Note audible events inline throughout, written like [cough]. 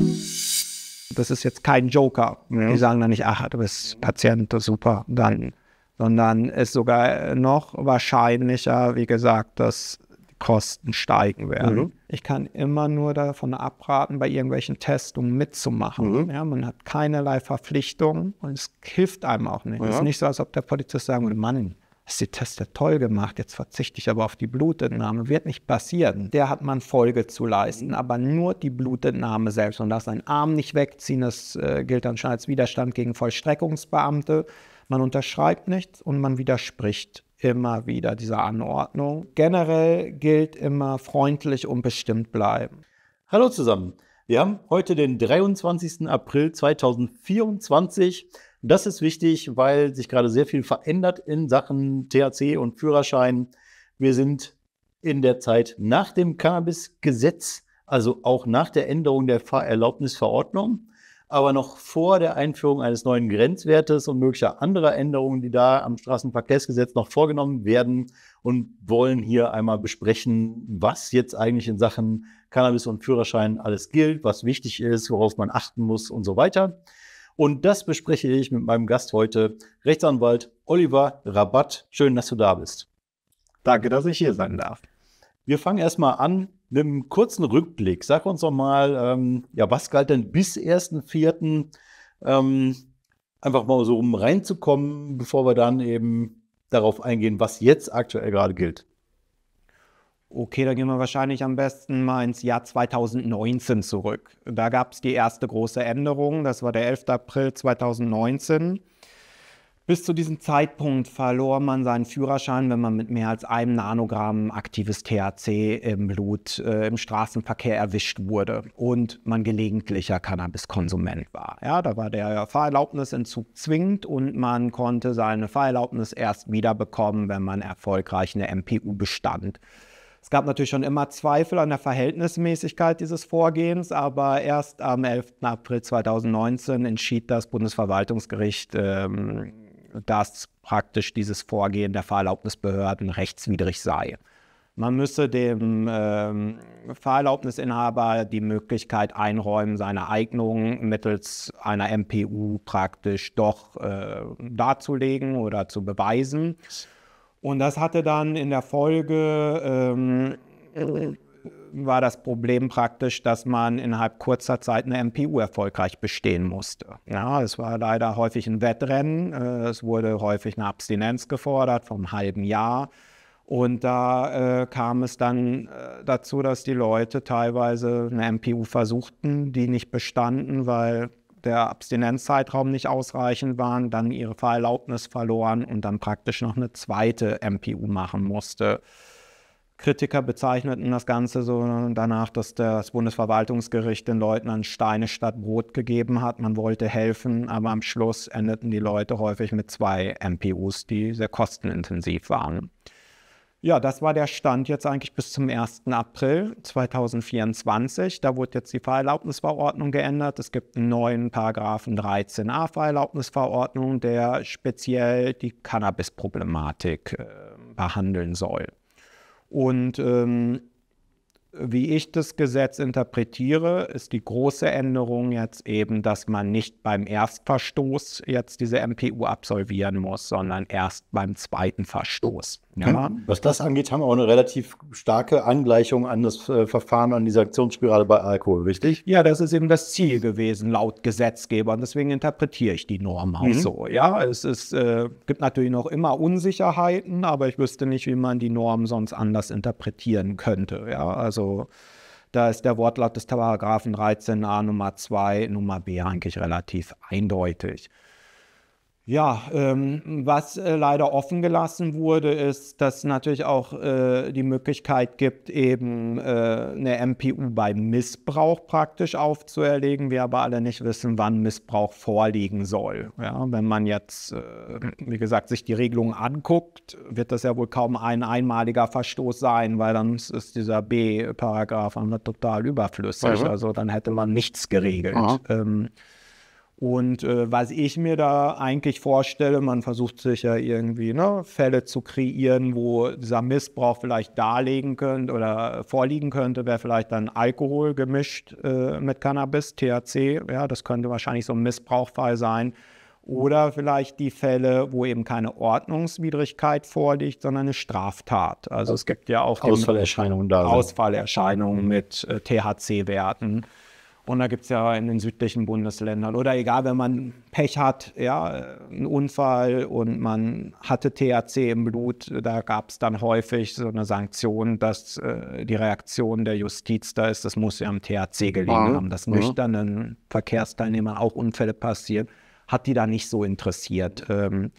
Das ist jetzt kein Joker. Ja. Die sagen dann nicht, ach, du bist Patient, super, dann. Sondern ist sogar noch wahrscheinlicher, wie gesagt, dass die Kosten steigen werden. Mhm. Ich kann immer nur davon abraten, bei irgendwelchen Testungen mitzumachen. Mhm. Ja, man hat keinerlei Verpflichtungen und es hilft einem auch nicht. Es ist nicht so, als ob der Polizist sagen würde, Mann, ist die Teste toll gemacht, jetzt verzichte ich aber auf die Blutentnahme. Wird nicht passieren. Der hat man Folge zu leisten, aber nur die Blutentnahme selbst. Und darf einen Arm nicht wegziehen, das äh, gilt schon als Widerstand gegen Vollstreckungsbeamte. Man unterschreibt nichts und man widerspricht immer wieder dieser Anordnung. Generell gilt immer freundlich und bestimmt bleiben. Hallo zusammen. Wir haben heute den 23. April 2024. Das ist wichtig, weil sich gerade sehr viel verändert in Sachen THC und Führerschein. Wir sind in der Zeit nach dem Cannabis-Gesetz, also auch nach der Änderung der Fahrerlaubnisverordnung, aber noch vor der Einführung eines neuen Grenzwertes und möglicher anderer Änderungen, die da am Straßenverkehrsgesetz noch vorgenommen werden und wollen hier einmal besprechen, was jetzt eigentlich in Sachen Cannabis und Führerschein alles gilt, was wichtig ist, worauf man achten muss und so weiter. Und das bespreche ich mit meinem Gast heute, Rechtsanwalt Oliver Rabatt. Schön, dass du da bist. Danke, dass ich hier sein darf. Wir fangen erstmal an mit einem kurzen Rückblick. Sag uns doch mal, ähm, ja, was galt denn bis 1.4.? Ähm, einfach mal so, um reinzukommen, bevor wir dann eben darauf eingehen, was jetzt aktuell gerade gilt. Okay, da gehen wir wahrscheinlich am besten mal ins Jahr 2019 zurück. Da gab es die erste große Änderung, das war der 11. April 2019. Bis zu diesem Zeitpunkt verlor man seinen Führerschein, wenn man mit mehr als einem Nanogramm aktives THC im Blut äh, im Straßenverkehr erwischt wurde und man gelegentlicher Cannabiskonsument war. Ja, da war der Fahrerlaubnisentzug zwingend und man konnte seine Fahrerlaubnis erst wiederbekommen, wenn man erfolgreich eine MPU bestand. Es gab natürlich schon immer Zweifel an der Verhältnismäßigkeit dieses Vorgehens, aber erst am 11. April 2019 entschied das Bundesverwaltungsgericht, ähm, dass praktisch dieses Vorgehen der Fahrerlaubnisbehörden rechtswidrig sei. Man müsse dem ähm, Fahrerlaubnisinhaber die Möglichkeit einräumen, seine Eignung mittels einer MPU praktisch doch äh, darzulegen oder zu beweisen. Und das hatte dann in der Folge, ähm, war das Problem praktisch, dass man innerhalb kurzer Zeit eine MPU erfolgreich bestehen musste. Ja, es war leider häufig ein Wettrennen. Äh, es wurde häufig eine Abstinenz gefordert vom halben Jahr. Und da äh, kam es dann äh, dazu, dass die Leute teilweise eine MPU versuchten, die nicht bestanden, weil der Abstinenzzeitraum nicht ausreichend waren, dann ihre Fahrerlaubnis verloren und dann praktisch noch eine zweite MPU machen musste. Kritiker bezeichneten das Ganze so danach, dass das Bundesverwaltungsgericht den Leuten an Steine statt Brot gegeben hat. Man wollte helfen, aber am Schluss endeten die Leute häufig mit zwei MPUs, die sehr kostenintensiv waren. Ja, das war der Stand jetzt eigentlich bis zum 1. April 2024. Da wurde jetzt die Fahrerlaubnisverordnung geändert. Es gibt einen neuen Paragraphen 13a Fahrerlaubnisverordnung, der speziell die Cannabis-Problematik äh, behandeln soll. Und ähm, wie ich das Gesetz interpretiere, ist die große Änderung jetzt eben, dass man nicht beim Erstverstoß jetzt diese MPU absolvieren muss, sondern erst beim zweiten Verstoß. Mhm. Ja? Was das angeht, haben wir auch eine relativ starke Angleichung an das äh, Verfahren, an die Sanktionsspirale bei Alkohol, richtig? Ja, das ist eben das Ziel gewesen, laut Gesetzgeber. Und deswegen interpretiere ich die Norm auch mhm. so. Ja, es ist, äh, gibt natürlich noch immer Unsicherheiten, aber ich wüsste nicht, wie man die Norm sonst anders interpretieren könnte. Ja, also also da ist der Wortlaut des Paragraphen 13a Nummer 2 Nummer B eigentlich relativ eindeutig. Ja, ähm, was äh, leider offen gelassen wurde, ist, dass es natürlich auch äh, die Möglichkeit gibt, eben äh, eine MPU bei Missbrauch praktisch aufzuerlegen. Wir aber alle nicht wissen, wann Missbrauch vorliegen soll. Ja, wenn man jetzt, äh, wie gesagt, sich die Regelungen anguckt, wird das ja wohl kaum ein einmaliger Verstoß sein, weil dann ist dieser B-Paragraph total überflüssig. Also dann hätte man nichts geregelt. Ähm, und äh, was ich mir da eigentlich vorstelle, man versucht sich ja irgendwie ne, Fälle zu kreieren, wo dieser Missbrauch vielleicht darlegen könnte oder vorliegen könnte, wäre vielleicht dann Alkohol gemischt äh, mit Cannabis, THC. Ja, das könnte wahrscheinlich so ein Missbrauchfall sein. Oder vielleicht die Fälle, wo eben keine Ordnungswidrigkeit vorliegt, sondern eine Straftat. Also es gibt ja auch Ausfallerscheinungen da. Ausfallerscheinungen mit äh, THC-Werten. Und da gibt es ja in den südlichen Bundesländern. Oder egal, wenn man Pech hat, ja, ein Unfall und man hatte THC im Blut, da gab es dann häufig so eine Sanktion, dass äh, die Reaktion der Justiz da ist, das muss ja am THC gelegen ja. Mhm. haben, dass mhm. nüchternen Verkehrsteilnehmern auch Unfälle passieren, hat die da nicht so interessiert. Ähm,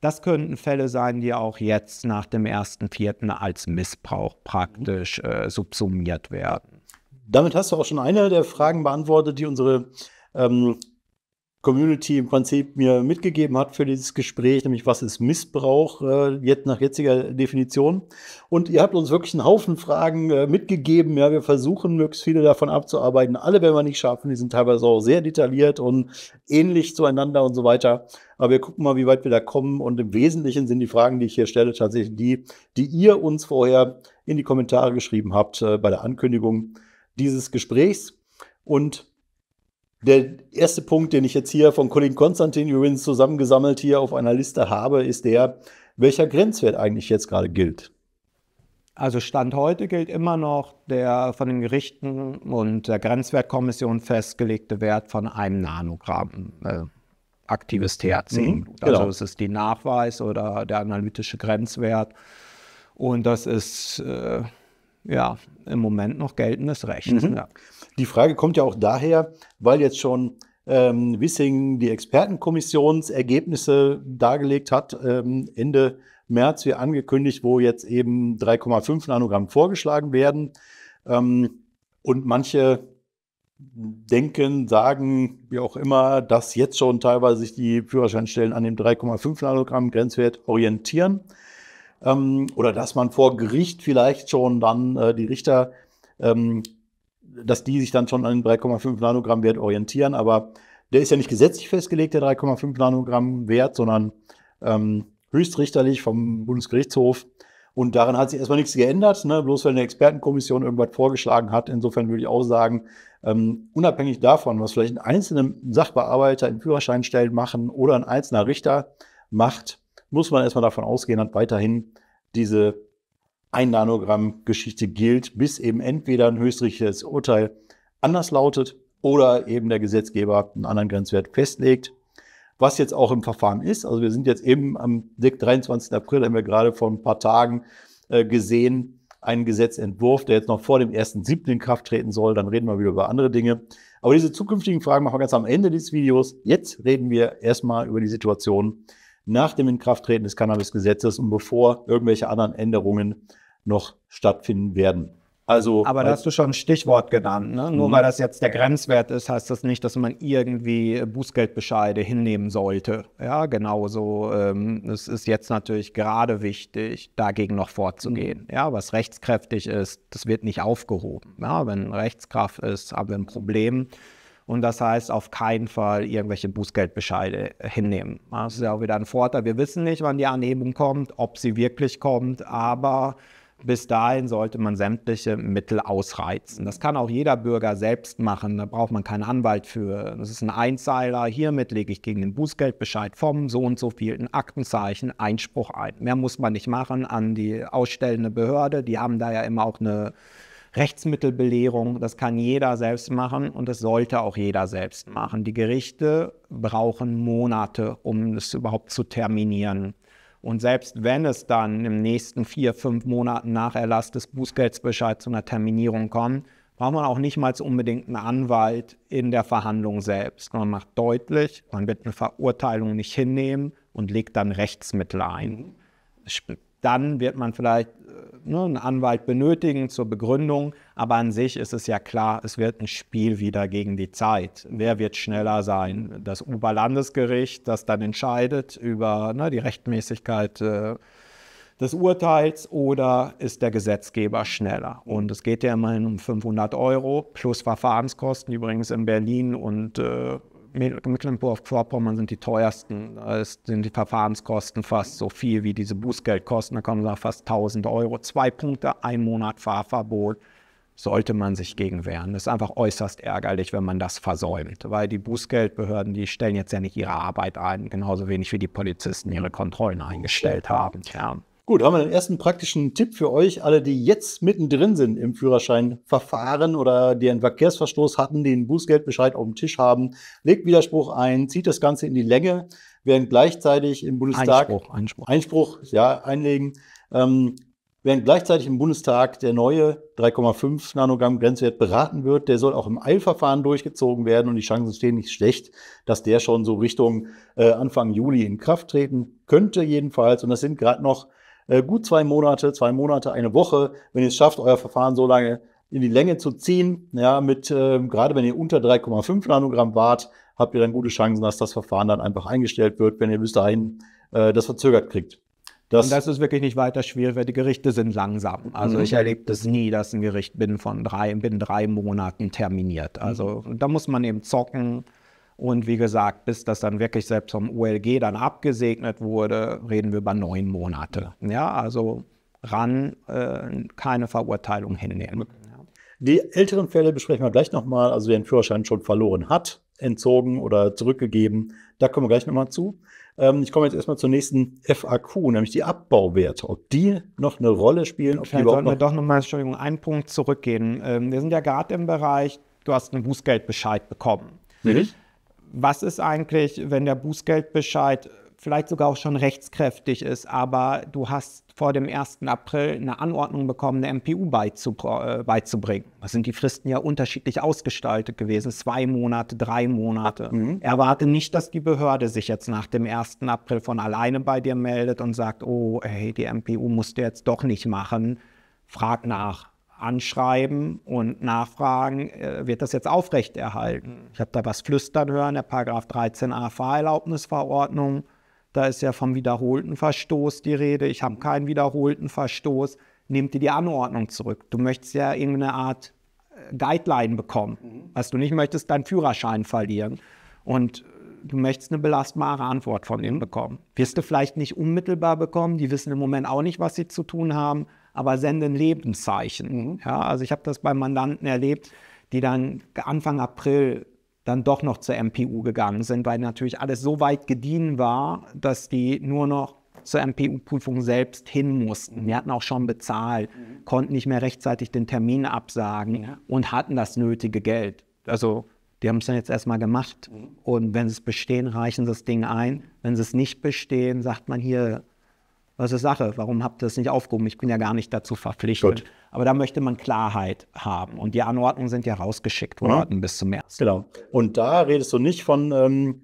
das könnten Fälle sein, die auch jetzt nach dem 1.4. als Missbrauch praktisch äh, subsumiert werden damit hast du auch schon eine der Fragen beantwortet, die unsere ähm, Community im Prinzip mir mitgegeben hat für dieses Gespräch, nämlich was ist Missbrauch äh, jetzt nach jetziger Definition. Und ihr habt uns wirklich einen Haufen Fragen äh, mitgegeben. Ja, wir versuchen möglichst viele davon abzuarbeiten. Alle werden wir nicht schaffen. Die sind teilweise auch sehr detailliert und ähnlich zueinander und so weiter. Aber wir gucken mal, wie weit wir da kommen. Und im Wesentlichen sind die Fragen, die ich hier stelle, tatsächlich die, die ihr uns vorher in die Kommentare geschrieben habt äh, bei der Ankündigung dieses Gesprächs. Und der erste Punkt, den ich jetzt hier von Kollegen Konstantin übrigens zusammengesammelt hier auf einer Liste habe, ist der, welcher Grenzwert eigentlich jetzt gerade gilt. Also Stand heute gilt immer noch der von den Gerichten und der Grenzwertkommission festgelegte Wert von einem Nanogramm äh, aktives THC. Mhm, genau. Also es ist die Nachweis oder der analytische Grenzwert. Und das ist äh, ja, im Moment noch geltendes Recht. Mhm. Ja. Die Frage kommt ja auch daher, weil jetzt schon ähm, Wissing die Expertenkommissionsergebnisse dargelegt hat, ähm, Ende März wie angekündigt, wo jetzt eben 3,5 Nanogramm vorgeschlagen werden. Ähm, und manche denken, sagen, wie auch immer, dass jetzt schon teilweise sich die Führerscheinstellen an dem 3,5 Nanogramm Grenzwert orientieren ähm, oder dass man vor Gericht vielleicht schon dann äh, die Richter, ähm, dass die sich dann schon an den 3,5 Nanogramm Wert orientieren. Aber der ist ja nicht gesetzlich festgelegt, der 3,5 Nanogramm Wert, sondern ähm, höchstrichterlich vom Bundesgerichtshof. Und daran hat sich erstmal nichts geändert, ne? bloß weil eine Expertenkommission irgendwas vorgeschlagen hat. Insofern würde ich auch sagen, ähm, unabhängig davon, was vielleicht ein einzelner Sachbearbeiter in Führerscheinstellen machen oder ein einzelner Richter macht, muss man erstmal davon ausgehen, dass weiterhin diese 1 Nanogramm Geschichte gilt, bis eben entweder ein höchstrichterliches Urteil anders lautet oder eben der Gesetzgeber einen anderen Grenzwert festlegt. Was jetzt auch im Verfahren ist, also wir sind jetzt eben am 23. April, haben wir gerade vor ein paar Tagen äh, gesehen, einen Gesetzentwurf, der jetzt noch vor dem 1.7. in Kraft treten soll. Dann reden wir wieder über andere Dinge. Aber diese zukünftigen Fragen machen wir ganz am Ende dieses Videos. Jetzt reden wir erstmal über die Situation, nach dem Inkrafttreten des Cannabis-Gesetzes und bevor irgendwelche anderen Änderungen noch stattfinden werden. Also, Aber da hast du schon ein Stichwort genannt. Ne? Nur mhm. weil das jetzt der Grenzwert ist, heißt das nicht, dass man irgendwie Bußgeldbescheide hinnehmen sollte. Ja, genauso. Ähm, es ist jetzt natürlich gerade wichtig, dagegen noch vorzugehen. Mhm. Ja, was rechtskräftig ist, das wird nicht aufgehoben. Ja, wenn Rechtskraft ist, haben wir ein Problem. Und das heißt, auf keinen Fall irgendwelche Bußgeldbescheide äh, hinnehmen. Das ist ja auch wieder ein Vorteil. Wir wissen nicht, wann die Anhebung kommt, ob sie wirklich kommt, aber bis dahin sollte man sämtliche Mittel ausreizen. Das kann auch jeder Bürger selbst machen. Da braucht man keinen Anwalt für. Das ist ein Einzeiler. Hiermit lege ich gegen den Bußgeldbescheid vom so und so vielen Aktenzeichen Einspruch ein. Mehr muss man nicht machen an die ausstellende Behörde. Die haben da ja immer auch eine Rechtsmittelbelehrung, das kann jeder selbst machen und das sollte auch jeder selbst machen. Die Gerichte brauchen Monate, um es überhaupt zu terminieren. Und selbst wenn es dann im nächsten vier, fünf Monaten nach Erlass des Bußgeldbescheids zu einer Terminierung kommt, braucht man auch nicht mal unbedingt einen Anwalt in der Verhandlung selbst. Man macht deutlich, man wird eine Verurteilung nicht hinnehmen und legt dann Rechtsmittel ein dann wird man vielleicht äh, ne, einen Anwalt benötigen zur Begründung, aber an sich ist es ja klar, es wird ein Spiel wieder gegen die Zeit. Wer wird schneller sein? Das Oberlandesgericht, das dann entscheidet über ne, die Rechtmäßigkeit äh, des Urteils oder ist der Gesetzgeber schneller? Und es geht ja immerhin um 500 Euro plus Verfahrenskosten, übrigens in Berlin und äh, Mecklenburg-Vorpommern sind die teuersten. Da sind die Verfahrenskosten fast so viel wie diese Bußgeldkosten. Da kommen da fast 1000 Euro. Zwei Punkte, ein Monat Fahrverbot. Sollte man sich gegen wehren. Das ist einfach äußerst ärgerlich, wenn man das versäumt, weil die Bußgeldbehörden, die stellen jetzt ja nicht ihre Arbeit ein, genauso wenig wie die Polizisten ihre Kontrollen eingestellt haben. Ja. Gut, haben wir den ersten praktischen Tipp für euch, alle, die jetzt mittendrin sind im Führerscheinverfahren oder die einen Verkehrsverstoß hatten, den Bußgeldbescheid auf dem Tisch haben. Legt Widerspruch ein, zieht das Ganze in die Länge, während gleichzeitig im Bundestag Einspruch, Einspruch, Einspruch ja, einlegen. Ähm, während gleichzeitig im Bundestag der neue 3,5 Nanogramm Grenzwert beraten wird, der soll auch im Eilverfahren durchgezogen werden und die Chancen stehen nicht schlecht, dass der schon so Richtung äh, Anfang Juli in Kraft treten könnte jedenfalls. Und das sind gerade noch äh, gut zwei Monate, zwei Monate, eine Woche, wenn ihr es schafft, euer Verfahren so lange in die Länge zu ziehen. Ja, mit äh, gerade wenn ihr unter 3,5 Nanogramm wart, habt ihr dann gute Chancen, dass das Verfahren dann einfach eingestellt wird, wenn ihr bis dahin äh, das verzögert kriegt. Das und das ist wirklich nicht weiter schwierig, weil die Gerichte sind langsam. Also mhm. ich erlebe das nie, dass ein Gericht binnen von drei, binnen drei Monaten terminiert. Also mhm. da muss man eben zocken, und wie gesagt, bis das dann wirklich selbst vom OLG dann abgesegnet wurde, reden wir über neun Monate. Ja, also ran, äh, keine Verurteilung hinnehmen. Die älteren Fälle besprechen wir gleich nochmal, also wer den Führerschein schon verloren hat, entzogen oder zurückgegeben, da kommen wir gleich nochmal zu. Ähm, ich komme jetzt erstmal zur nächsten FAQ, nämlich die Abbauwerte, ob die noch eine Rolle spielen. Ob Vielleicht die sollten noch wir doch nochmal, Entschuldigung, einen Punkt zurückgehen. Ähm, wir sind ja gerade im Bereich, du hast einen Bußgeldbescheid bekommen. Richtig? Mhm was ist eigentlich, wenn der Bußgeldbescheid vielleicht sogar auch schon rechtskräftig ist, aber du hast vor dem 1. April eine Anordnung bekommen, eine MPU äh, beizubringen. Da sind die Fristen ja unterschiedlich ausgestaltet gewesen, zwei Monate, drei Monate. Mhm. Erwarte nicht, dass die Behörde sich jetzt nach dem 1. April von alleine bei dir meldet und sagt, oh, hey, die MPU musst du jetzt doch nicht machen, frag nach anschreiben und nachfragen, äh, wird das jetzt aufrechterhalten? Mhm. Ich habe da was flüstern hören, der Paragraph 13a Fahrerlaubnisverordnung. Da ist ja vom wiederholten Verstoß die Rede. Ich habe keinen wiederholten Verstoß. Nehmt dir die Anordnung zurück. Du möchtest ja irgendeine Art äh, Guideline bekommen. Was mhm. du nicht möchtest, deinen Führerschein verlieren. Und äh, du möchtest eine belastbare Antwort von ihnen bekommen. Wirst du vielleicht nicht unmittelbar bekommen. Die wissen im Moment auch nicht, was sie zu tun haben aber senden Lebenszeichen. Mhm. Ja, also ich habe das bei Mandanten erlebt, die dann Anfang April dann doch noch zur MPU gegangen sind, weil natürlich alles so weit gediehen war, dass die nur noch zur MPU-Prüfung selbst hin mussten. Die hatten auch schon bezahlt, mhm. konnten nicht mehr rechtzeitig den Termin absagen und hatten das nötige Geld. Also die haben es dann jetzt erstmal gemacht. Mhm. Und wenn sie es bestehen, reichen sie das Ding ein. Wenn sie es nicht bestehen, sagt man hier, was ist Sache? Warum habt ihr das nicht aufgehoben? Ich bin ja gar nicht dazu verpflichtet. Gut. Aber da möchte man Klarheit haben. Und die Anordnungen sind ja rausgeschickt worden mhm. bis zum März. Genau. Und da redest du nicht von ähm,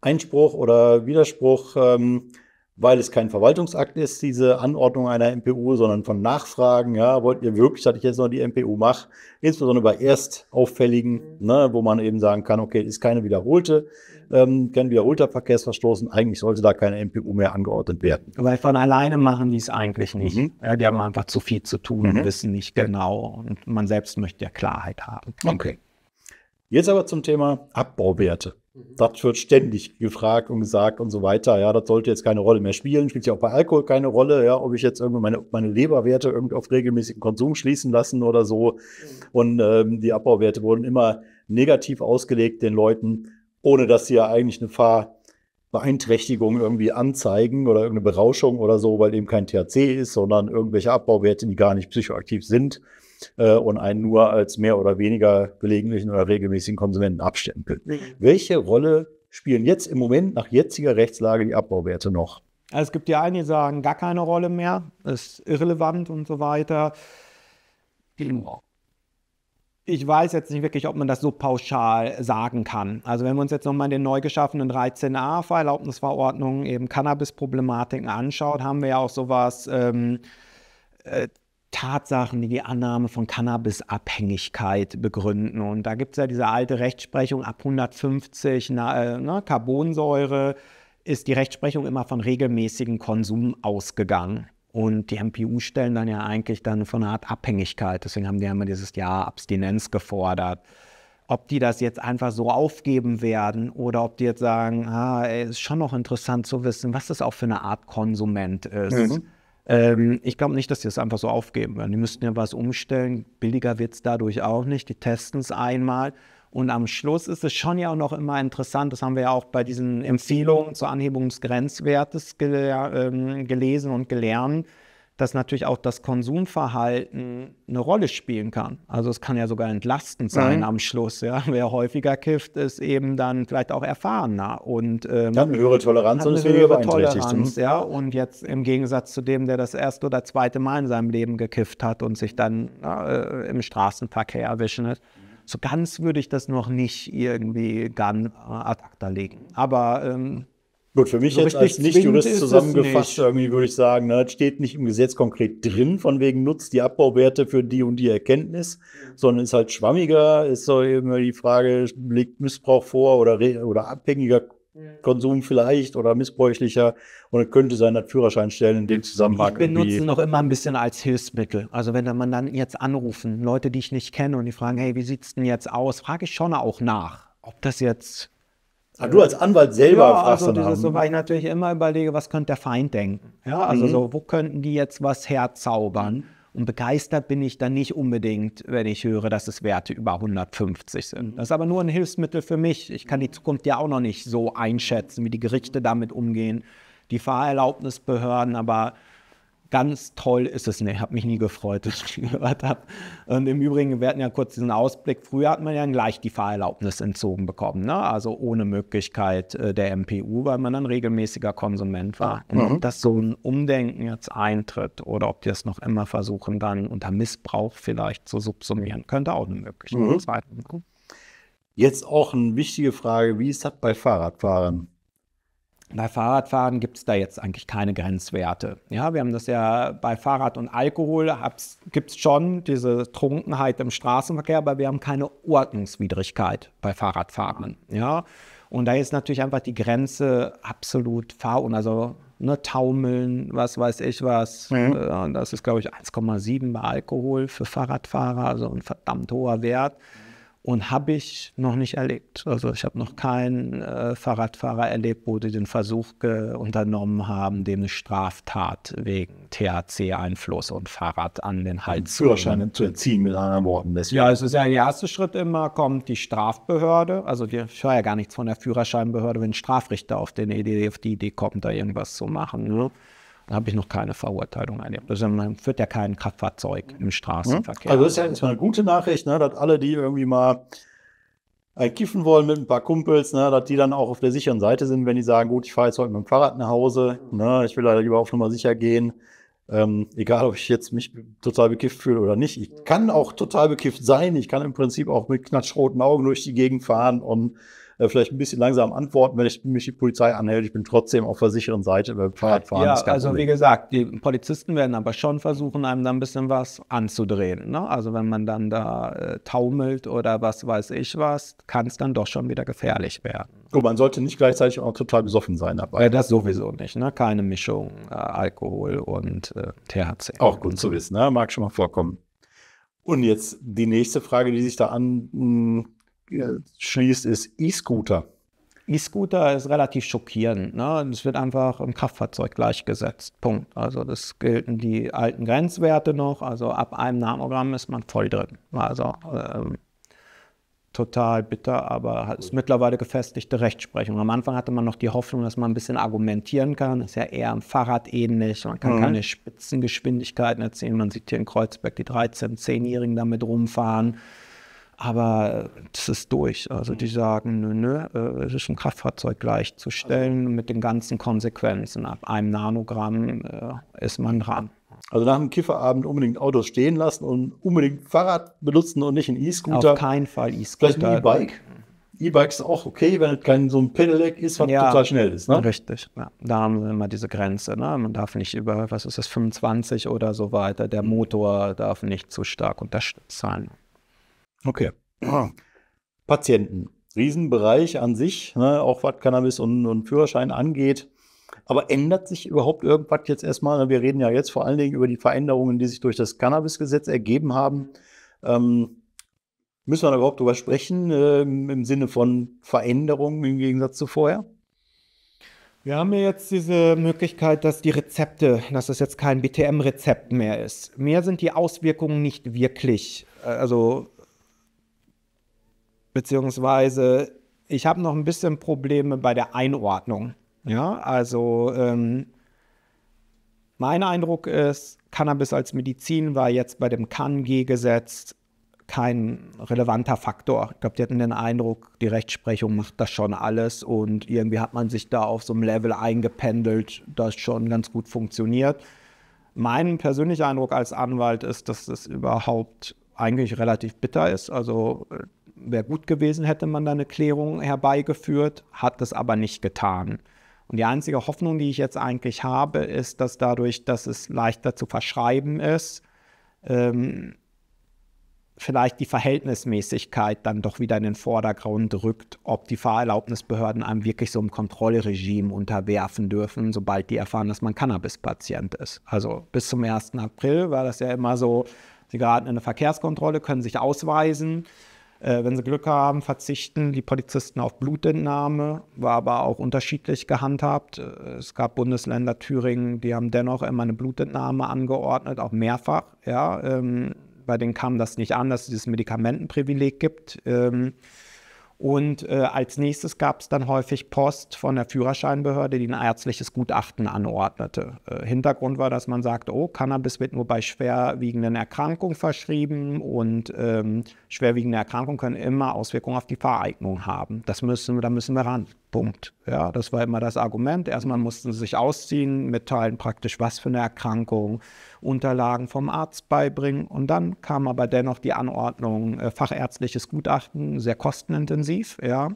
Einspruch oder Widerspruch, ähm, weil es kein Verwaltungsakt ist, diese Anordnung einer MPU, sondern von Nachfragen. Ja, wollt ihr wirklich, dass ich jetzt noch die MPU mache? Insbesondere bei erstauffälligen, ne, wo man eben sagen kann, okay, ist keine wiederholte ähm, kann wieder Ultraverkehrsverstoßen. Eigentlich sollte da keine MPU mehr angeordnet werden. Weil von alleine machen die es eigentlich nicht. Mhm. Ja, die haben einfach zu viel zu tun und mhm. wissen nicht genau. Und man selbst möchte ja Klarheit haben. Okay. Jetzt aber zum Thema Abbauwerte. Mhm. Das wird ständig gefragt und gesagt und so weiter. Ja, das sollte jetzt keine Rolle mehr spielen. Spielt ja auch bei Alkohol keine Rolle. Ja, ob ich jetzt irgendwie meine, meine Leberwerte irgendwie auf regelmäßigen Konsum schließen lassen oder so. Mhm. Und ähm, die Abbauwerte wurden immer negativ ausgelegt den Leuten ohne dass sie ja eigentlich eine Fahrbeeinträchtigung irgendwie anzeigen oder irgendeine Berauschung oder so, weil eben kein THC ist, sondern irgendwelche Abbauwerte, die gar nicht psychoaktiv sind äh, und einen nur als mehr oder weniger gelegentlichen oder regelmäßigen Konsumenten abstempeln. Mhm. Welche Rolle spielen jetzt im Moment nach jetziger Rechtslage die Abbauwerte noch? Also es gibt ja einige, die sagen, gar keine Rolle mehr, ist irrelevant und so weiter. Genau ich weiß jetzt nicht wirklich, ob man das so pauschal sagen kann. Also wenn wir uns jetzt nochmal den neu geschaffenen 13a Verlaubnisverordnung, eben Cannabis-Problematiken anschaut, haben wir ja auch sowas, ähm, äh, Tatsachen, die die Annahme von Cannabisabhängigkeit begründen. Und da gibt es ja diese alte Rechtsprechung ab 150 na, äh, na, ne, Carbonsäure ist die Rechtsprechung immer von regelmäßigen Konsum ausgegangen. Und die MPU stellen dann ja eigentlich dann von einer Art Abhängigkeit. Deswegen haben die ja immer dieses Jahr Abstinenz gefordert. Ob die das jetzt einfach so aufgeben werden oder ob die jetzt sagen, ah, ist schon noch interessant zu wissen, was das auch für eine Art Konsument ist. Mhm. Ähm, ich glaube nicht, dass die das einfach so aufgeben werden. Die müssten ja was umstellen. Billiger wird es dadurch auch nicht. Die testen es einmal und am Schluss ist es schon ja auch noch immer interessant, das haben wir ja auch bei diesen Empfehlungen zur Anhebung des Grenzwertes gele ähm, gelesen und gelernt, dass natürlich auch das Konsumverhalten eine Rolle spielen kann. Also es kann ja sogar entlastend sein mhm. am Schluss. Ja? Wer häufiger kifft, ist eben dann vielleicht auch erfahrener und ähm, hat eine höhere Toleranz und ist weniger beeinträchtigt. Ne? Toleranz, Ja? Und jetzt im Gegensatz zu dem, der das erste oder zweite Mal in seinem Leben gekifft hat und sich dann äh, im Straßenverkehr erwischen hat. So ganz würde ich das noch nicht irgendwie gan äh, ad acta legen. Aber ähm, Gut, für mich so jetzt als Nicht-Jurist zusammengefasst, nicht. irgendwie würde ich sagen, ne, steht nicht im Gesetz konkret drin, von wegen nutzt die Abbauwerte für die und die Erkenntnis, sondern ist halt schwammiger, ist so immer die Frage, liegt Missbrauch vor oder, oder abhängiger Konsum vielleicht oder missbräuchlicher und es könnte sein, dass Führerscheinstellen in dem Zusammenhang. Ich benutze noch immer ein bisschen als Hilfsmittel. Also wenn man dann jetzt anrufen, Leute, die ich nicht kenne und die fragen, hey, wie sieht es denn jetzt aus, frage ich schon auch nach, ob das jetzt. Ah, du als Anwalt selber ja, fragst also dieses, so, hm? weil ich natürlich immer überlege, was könnte der Feind denken? Ja, also mhm. so, wo könnten die jetzt was herzaubern? Mhm. Und begeistert bin ich dann nicht unbedingt, wenn ich höre, dass es Werte über 150 sind. Mhm. Das ist aber nur ein Hilfsmittel für mich. Ich kann die Zukunft ja auch noch nicht so einschätzen, wie die Gerichte damit umgehen, die Fahrerlaubnisbehörden, aber ganz toll ist es nicht. Ich habe mich nie gefreut, dass ich [laughs] gehört habe. Und im Übrigen, wir hatten ja kurz diesen Ausblick. Früher hat man ja gleich die Fahrerlaubnis entzogen bekommen, ne? also ohne Möglichkeit äh, der MPU, weil man dann regelmäßiger Konsument war. Ah, mhm. Und mhm. ob das so ein Umdenken jetzt eintritt oder ob die es noch immer versuchen, dann unter Missbrauch vielleicht zu subsumieren, könnte auch eine Möglichkeit mhm. sein. Jetzt auch eine wichtige Frage, wie ist das bei Fahrradfahrern? Bei Fahrradfahren gibt es da jetzt eigentlich keine Grenzwerte. Ja, wir haben das ja bei Fahrrad und Alkohol gibt es schon diese Trunkenheit im Straßenverkehr, aber wir haben keine Ordnungswidrigkeit bei Fahrradfahren. Ja, und da ist natürlich einfach die Grenze absolut fahr und also ne, taumeln, was weiß ich was. Mhm. Äh, das ist glaube ich 1,7 bei Alkohol für Fahrradfahrer, also ein verdammt hoher Wert und habe ich noch nicht erlebt. Also ich habe noch keinen äh, Fahrradfahrer erlebt, wo die den Versuch unternommen haben, dem eine Straftat wegen THC-Einfluss und Fahrrad an den Hals den Führerschein zu, zu entziehen mit anderen Worten. Deswegen. Ja, es ist ja der erste Schritt immer, kommt die Strafbehörde. Also die, ich höre ja gar nichts von der Führerscheinbehörde, wenn ein Strafrichter auf, den Idee, auf die Idee kommt, da irgendwas zu machen. Ne? Da habe ich noch keine Verurteilung erlebt. Also man führt ja kein Kraftfahrzeug im Straßenverkehr. Also das ist ja jetzt mal eine gute Nachricht, ne, dass alle, die irgendwie mal kiffen wollen mit ein paar Kumpels, ne, dass die dann auch auf der sicheren Seite sind, wenn die sagen, gut, ich fahre jetzt heute mit dem Fahrrad nach Hause, ne, ich will da lieber auf Nummer sicher gehen. Ähm, egal, ob ich jetzt mich total bekifft fühle oder nicht. Ich kann auch total bekifft sein. Ich kann im Prinzip auch mit knatschroten Augen durch die Gegend fahren und äh, vielleicht ein bisschen langsam antworten, wenn ich, mich die Polizei anhält. Ich bin trotzdem auf der sicheren Seite beim äh, Fahrradfahren. Ja, also wie gesagt, die Polizisten werden aber schon versuchen, einem da ein bisschen was anzudrehen. Ne? Also wenn man dann da äh, taumelt oder was weiß ich was, kann es dann doch schon wieder gefährlich werden. Gut, man sollte nicht gleichzeitig auch total besoffen sein dabei. Ja, das sowieso nicht, ne? Keine Mischung äh, Alkohol und äh, THC. Auch gut zu wissen, ne? mag schon mal vorkommen. Und jetzt die nächste Frage, die sich da an, hm, äh, schließt, ist E-Scooter. E-Scooter ist relativ schockierend. Ne? Es wird einfach im Kraftfahrzeug gleichgesetzt. Punkt. Also das gelten die alten Grenzwerte noch. Also ab einem Nanogramm ist man voll drin. Also ähm, total bitter, aber es ist mittlerweile gefestigte Rechtsprechung. Am Anfang hatte man noch die Hoffnung, dass man ein bisschen argumentieren kann. Das ist ja eher am Fahrrad ähnlich. Man kann mhm. keine Spitzengeschwindigkeiten erzielen. Man sieht hier in Kreuzberg die 13-, 10-Jährigen damit rumfahren. Aber das ist durch. Also die mhm. sagen, nö, nö, äh, es ist ein Kraftfahrzeug gleichzustellen also mit den ganzen Konsequenzen. Ab einem Nanogramm äh, ist man dran. Also nach dem Kifferabend unbedingt Autos stehen lassen und unbedingt Fahrrad benutzen und nicht ein E-Scooter. Auf keinen Fall E-Scooter. Vielleicht ein E-Bike. E-Bike ist auch okay, wenn es kein so ein Pedelec ist, was ja, total schnell ist. Ne? Richtig. Ja. Da haben wir immer diese Grenze. Ne? Man darf nicht über, was ist das, 25 oder so weiter. Der mhm. Motor darf nicht zu stark unterstützt sein. Okay. [clears throat] Patienten. Riesenbereich an sich, ne, auch was Cannabis und, und, Führerschein angeht. Aber ändert sich überhaupt irgendwas jetzt erstmal? Wir reden ja jetzt vor allen Dingen über die Veränderungen, die sich durch das Cannabisgesetz ergeben haben. Ähm, müssen wir da überhaupt drüber sprechen, äh, im Sinne von Veränderungen im Gegensatz zu vorher? Wir haben ja jetzt diese Möglichkeit, dass die Rezepte, dass das jetzt kein BTM-Rezept mehr ist. Mehr sind die Auswirkungen nicht wirklich. Äh, also beziehungsweise ich habe noch ein bisschen Probleme bei der Einordnung. Ja, also ähm, mein Eindruck ist, Cannabis als Medizin war jetzt bei dem CAN-G-Gesetz kein relevanter Faktor. Ich glaube, die hatten den Eindruck, die Rechtsprechung macht das schon alles und irgendwie hat man sich da auf so einem Level eingependelt, das schon ganz gut funktioniert. Mein persönlicher Eindruck als Anwalt ist, dass das überhaupt eigentlich relativ bitter ist. Also äh, wäre gut gewesen, hätte man da eine Klärung herbeigeführt, hat das aber nicht getan. Und die einzige Hoffnung, die ich jetzt eigentlich habe, ist, dass dadurch, dass es leichter zu verschreiben ist, ähm, vielleicht die Verhältnismäßigkeit dann doch wieder in den Vordergrund rückt, ob die Fahrerlaubnisbehörden einem wirklich so ein Kontrollregime unterwerfen dürfen, sobald die erfahren, dass man Cannabispatient ist. Also bis zum 1. April war das ja immer so, Sie geraten in eine Verkehrskontrolle, können sich ausweisen. Äh, wenn sie Glück haben, verzichten die Polizisten auf Blutentnahme, war aber auch unterschiedlich gehandhabt. Äh, es gab Bundesländer Thüringen, die haben dennoch immer eine Blutentnahme angeordnet, auch mehrfach. Ja, ähm, bei denen kam das nicht an, dass es dieses Medikamentenprivileg gibt. Ähm, und äh, als nächstes gab es dann häufig Post von der Führerscheinbehörde, die ein ärztliches Gutachten anordnete. Äh, Hintergrund war, dass man sagt, oh, Cannabis wird nur bei schwerwiegenden Erkrankungen verschrieben und ähm, schwerwiegende Erkrankungen können immer Auswirkungen auf die Vereignung haben. Das müssen, da müssen wir ran. Punkt. Ja, das war immer das Argument. Erstmal mussten sie sich ausziehen, mitteilen praktisch, was für eine Erkrankung, Unterlagen vom Arzt beibringen. Und dann kam aber dennoch die Anordnung, äh, fachärztliches Gutachten, sehr kostenintensiv, ja.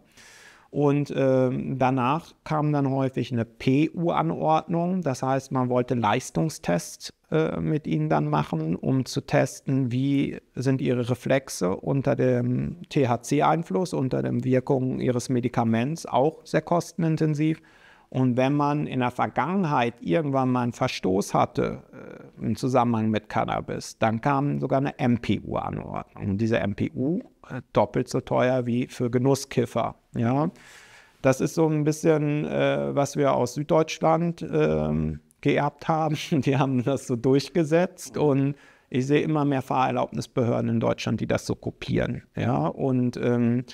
Und ähm, danach kam dann häufig eine PU-Anordnung. Das heißt, man wollte Leistungstests äh, mit ihnen dann machen, um zu testen, wie sind ihre Reflexe unter dem THC-Einfluss, unter den Wirkungen ihres Medikaments, auch sehr kostenintensiv. Und wenn man in der Vergangenheit irgendwann mal einen Verstoß hatte äh, im Zusammenhang mit Cannabis, dann kam sogar eine MPU-Anordnung. Diese MPU äh, doppelt so teuer wie für Genusskiffer. Ja, das ist so ein bisschen, äh, was wir aus Süddeutschland ähm, geerbt haben. [laughs] Die haben das so durchgesetzt und ich sehe immer mehr Fahrerlaubnisbehörden in Deutschland, die das so kopieren. Ja, und ähm,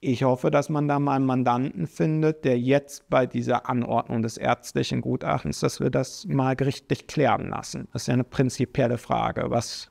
ich hoffe, dass man da mal einen Mandanten findet, der jetzt bei dieser Anordnung des ärztlichen Gutachtens, dass wir das mal gerichtlich klären lassen. Das ist ja eine prinzipielle Frage. Was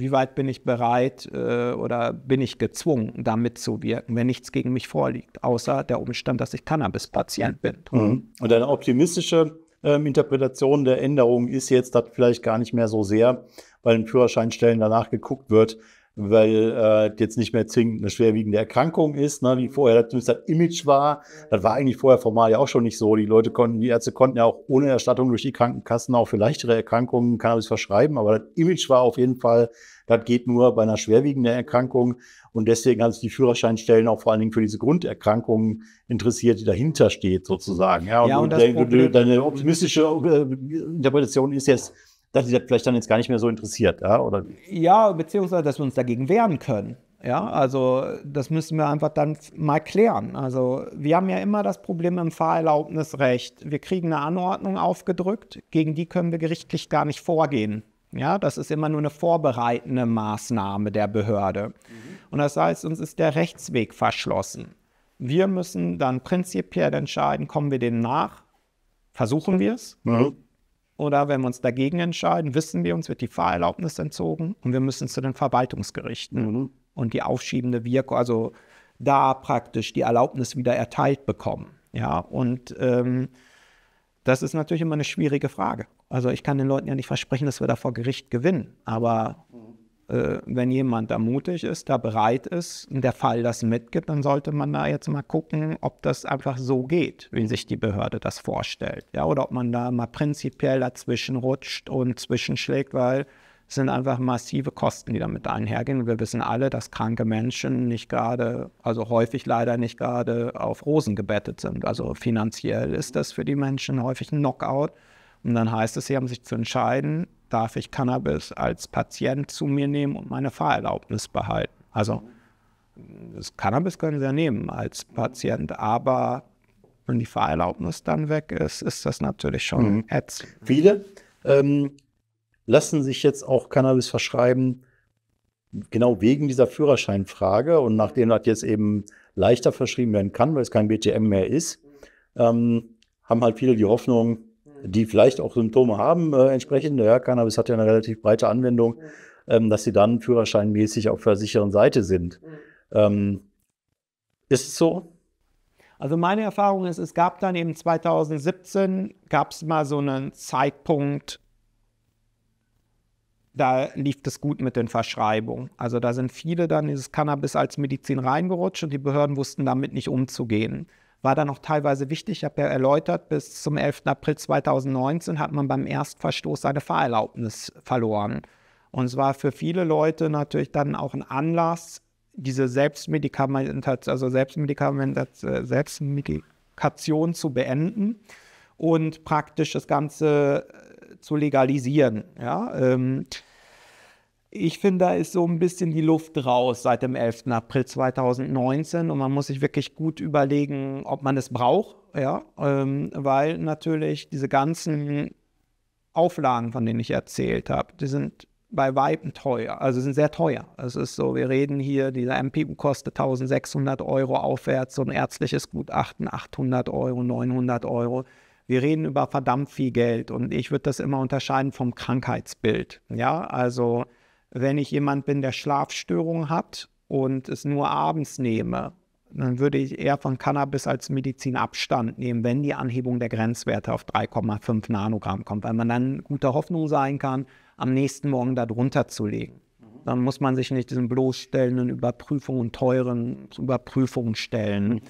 wie weit bin ich bereit äh, oder bin ich gezwungen, damit zu wirken, wenn nichts gegen mich vorliegt, außer der Umstand, dass ich Cannabis-Patient bin. Mhm. Und eine optimistische ähm, Interpretation der Änderung ist jetzt, dass vielleicht gar nicht mehr so sehr bei den Führerscheinstellen danach geguckt wird, weil äh, jetzt nicht mehr zwingend eine schwerwiegende Erkrankung ist, ne, wie mhm. vorher das, das Image war. Das war eigentlich vorher formal ja auch schon nicht so. Die Leute konnten, die Ärzte konnten ja auch ohne Erstattung durch die Krankenkassen auch für leichtere Erkrankungen Cannabis verschreiben, aber das Image war auf jeden Fall, das geht nur bei einer schwerwiegenden Erkrankung und deswegen hat sich die Führerscheinstellen auch vor allen Dingen für diese Grunderkrankungen interessiert, die dahinter steht sozusagen. Ja, und, ja, und, und deine, deine optimistische äh, Interpretation ist jetzt, dass die das vielleicht dann jetzt gar nicht mehr so interessiert, ja? Oder? Ja, beziehungsweise, dass wir uns dagegen wehren können. Ja, also das müssen wir einfach dann mal klären. Also wir haben ja immer das Problem im Fahrerlaubnisrecht. Wir kriegen eine Anordnung aufgedrückt, gegen die können wir gerichtlich gar nicht vorgehen. Ja, das ist immer nur eine vorbereitende Maßnahme der Behörde. Mhm. Und das heißt, uns ist der Rechtsweg verschlossen. Wir müssen dann prinzipiell entscheiden, kommen wir dem nach? Versuchen wir es? Mhm. Oder wenn wir uns dagegen entscheiden, wissen wir, uns wird die Fahrerlaubnis entzogen und wir müssen zu den Verwaltungsgerichten mhm. und die aufschiebende Wirkung, also da praktisch die Erlaubnis wieder erteilt bekommen. Ja, und ähm, das ist natürlich immer eine schwierige Frage. Also ich kann den Leuten ja nicht versprechen, dass wir da vor Gericht gewinnen, aber äh, wenn jemand da mutig ist, da bereit ist, der Fall das mitgibt, dann sollte man da jetzt mal gucken, ob das einfach so geht, wie sich die Behörde das vorstellt. Ja, oder ob man da mal prinzipiell dazwischen rutscht und zwischenschlägt, weil es sind einfach massive Kosten, die damit einhergehen. wir wissen alle, dass kranke Menschen nicht gerade, also häufig leider nicht gerade auf Rosen gebettet sind. Also finanziell ist das für die Menschen häufig ein Knockout. Und dann heißt es, sie haben sich zu entscheiden, darf ich Cannabis als Patient zu mir nehmen und meine Fahrerlaubnis behalten. Also das Cannabis können sie ja nehmen als Patient, aber wenn die Fahrerlaubnis dann weg ist, ist das natürlich schon mhm. ätzend. Viele ähm, lassen sich jetzt auch Cannabis verschreiben, genau wegen dieser Führerscheinfrage und nachdem das jetzt eben leichter verschrieben werden kann, weil es kein BTM mehr ist, ähm, haben halt viele die Hoffnung, die vielleicht auch Symptome haben, äh, entsprechend. Ja, Cannabis hat ja eine relativ breite Anwendung, ähm, dass sie dann führerscheinmäßig auf der sicheren Seite sind. Ähm, ist es so? Also meine Erfahrung ist, es gab dann eben 2017, gab es mal so einen Zeitpunkt, da lief es gut mit den Verschreibungen. Also da sind viele dann dieses Cannabis als Medizin reingerutscht und die Behörden wussten damit nicht umzugehen war dann auch teilweise wichtig. Ich habe ja erläutert, bis zum 11. April 2019 hat man beim Erstverstoß seine Fahrerlaubnis verloren. Und es war für viele Leute natürlich dann auch ein Anlass, diese Selbstmedikamentation, also Selbstmedikamentation, äh, Selbstmedikation zu beenden und praktisch das Ganze äh, zu legalisieren. Ja, ähm, ich finde, da ist so ein bisschen die Luft raus seit dem 11. April 2019 und man muss sich wirklich gut überlegen, ob man es braucht, ja, ähm, weil natürlich diese ganzen Auflagen, von denen ich erzählt habe, die sind bei Weiben teuer, also sind sehr teuer. Es ist so, wir reden hier, dieser MPU kostet 1600 Euro aufwärts, so ein ärztliches Gutachten 800 Euro, 900 Euro. Wir reden über verdammt viel Geld und ich würde das immer unterscheiden vom Krankheitsbild. Ja, also wenn ich jemand bin, der Schlafstörungen hat und es nur abends nehme, dann würde ich eher von Cannabis als Medizin Abstand nehmen, wenn die Anhebung der Grenzwerte auf 3,5 Nanogramm kommt, weil man dann guter Hoffnung sein kann, am nächsten Morgen darunter zu legen. Dann muss man sich nicht diesen bloßstellenden Überprüfungen, teuren Überprüfungen stellen. Hm.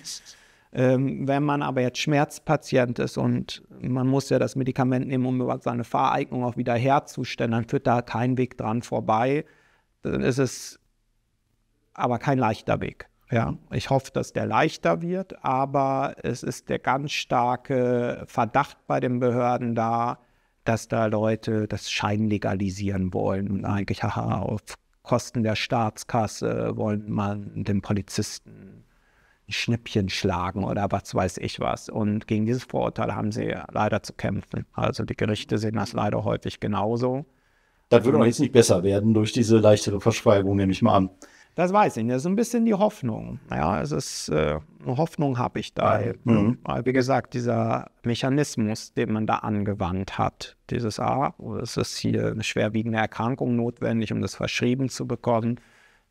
Ähm, wenn man aber jetzt Schmerzpatient ist und man muss ja das Medikament nehmen, um überhaupt seine Fahreignung auch wieder herzustellen, dann führt da kein Weg dran vorbei. Dann ist es aber kein leichter Weg. Ja, ich hoffe, dass der leichter wird, aber es ist der ganz starke Verdacht bei den Behörden da, dass da Leute das Schein legalisieren wollen und eigentlich haha, auf Kosten der Staatskasse wollen man den Polizisten Schnippchen schlagen oder was weiß ich was. Und gegen dieses Vorurteil haben sie leider zu kämpfen. Also die Gerichte sehen das leider häufig genauso. Das würde doch jetzt nicht besser werden durch diese leichtere Verschreibung, nehme ich mal an. Das weiß ich nicht. Das ist ein bisschen die Hoffnung. Ja, es ist äh, eine Hoffnung habe ich da. Ja. Mhm. Weil, wie gesagt, dieser Mechanismus, den man da angewandt hat, dieses A, ah, es ist hier eine schwerwiegende Erkrankung notwendig, um das verschrieben zu bekommen,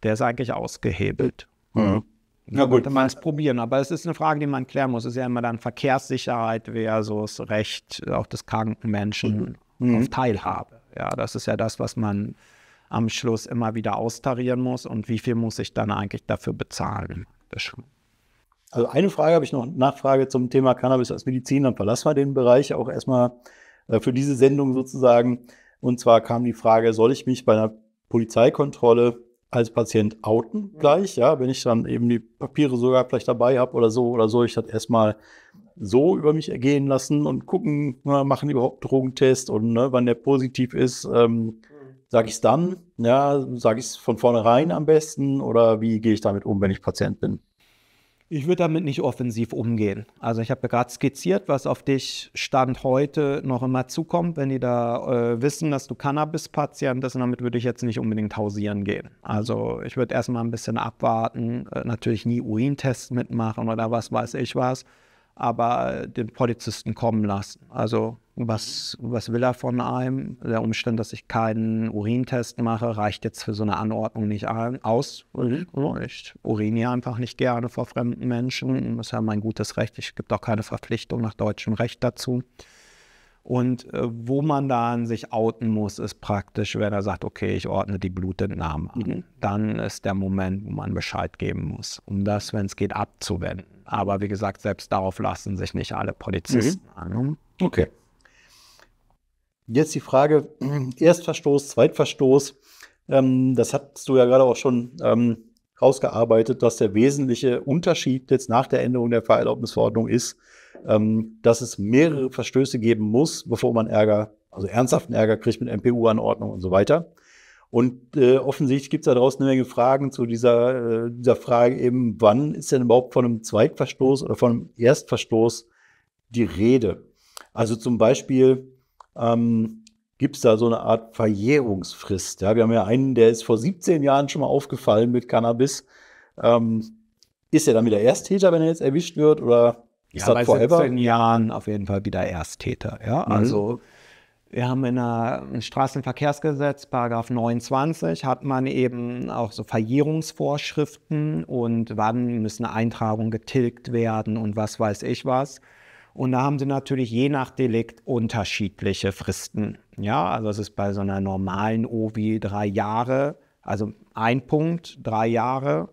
der ist eigentlich ausgehebelt. Mhm. Na gut. Könnte man es probieren, aber es ist eine Frage, die man klären muss. Es ist ja immer dann Verkehrssicherheit versus Recht auch des kranken Menschen mhm. auf mhm. Teilhabe. Ja, das ist ja das, was man am Schluss immer wieder austarieren muss und wie viel muss ich dann eigentlich dafür bezahlen. Also eine Frage habe ich noch, Nachfrage zum Thema Cannabis als Medizin, dann verlassen wir den Bereich auch erstmal äh, für diese Sendung sozusagen. Und zwar kam die Frage, soll ich mich bei einer Polizeikontrolle als Patient outen mhm. gleich, ja, wenn ich dann eben die Papiere sogar vielleicht dabei habe oder so oder so, ich das erstmal so über mich ergehen lassen und gucken, na, machen überhaupt Drogentest und ne, wann der positiv ist, ähm, mhm. sage ich es dann, ja, sage ich es von vornherein am besten oder wie gehe ich damit um, wenn ich Patient bin? Ich würde damit nicht offensiv umgehen. Also ich habe ja gerade skizziert, was auf dich Stand heute noch immer zukommt, wenn die da äh, wissen, dass du Cannabis-Patient bist. Und damit würde ich jetzt nicht unbedingt hausieren gehen. Also ich würde erstmal ein bisschen abwarten, äh, natürlich nie Urintests mitmachen oder was weiß ich was aber den Polizisten kommen lassen. Also was, was will er von einem? Der Umstand, dass ich keinen Urintest mache, reicht jetzt für so eine Anordnung nicht ein, aus. Mhm. Ich uriniere einfach nicht gerne vor fremden Menschen. Das ist ja mein gutes Recht. Es gibt auch keine Verpflichtung nach deutschem Recht dazu. Und äh, wo man dann sich outen muss, ist praktisch, wenn er sagt, okay, ich ordne die Blutentnahme an. Mhm. Dann ist der Moment, wo man Bescheid geben muss, um das, wenn es geht, abzuwenden. Aber wie gesagt, selbst darauf lassen sich nicht alle Polizisten mhm. an. Ne? Okay. Jetzt die Frage: [clears throat] Erstverstoß, Zweitverstoß. Ähm, das hast du ja gerade auch schon ähm, rausgearbeitet, dass der wesentliche Unterschied jetzt nach der Änderung der Fahrerlaubnisverordnung ist, ähm, dass es mehrere Verstöße geben muss, bevor man Ärger, also ernsthaften Ärger kriegt mit MPU-Anordnung und so weiter. Und äh, offensichtlich gibt es da draußen eine Menge Fragen zu dieser, äh, dieser Frage eben, wann ist denn überhaupt von einem Zweitverstoß oder von einem Erstverstoß die Rede? Also zum Beispiel ähm, gibt es da so eine Art Verjährungsfrist. Ja, wir haben ja einen, der ist vor 17 Jahren schon mal aufgefallen mit Cannabis. Ähm, ist er dann wieder Ersttäter, wenn er jetzt erwischt wird? Oder ja, ist das bei forever? 17 Jahren auf jeden Fall wieder Ersttäter. Ja, mhm. also wir haben in der Straßenverkehrsgesetz, Paragraf 29, hat man eben auch so Verjährungsvorschriften und wann müssen Eintragungen getilgt werden und was weiß ich was. Und da haben sie natürlich je nach Delikt unterschiedliche Fristen. Ja, also es ist bei so einer normalen OVI drei Jahre, also ein Punkt, drei Jahre.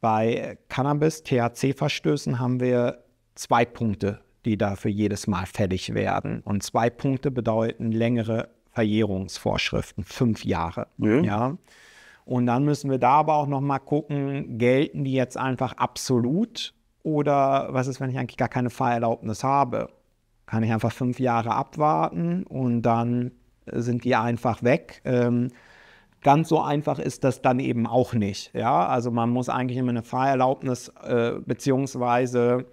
Bei Cannabis, THC-Verstößen haben wir zwei Punkte, die dafür jedes Mal fällig werden. Und zwei Punkte bedeuten längere Verjährungsvorschriften, fünf Jahre. Mhm. Ja. Und dann müssen wir da aber auch nochmal gucken, gelten die jetzt einfach absolut oder was ist, wenn ich eigentlich gar keine Fahrerlaubnis habe? Kann ich einfach fünf Jahre abwarten und dann sind die einfach weg? Ähm, ganz so einfach ist das dann eben auch nicht. Ja, also man muss eigentlich immer eine Fahrerlaubnis äh, beziehungsweise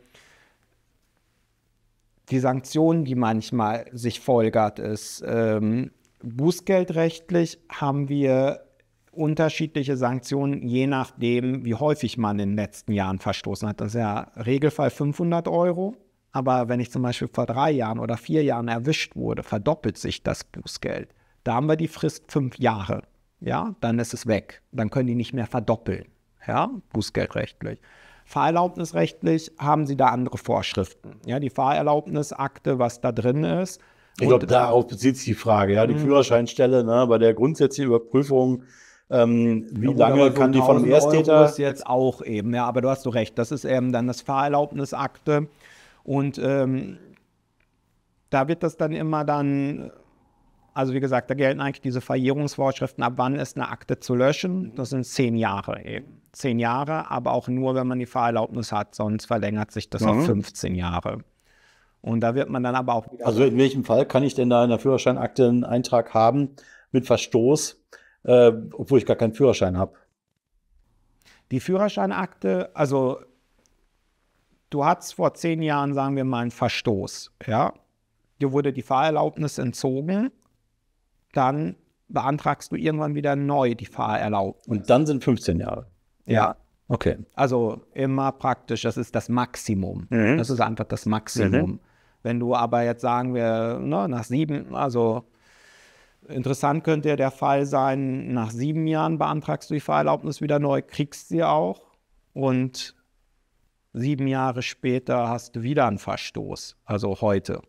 die Sanktionen, die manchmal sich folgert, ist ähm, bußgeldrechtlich haben wir unterschiedliche Sanktionen, je nachdem, wie häufig man in den letzten Jahren verstoßen hat. Das ist ja Regelfall 500 Euro. Aber wenn ich zum Beispiel vor drei Jahren oder vier Jahren erwischt wurde, verdoppelt sich das Bußgeld. Da haben wir die Frist fünf Jahre. Ja, dann ist es weg. Dann können die nicht mehr verdoppeln. Ja, bußgeldrechtlich. Fahrerlaubnisrechtlich haben sie da andere Vorschriften. Ja, die Fahrerlaubnisakte, was da drin ist. Ich glaube, äh, darauf bezieht sich die Frage. Ja, die mhm. Führerscheinstelle ne, bei der grundsätzlichen Überprüfung. Ähm, wie ja, lange kann die von einem Ersttäter? Das jetzt auch eben, ja, aber du hast du recht. Das ist eben dann das Fahrerlaubnisakte. Und ähm, da wird das dann immer dann, also wie gesagt, da gelten eigentlich diese Verjährungsvorschriften, ab wann ist eine Akte zu löschen. Das sind zehn Jahre eben zehn Jahre, aber auch nur, wenn man die Fahrerlaubnis hat, sonst verlängert sich das mhm. auf 15 Jahre. Und da wird man dann aber auch wieder. Also in welchem Fall kann ich denn da in der Führerscheinakte einen Eintrag haben mit Verstoß, äh, obwohl ich gar keinen Führerschein habe? Die Führerscheinakte, also du hattest vor zehn Jahren, sagen wir mal, einen Verstoß, ja. Dir wurde die Fahrerlaubnis entzogen, dann beantragst du irgendwann wieder neu die Fahrerlaubnis. Und dann sind 15 Jahre. Ja. Okay. Also immer praktisch, das ist das Maximum. Mhm. Das ist einfach das Maximum. Mhm. Wenn du aber jetzt sagen wir, ne, nach sieben, also interessant könnte ja der Fall sein, nach sieben Jahren beantragst du die Fahrerlaubnis wieder neu, kriegst sie auch und sieben Jahre später hast du wieder einen Verstoß, also heute.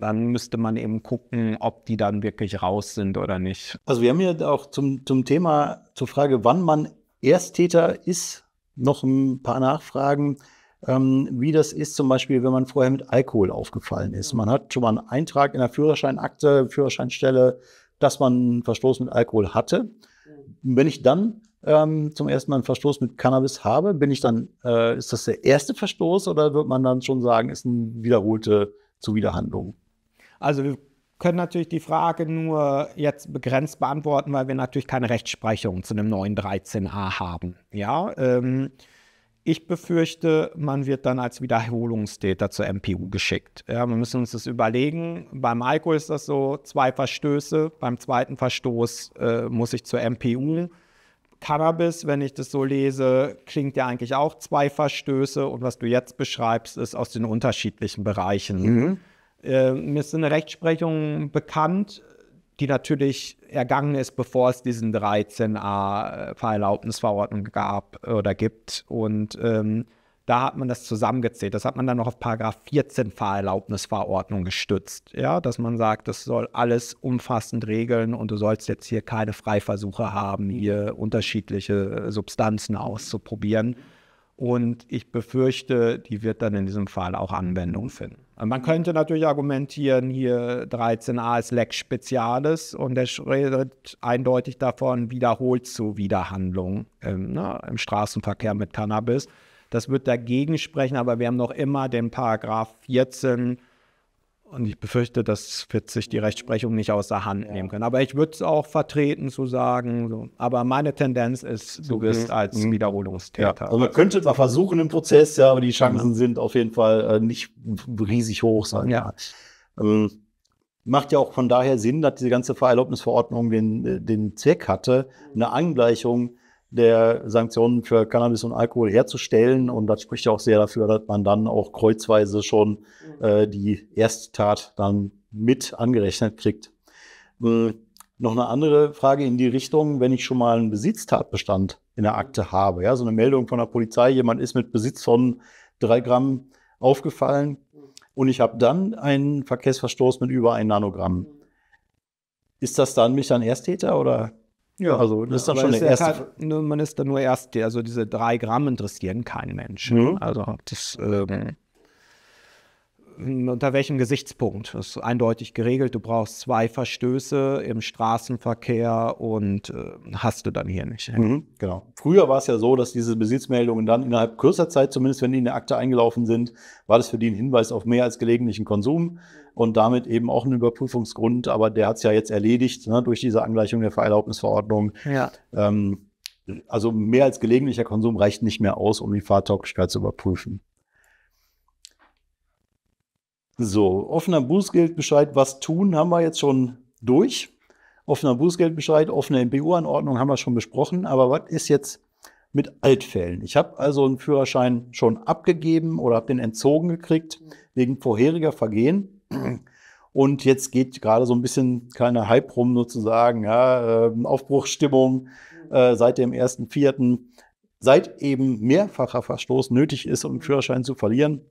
Dann müsste man eben gucken, ob die dann wirklich raus sind oder nicht. Also wir haben ja auch zum, zum Thema, zur Frage, wann man Ersttäter ist, noch ein paar Nachfragen, ähm, wie das ist zum Beispiel, wenn man vorher mit Alkohol aufgefallen ist. Man hat schon mal einen Eintrag in der Führerscheinakte, Führerscheinstelle, dass man einen Verstoß mit Alkohol hatte. Wenn ich dann ähm, zum ersten Mal einen Verstoß mit Cannabis habe, bin ich dann, äh, ist das der erste Verstoß oder wird man dann schon sagen, ist eine wiederholte Zuwiderhandlung? Also wir können natürlich die Frage nur jetzt begrenzt beantworten, weil wir natürlich keine Rechtsprechung zu einem neuen 13a haben. Ja, ähm, ich befürchte, man wird dann als Wiederholungstäter zur MPU geschickt. Ja, wir müssen uns das überlegen. Beim Alkohol ist das so, zwei Verstöße. Beim zweiten Verstoß äh, muss ich zur MPU. Cannabis, wenn ich das so lese, klingt ja eigentlich auch zwei Verstöße. Und was du jetzt beschreibst, ist aus den unterschiedlichen Bereichen. Mhm äh, mir ist eine Rechtsprechung bekannt, die natürlich ergangen ist, bevor es diesen 13a Fahrerlaubnisverordnung gab oder gibt. Und ähm, da hat man das zusammengezählt. Das hat man dann noch auf Paragraph 14 Fahrerlaubnisverordnung gestützt. Ja, dass man sagt, das soll alles umfassend regeln und du sollst jetzt hier keine Freiversuche haben, hier unterschiedliche Substanzen auszuprobieren. Und ich befürchte, die wird dann in diesem Fall auch Anwendung finden. Man könnte natürlich argumentieren, hier 13a ist Lex Spezialis und der redet eindeutig davon, wiederholt zu Wiederhandlung ähm, ne, im Straßenverkehr mit Cannabis. Das wird dagegen sprechen, aber wir haben noch immer den Paragraph 14 und ich befürchte, dass wird sich die Rechtsprechung nicht außer Hand ja. nehmen können. Aber ich würde es auch vertreten zu sagen. So. Aber meine Tendenz ist, du bist als hm. Wiederholungstäter. Ja. Also man könnte zwar versuchen im Prozess, ja, aber die Chancen ja. sind auf jeden Fall äh, nicht riesig hoch, sagen ja. Ähm, macht ja auch von daher Sinn, dass diese ganze Fahrerlaubnisverordnung den, äh, den Zweck hatte, eine Angleichung der Sanktionen für Cannabis und Alkohol herzustellen. Und das spricht ja auch sehr dafür, dass man dann auch kreuzweise schon mhm. äh, die Ersttat dann mit angerechnet kriegt. Äh, noch eine andere Frage in die Richtung, wenn ich schon mal einen Besitztatbestand in der Akte mhm. habe, ja, so eine Meldung von der Polizei, jemand ist mit Besitz von drei Gramm aufgefallen mhm. und ich habe dann einen Verkehrsverstoß mit über ein Nanogramm. Ist das dann mich dann Ersttäter oder ja, also das ist dann schon der erste. Kann, ne, man ist dann nur erst, also diese drei Gramm interessieren keinen Menschen. Mhm. Also das, ähm, hm, unter welchem Gesichtspunkt? Das ist eindeutig geregelt. Du brauchst zwei Verstöße im Straßenverkehr und äh, hast du dann hier nicht. Mhm, genau. Früher war es ja so, dass diese Besitzmeldungen dann innerhalb kürzer Zeit, zumindest wenn die in der Akte eingelaufen sind, war das für die ein Hinweis auf mehr als gelegentlichen Konsum und damit eben auch einen Überprüfungsgrund, aber der hat es ja jetzt erledigt ne, durch diese Angleichung der Fahrerlaubnisverordnung. Ja. Ähm, also mehr als gelegentlicher Konsum reicht nicht mehr aus, um die Fahrtauglichkeit zu überprüfen. So, offener Bußgeldbescheid, was tun, haben wir jetzt schon durch. Offener Bußgeldbescheid, offene MPU-Anordnung haben wir schon besprochen, aber was ist jetzt mit Altfällen? Ich habe also einen Führerschein schon abgegeben oder habe den entzogen gekriegt wegen vorheriger Vergehen und jetzt geht gerade so ein bisschen keine Hype rum sozusagen, ja, äh, Aufbruchsstimmung mhm. äh, seit dem 1.4., seit eben mehrfacher Verstoß nötig ist, um einen mhm. Führerschein zu verlieren,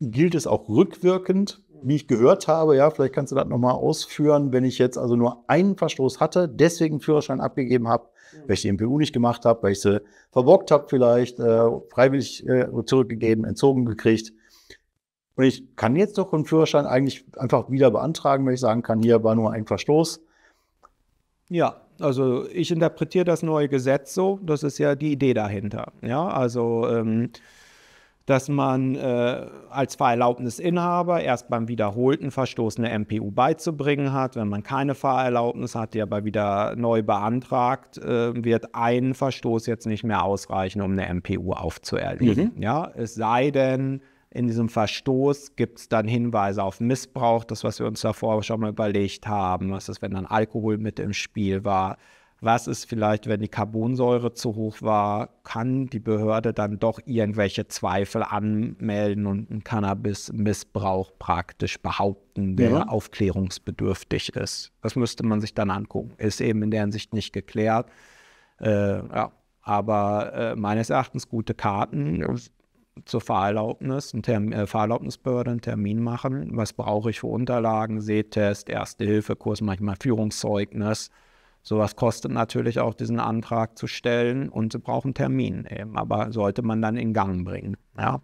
gilt es auch rückwirkend, mhm. wie ich gehört habe, ja, vielleicht kannst du das nochmal ausführen, wenn ich jetzt also nur einen Verstoß hatte, deswegen Führerschein abgegeben habe, weil ich die MPU nicht gemacht habe, weil ich sie verbockt habe vielleicht, äh, freiwillig äh, zurückgegeben, entzogen gekriegt, und ich kann jetzt doch einen Führerschein eigentlich einfach wieder beantragen, wenn ich sagen kann, hier war nur ein Verstoß. Ja, also ich interpretiere das neue Gesetz so, das ist ja die Idee dahinter. Ja, also ähm, dass man äh, als Fahrerlaubnisinhaber erst beim wiederholten Verstoß eine MPU beizubringen hat. Wenn man keine Fahrerlaubnis hat, die aber wieder neu beantragt, äh, wird ein Verstoß jetzt nicht mehr ausreichen, um eine MPU aufzuerlegen. Mhm. Ja, es sei denn, in diesem Verstoß gibt es dann Hinweise auf Missbrauch, das, was wir uns davor schon mal überlegt haben. Was ist, wenn dann Alkohol mit im Spiel war? Was ist vielleicht, wenn die Carbonsäure zu hoch war? Kann die Behörde dann doch irgendwelche Zweifel anmelden und einen Cannabis-Missbrauch praktisch behaupten, der ja. aufklärungsbedürftig ist? Das müsste man sich dann angucken. Ist eben in der Hinsicht nicht geklärt. Äh, ja. Aber äh, meines Erachtens gute Karten. Ja zur Fahrerlaubnis, eine Term äh, Fahrerlaubnisbehörde einen Termin machen. Was brauche ich für Unterlagen? Sehtest, Erste-Hilfe-Kurs, manchmal Führungszeugnis. Sowas kostet natürlich auch, diesen Antrag zu stellen und sie brauchen Termin eben, aber sollte man dann in Gang bringen. Ja,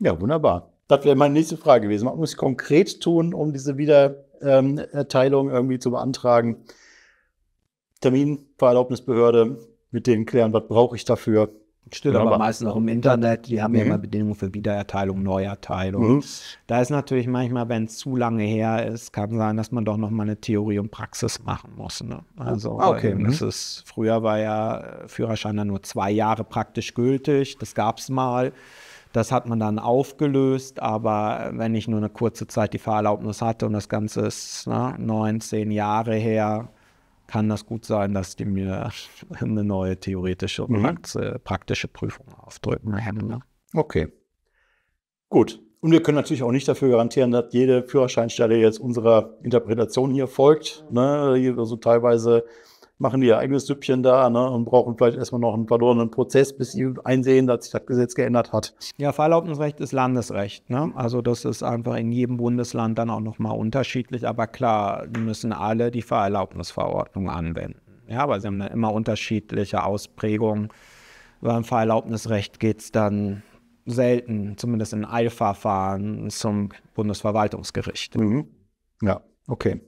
ja wunderbar. Das wäre meine nächste Frage gewesen. Was muss ich konkret tun, um diese Wiedererteilung ähm, irgendwie zu beantragen. Termin, Fahrerlaubnisbehörde, mit denen klären, was brauche ich dafür, Stimmt, genau, aber, aber meistens auch im Internet. Die haben mhm. ja immer Bedingungen für Wiedererteilung, Neuerteilung. Mhm. Da ist natürlich manchmal, wenn es zu lange her ist, kann sein, dass man doch noch mal eine Theorie und Praxis machen muss. Ne? Also ah, okay. Mhm. das mhm. ist, früher war ja äh, Führerschein dann nur zwei Jahre praktisch gültig. Das gab es mal. Das hat man dann aufgelöst, aber wenn ich nur eine kurze Zeit die Fahrerlaubnis hatte und das Ganze ist ne, neun, zehn Jahre her, kann das gut sein, dass die mir [laughs] eine neue theoretische und mhm. praktische Prüfung aufdrücken Okay. Gut. Und wir können natürlich auch nicht dafür garantieren, dass jede Führerscheinstelle jetzt unserer Interpretation hier folgt. Ne? So also teilweise machen ihr eigenes Süppchen da ne, und brauchen vielleicht erstmal noch einen verlorenen Prozess, bis sie einsehen, dass sich das Gesetz geändert hat. Ja, Verlaubnisrecht ist Landesrecht. Ne? Also das ist einfach in jedem Bundesland dann auch nochmal unterschiedlich. Aber klar, die müssen alle die Verlaubnisverordnung anwenden. Ja, aber sie haben dann immer unterschiedliche Ausprägungen. Beim Verlaubnisrecht geht es dann selten, zumindest in Eilverfahren, zum Bundesverwaltungsgericht. Mhm. Ja, okay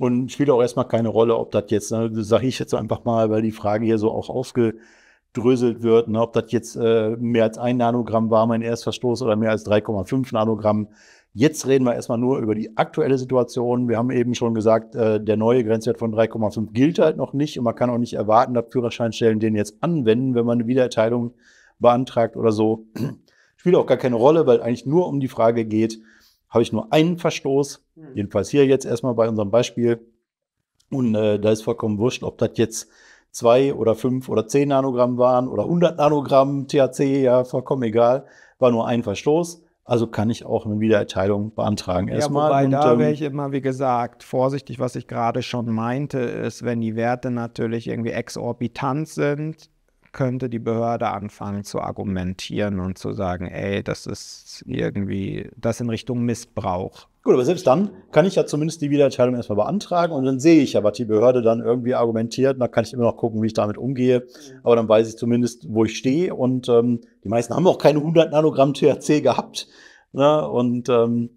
und spielt auch erstmal keine Rolle, ob das jetzt, ne, sage ich jetzt einfach mal, weil die Frage hier so auch aufgedröselt wird, ne, ob das jetzt äh, mehr als ein Nanogramm war, mein Erstverstoß, oder mehr als 3,5 Nanogramm. Jetzt reden wir erstmal nur über die aktuelle Situation. Wir haben eben schon gesagt, äh, der neue Grenzwert von 3,5 gilt halt noch nicht und man kann auch nicht erwarten, dass Führerscheinstellen den jetzt anwenden, wenn man eine Wiedererteilung beantragt oder so. Spielt auch gar keine Rolle, weil eigentlich nur um die Frage geht, habe ich nur einen Verstoß hm. Jedenfalls hier jetzt erstmal bei unserem Beispiel. Und äh, da ist vollkommen wurscht, ob das jetzt zwei oder fünf oder zehn Nanogramm waren oder 100 Nanogramm THC, ja, vollkommen egal. War nur ein Verstoß. Also kann ich auch eine Wiedererteilung beantragen ja, erstmal. Wobei und, da ähm, wäre ich immer, wie gesagt, vorsichtig, was ich gerade schon meinte, ist, wenn die Werte natürlich irgendwie exorbitant sind, könnte die Behörde anfangen zu argumentieren und zu sagen, ey, das ist irgendwie das in Richtung Missbrauch. Gut, aber selbst dann kann ich ja zumindest die Wiedererteilung erstmal beantragen und dann sehe ich ja, was die Behörde dann irgendwie argumentiert. Und da kann ich immer noch gucken, wie ich damit umgehe. Mhm. Aber dann weiß ich zumindest, wo ich stehe. Und ähm, die meisten haben auch keine 100 Nanogramm THC gehabt. Ne? Und ähm,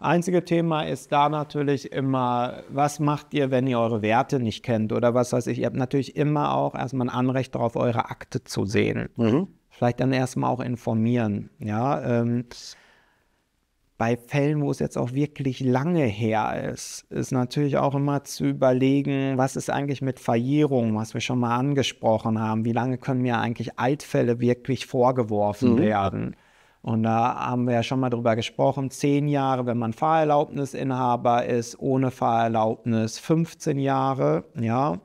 Einzige Thema ist da natürlich immer, was macht ihr, wenn ihr eure Werte nicht kennt oder was weiß ich. Ihr habt natürlich immer auch erstmal ein Anrecht darauf, eure Akte zu sehen. Mhm. Vielleicht dann erstmal auch informieren. Ja, ähm, bei Fällen, wo es jetzt auch wirklich lange her ist, ist natürlich auch immer zu überlegen, was ist eigentlich mit Verjährung, was wir schon mal angesprochen haben, wie lange können mir eigentlich Altfälle wirklich vorgeworfen mhm. werden. Und da haben wir ja schon mal drüber gesprochen, zehn Jahre, wenn man Fahrerlaubnisinhaber ist, ohne Fahrerlaubnis 15 Jahre, ja.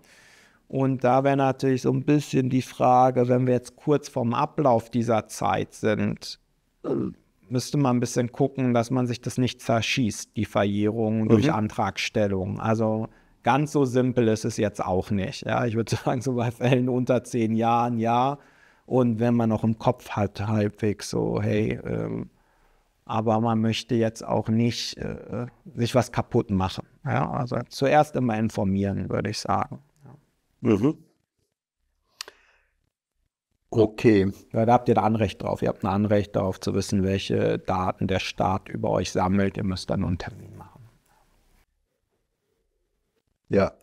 Und da wäre natürlich so ein bisschen die Frage, wenn wir jetzt kurz vorm Ablauf dieser Zeit sind, ähm, müsste man ein bisschen gucken, dass man sich das nicht zerschießt, die Verjährung mhm. durch Antragstellung. Also ganz so simpel ist es jetzt auch nicht. Ja, ich würde [laughs] sagen, so bei Fällen unter zehn Jahren, ja. Und wenn man noch im Kopf hat, halbwegs so, hey, ähm, aber man möchte jetzt auch nicht äh, sich was kaputt machen. Ja, also zuerst immer informieren, würde ich sagen. Ja. Mhm. Okay. Ja, da habt ihr da Anrecht drauf. Ihr habt ein Anrecht darauf zu wissen, welche Daten der Staat über euch sammelt. Ihr müsst dann einen Termin machen. Ja.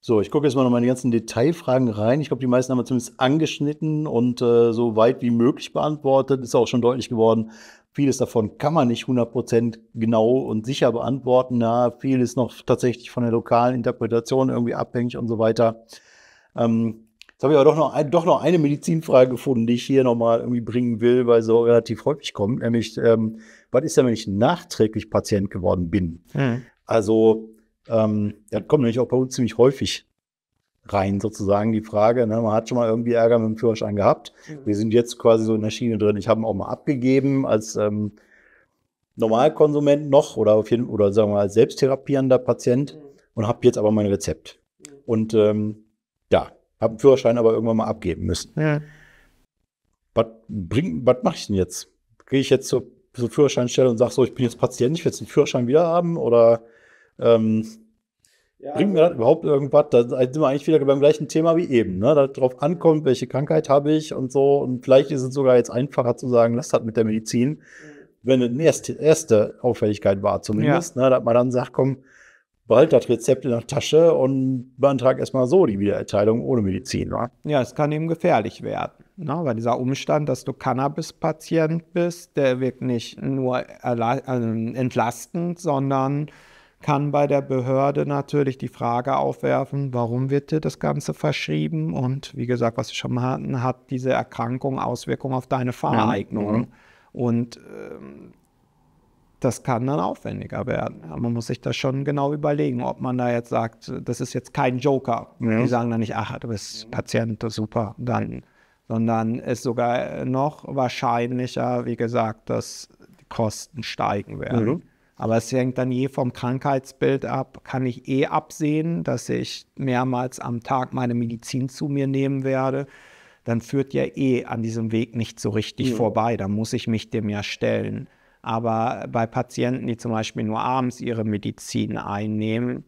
So, ich gucke jetzt mal noch meine ganzen Detailfragen rein. Ich glaube, die meisten haben wir zumindest angeschnitten und äh, so weit wie möglich beantwortet. Ist auch schon deutlich geworden, vieles davon kann man nicht 100% genau und sicher beantworten. Na, viel ist noch tatsächlich von der lokalen Interpretation irgendwie abhängig und so weiter. Ähm, Jetzt habe ich aber doch noch, ein, doch noch eine Medizinfrage gefunden, die ich hier nochmal irgendwie bringen will, weil so relativ häufig kommt, nämlich, ähm, was ist denn, wenn ich nachträglich Patient geworden bin? Mhm. Also, ähm, das kommt nämlich auch bei uns ziemlich häufig rein, sozusagen, die Frage. Ne? Man hat schon mal irgendwie Ärger mit dem Führerschein gehabt. Mhm. Wir sind jetzt quasi so in der Schiene drin. Ich habe ihn auch mal abgegeben als ähm, Normalkonsument noch oder, auf jeden, oder sagen wir mal als selbsttherapierender Patient mhm. und habe jetzt aber mein Rezept. Hm. Und ähm, ja, habe einen Führerschein aber irgendwann mal abgeben müssen. Ja. Was, bring, was mache ich denn jetzt? Gehe ich jetzt zur, zur Führerscheinstelle und sage so, ich bin jetzt Patient, ich will jetzt den Führerschein wieder haben oder ähm, ja, bringt mir also das überhaupt irgendwas? Da sind wir eigentlich wieder beim gleichen Thema wie eben. Ne? Darauf ankommt, welche Krankheit habe ich und so. Und vielleicht ist es sogar jetzt einfacher zu sagen, lass das mit der Medizin, wenn eine erste, erste Auffälligkeit war zumindest. Ja. Ne? Dass man dann sagt, komm, bald das Rezept in der Tasche und beantrage erstmal so die Wiedererteilung ohne Medizin. Ne? Ja, es kann eben gefährlich werden. Ne? Weil dieser Umstand, dass du Cannabis-Patient bist, der wirkt nicht nur ähm, entlastend, sondern kann bei der Behörde natürlich die Frage aufwerfen, warum wird dir das Ganze verschrieben? Und wie gesagt, was wir schon mal hatten, hat diese Erkrankung Auswirkungen auf deine Fahreignung. Ja. Mhm. Und ähm, das kann dann aufwendiger werden. man muss sich das schon genau überlegen, ob man da jetzt sagt, das ist jetzt kein Joker. Ja. Die sagen dann nicht, ach, du bist Patient, super, dann. Sondern ist sogar noch wahrscheinlicher, wie gesagt, dass die Kosten steigen werden. Mhm. Aber es hängt dann je vom Krankheitsbild ab. Kann ich eh absehen, dass ich mehrmals am Tag meine Medizin zu mir nehmen werde? Dann führt ja eh an diesem Weg nicht so richtig mhm. vorbei. Da muss ich mich dem ja stellen. Aber bei Patienten, die zum Beispiel nur abends ihre Medizin einnehmen,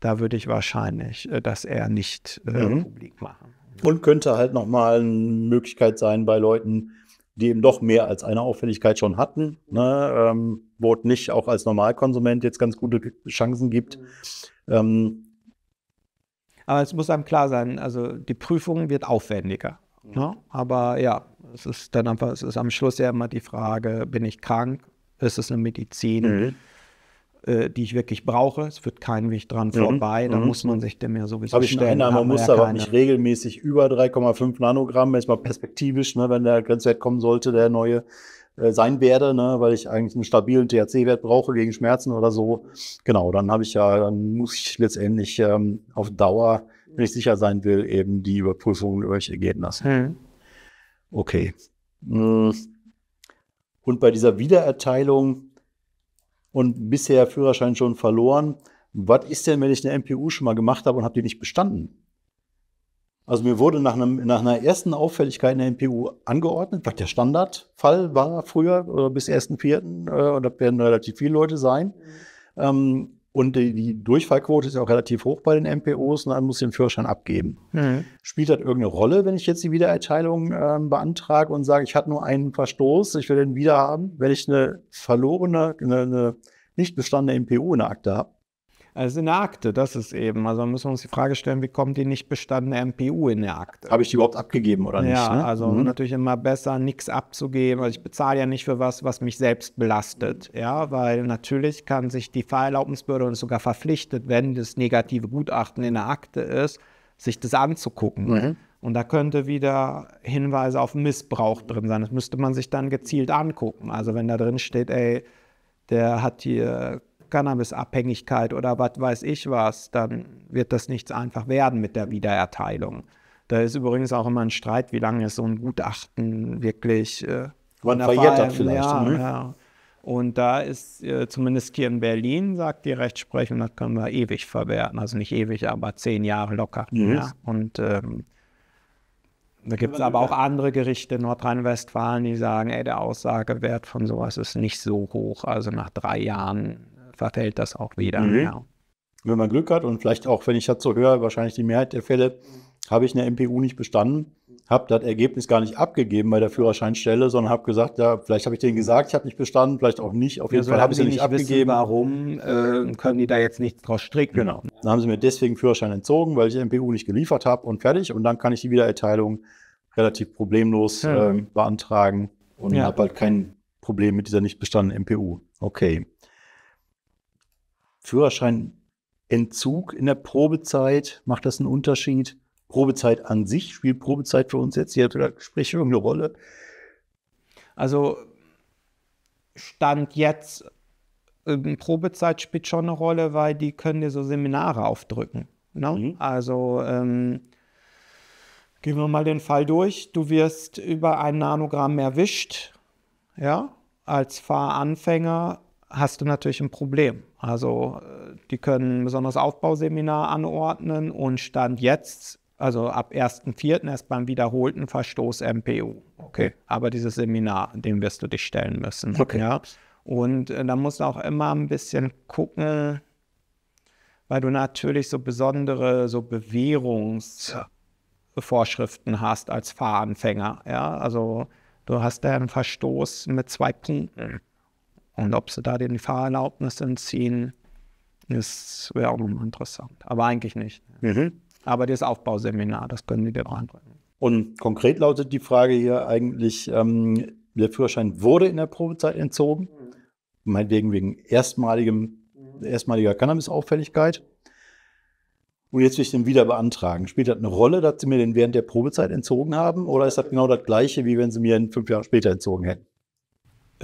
da würde ich wahrscheinlich äh, das eher nicht äh, mhm. publik machen. Und könnte halt nochmal eine Möglichkeit sein bei Leuten, die eben doch mehr als eine Auffälligkeit schon hatten, ne, ähm, wo es nicht auch als Normalkonsument jetzt ganz gute Chancen gibt. Ähm, aber es muss einem klar sein, also die Prüfung wird aufwendiger. Ne? Mhm. Aber ja, es ist dann einfach, es ist am Schluss ja immer die Frage, bin ich krank ist es eine Medizin, mhm. äh, die ich wirklich brauche? Es führt kein Weg dran mhm. vorbei. Da mhm. muss man sich dem ja sowieso Habe ich stellen. eine Einnahmemuster, ja aber nicht regelmäßig über 3,5 Nanogramm. Jetzt perspektivisch, ne, wenn der Grenzwert kommen sollte, der neue äh, sein werde, ne, weil ich eigentlich einen stabilen THC-Wert brauche gegen Schmerzen oder so. Genau, dann habe ich ja, dann muss ich letztendlich ähm, auf Dauer, wenn ich sicher sein will, eben die Überprüfung über euch gehen lassen. Hm. Okay. Mhm. Und bei dieser Wiedererteilung und bisher Führerschein schon verloren, was ist denn, wenn ich eine MPU schon mal gemacht habe und habe die nicht bestanden? Also mir wurde nach, einem, nach einer ersten Auffälligkeit eine MPU angeordnet, was der Standardfall war früher oder bis 1.4. Äh, und da werden relativ viele Leute sein. Mhm. Ähm, und die, die, Durchfallquote ist ja auch relativ hoch bei den MPOs und ne? dann muss ich den Führerschein abgeben. Mhm. Spielt das irgendeine Rolle, wenn ich jetzt die Wiedererteilung äh, beantrage und sage, ich hatte nur einen Verstoß, ich will den wieder haben, wenn ich eine verlorene, eine, eine nicht bestandene MPO in der Akte habe? Also in der Akte. Das ist eben. Also müssen wir uns die Frage stellen, wie kommt die nicht bestandene MPU in der Akte? Habe ich die überhaupt abgegeben oder nicht? Ja, ne? also mhm. natürlich immer besser, nichts abzugeben. Also ich bezahle ja nicht für was, was mich selbst belastet. Ja, weil natürlich kann sich die Fahrerlaubnisbehörde und sogar verpflichtet, wenn das negative Gutachten in der Akte ist, sich das anzugucken. Mhm. Und da könnte wieder Hinweise auf Missbrauch drin sein. Das müsste man sich dann gezielt angucken. Also wenn da drin steht, ey, der hat hier Cannabisabhängigkeit oder was weiß ich was, dann wird das nichts einfach werden mit der Wiedererteilung. Da ist übrigens auch immer ein Streit, wie lange ist so ein Gutachten wirklich. Äh, Wann verjährt das vielleicht? Ja, ne? ja. Und da ist äh, zumindest hier in Berlin, sagt die Rechtsprechung, das können wir ewig verwerten. Also nicht ewig, aber zehn Jahre locker. Mhm. Ja. Und ähm, da gibt es aber auch andere Gerichte in Nordrhein-Westfalen, die sagen, ey, der Aussagewert von sowas ist nicht so hoch. Also nach drei Jahren verfällt das auch wieder. Mhm. Ja. Wenn man Glück hat und vielleicht auch, wenn ich das so höre, wahrscheinlich die Mehrheit der Fälle, habe ich eine MPU nicht bestanden, habe das Ergebnis gar nicht abgegeben bei der Führerscheinstelle, sondern habe gesagt, ja, vielleicht habe ich denen gesagt, ich habe nicht bestanden, vielleicht auch nicht. Auf jeden ja, Fall habe ich sie nicht abgegeben. Wissen, warum äh, können die da jetzt nichts draus stricken? Genau. Dann haben sie mir deswegen Führerschein entzogen, weil ich MPU nicht geliefert habe und fertig. Und dann kann ich die Wiedererteilung relativ problemlos ja. ähm, beantragen und ja. habe halt kein Problem mit dieser nicht bestandenen MPU. Okay. Führerscheinentzug in der Probezeit, macht das einen Unterschied? Probezeit an sich, spielt Probezeit für uns jetzt hier im Gespräch irgendeine Rolle? Also Stand jetzt, ähm, Probezeit spielt schon eine Rolle, weil die können dir so Seminare aufdrücken. Ne? Mhm. Also ähm, gehen wir mal den Fall durch. Du wirst über ein Nanogramm erwischt. Ja, als Fahranfänger hast du natürlich ein Problem. Also äh, die können ein besonderes Aufbauseminar anordnen und Stand jetzt, also ab 1.4. erst beim wiederholten Verstoß MPU. Okay. Aber dieses Seminar, dem wirst du dich stellen müssen. Okay. Ja? Und äh, da musst du auch immer ein bisschen gucken, weil du natürlich so besondere so Bewährungsvorschriften hast als Fahranfänger. Ja? Also du hast da einen Verstoß mit zwei Punkten. Und ob sie da den Fahrerlaubnis entziehen, ist wäre auch noch interessant. Aber eigentlich nicht. Mhm. Aber das Aufbauseminar, das können die dir reinbringen. Und konkret lautet die Frage hier eigentlich, ähm, der Führerschein wurde in der Probezeit entzogen, mhm. meinetwegen wegen erstmaligem, erstmaliger Cannabis-Auffälligkeit. Und jetzt will ich den wieder beantragen. Spielt das eine Rolle, dass sie mir den während der Probezeit entzogen haben? Oder ist das genau das Gleiche, wie wenn sie mir ihn fünf Jahre später entzogen hätten?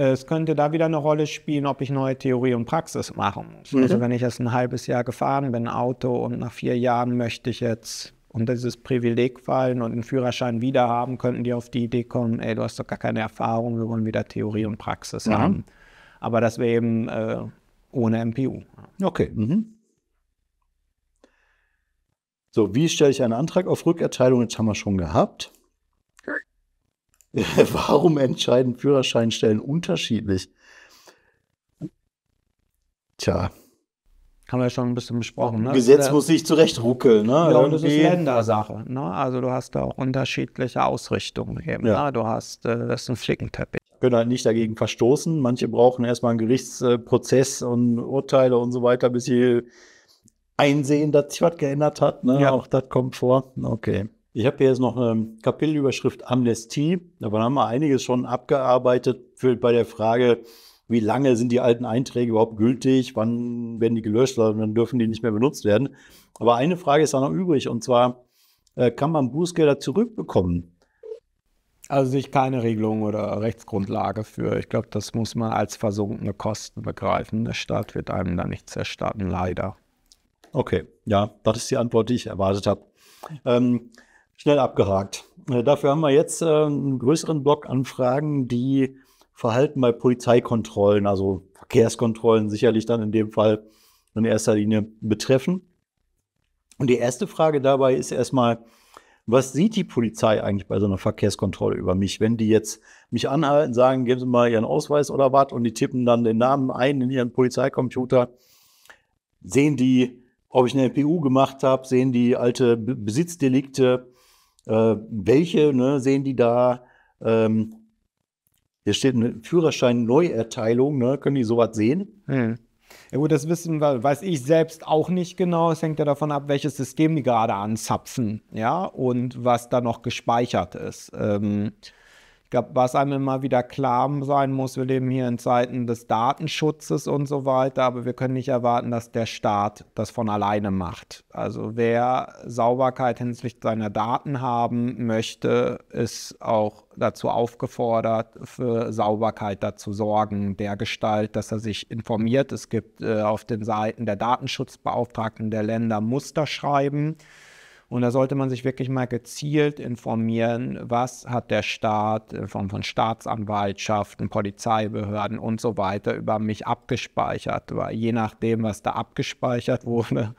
es könnte da wieder eine Rolle spielen, ob ich neue Theorie und Praxis machen muss. Mhm. Also wenn ich jetzt ein halbes Jahr gefahren bin, Auto, und nach vier Jahren möchte ich jetzt unter dieses Privileg fallen und einen Führerschein wieder haben, könnten die auf die Idee kommen, ey, du hast doch gar keine Erfahrung, wir wollen wieder Theorie und Praxis mhm. haben. Aber das wäre eben äh, ohne MPU. Okay. Mhm. So, wie stelle ich einen Antrag auf Rückerteilung? Jetzt haben wir schon gehabt. [laughs] Warum entscheiden Führerscheinstellen unterschiedlich? Tja. Haben wir ja schon ein bisschen besprochen. Ne? Gesetz der, äh, muss sich zurecht ruckeln. Ne? Ja, und das ist Ländersache. Ne? Also du hast da auch unterschiedliche Ausrichtungen eben. Ja. Ne? Du hast, äh, das ist ein Flickenteppich. Können halt nicht dagegen verstoßen. Manche brauchen erstmal einen Gerichtsprozess und Urteile und so weiter, bis sie einsehen, dass sich was geändert hat. Ne? Ja. Auch das kommt vor. Okay. Ich habe hier jetzt noch eine Kapitelüberschrift Amnestie. Davon haben wir einiges schon abgearbeitet für, bei der Frage, wie lange sind die alten Einträge überhaupt gültig, wann werden die gelöscht, wann dürfen die nicht mehr benutzt werden. Aber eine Frage ist da noch übrig und zwar, äh, kann man Bußgelder zurückbekommen? Also sich keine Regelung oder Rechtsgrundlage für. Ich glaube, das muss man als versunkene Kosten begreifen. Der Staat wird einem da nichts erstatten, leider. Okay, ja, das ist die Antwort, die ich erwartet habe. Ähm, schnell abgehakt. Äh, dafür haben wir jetzt äh, einen größeren Block an Fragen, die Verhalten bei Polizeikontrollen, also Verkehrskontrollen sicherlich dann in dem Fall in erster Linie betreffen. Und die erste Frage dabei ist erstmal, was sieht die Polizei eigentlich bei so einer Verkehrskontrolle über mich? Wenn die jetzt mich anhalten, sagen, geben Sie mal Ihren Ausweis oder was und die tippen dann den Namen ein in ihren Polizeicomputer, sehen die, ob ich eine MPU gemacht habe, sehen die alte Besitzdelikte, äh, welche ne, sehen die da? Ähm, hier steht eine Führerschein-Neuerteilung, ne? können die sowas sehen? Hm. Ja gut, das wissen wir, weiß ich selbst auch nicht genau. Es hängt ja davon ab, welches System die gerade anzapfen, ja, und was da noch gespeichert ist. Ähm, glaube, was einem immer wieder klar sein muss, wir leben hier in Zeiten des Datenschutzes und so weiter, aber wir können nicht erwarten, dass der Staat das von alleine macht. Also wer Sauberkeit hinsichtlich seiner Daten haben möchte, ist auch dazu aufgefordert, für Sauberkeit dazu sorgen, der Gestalt, dass er sich informiert. Es gibt äh, auf den Seiten der Datenschutzbeauftragten der Länder Musterschreiben. schreiben und da sollte man sich wirklich mal gezielt informieren, was hat der Staat in Form von Staatsanwaltschaften, Polizeibehörden und so weiter über mich abgespeichert. Weil je nachdem, was da abgespeichert wurde,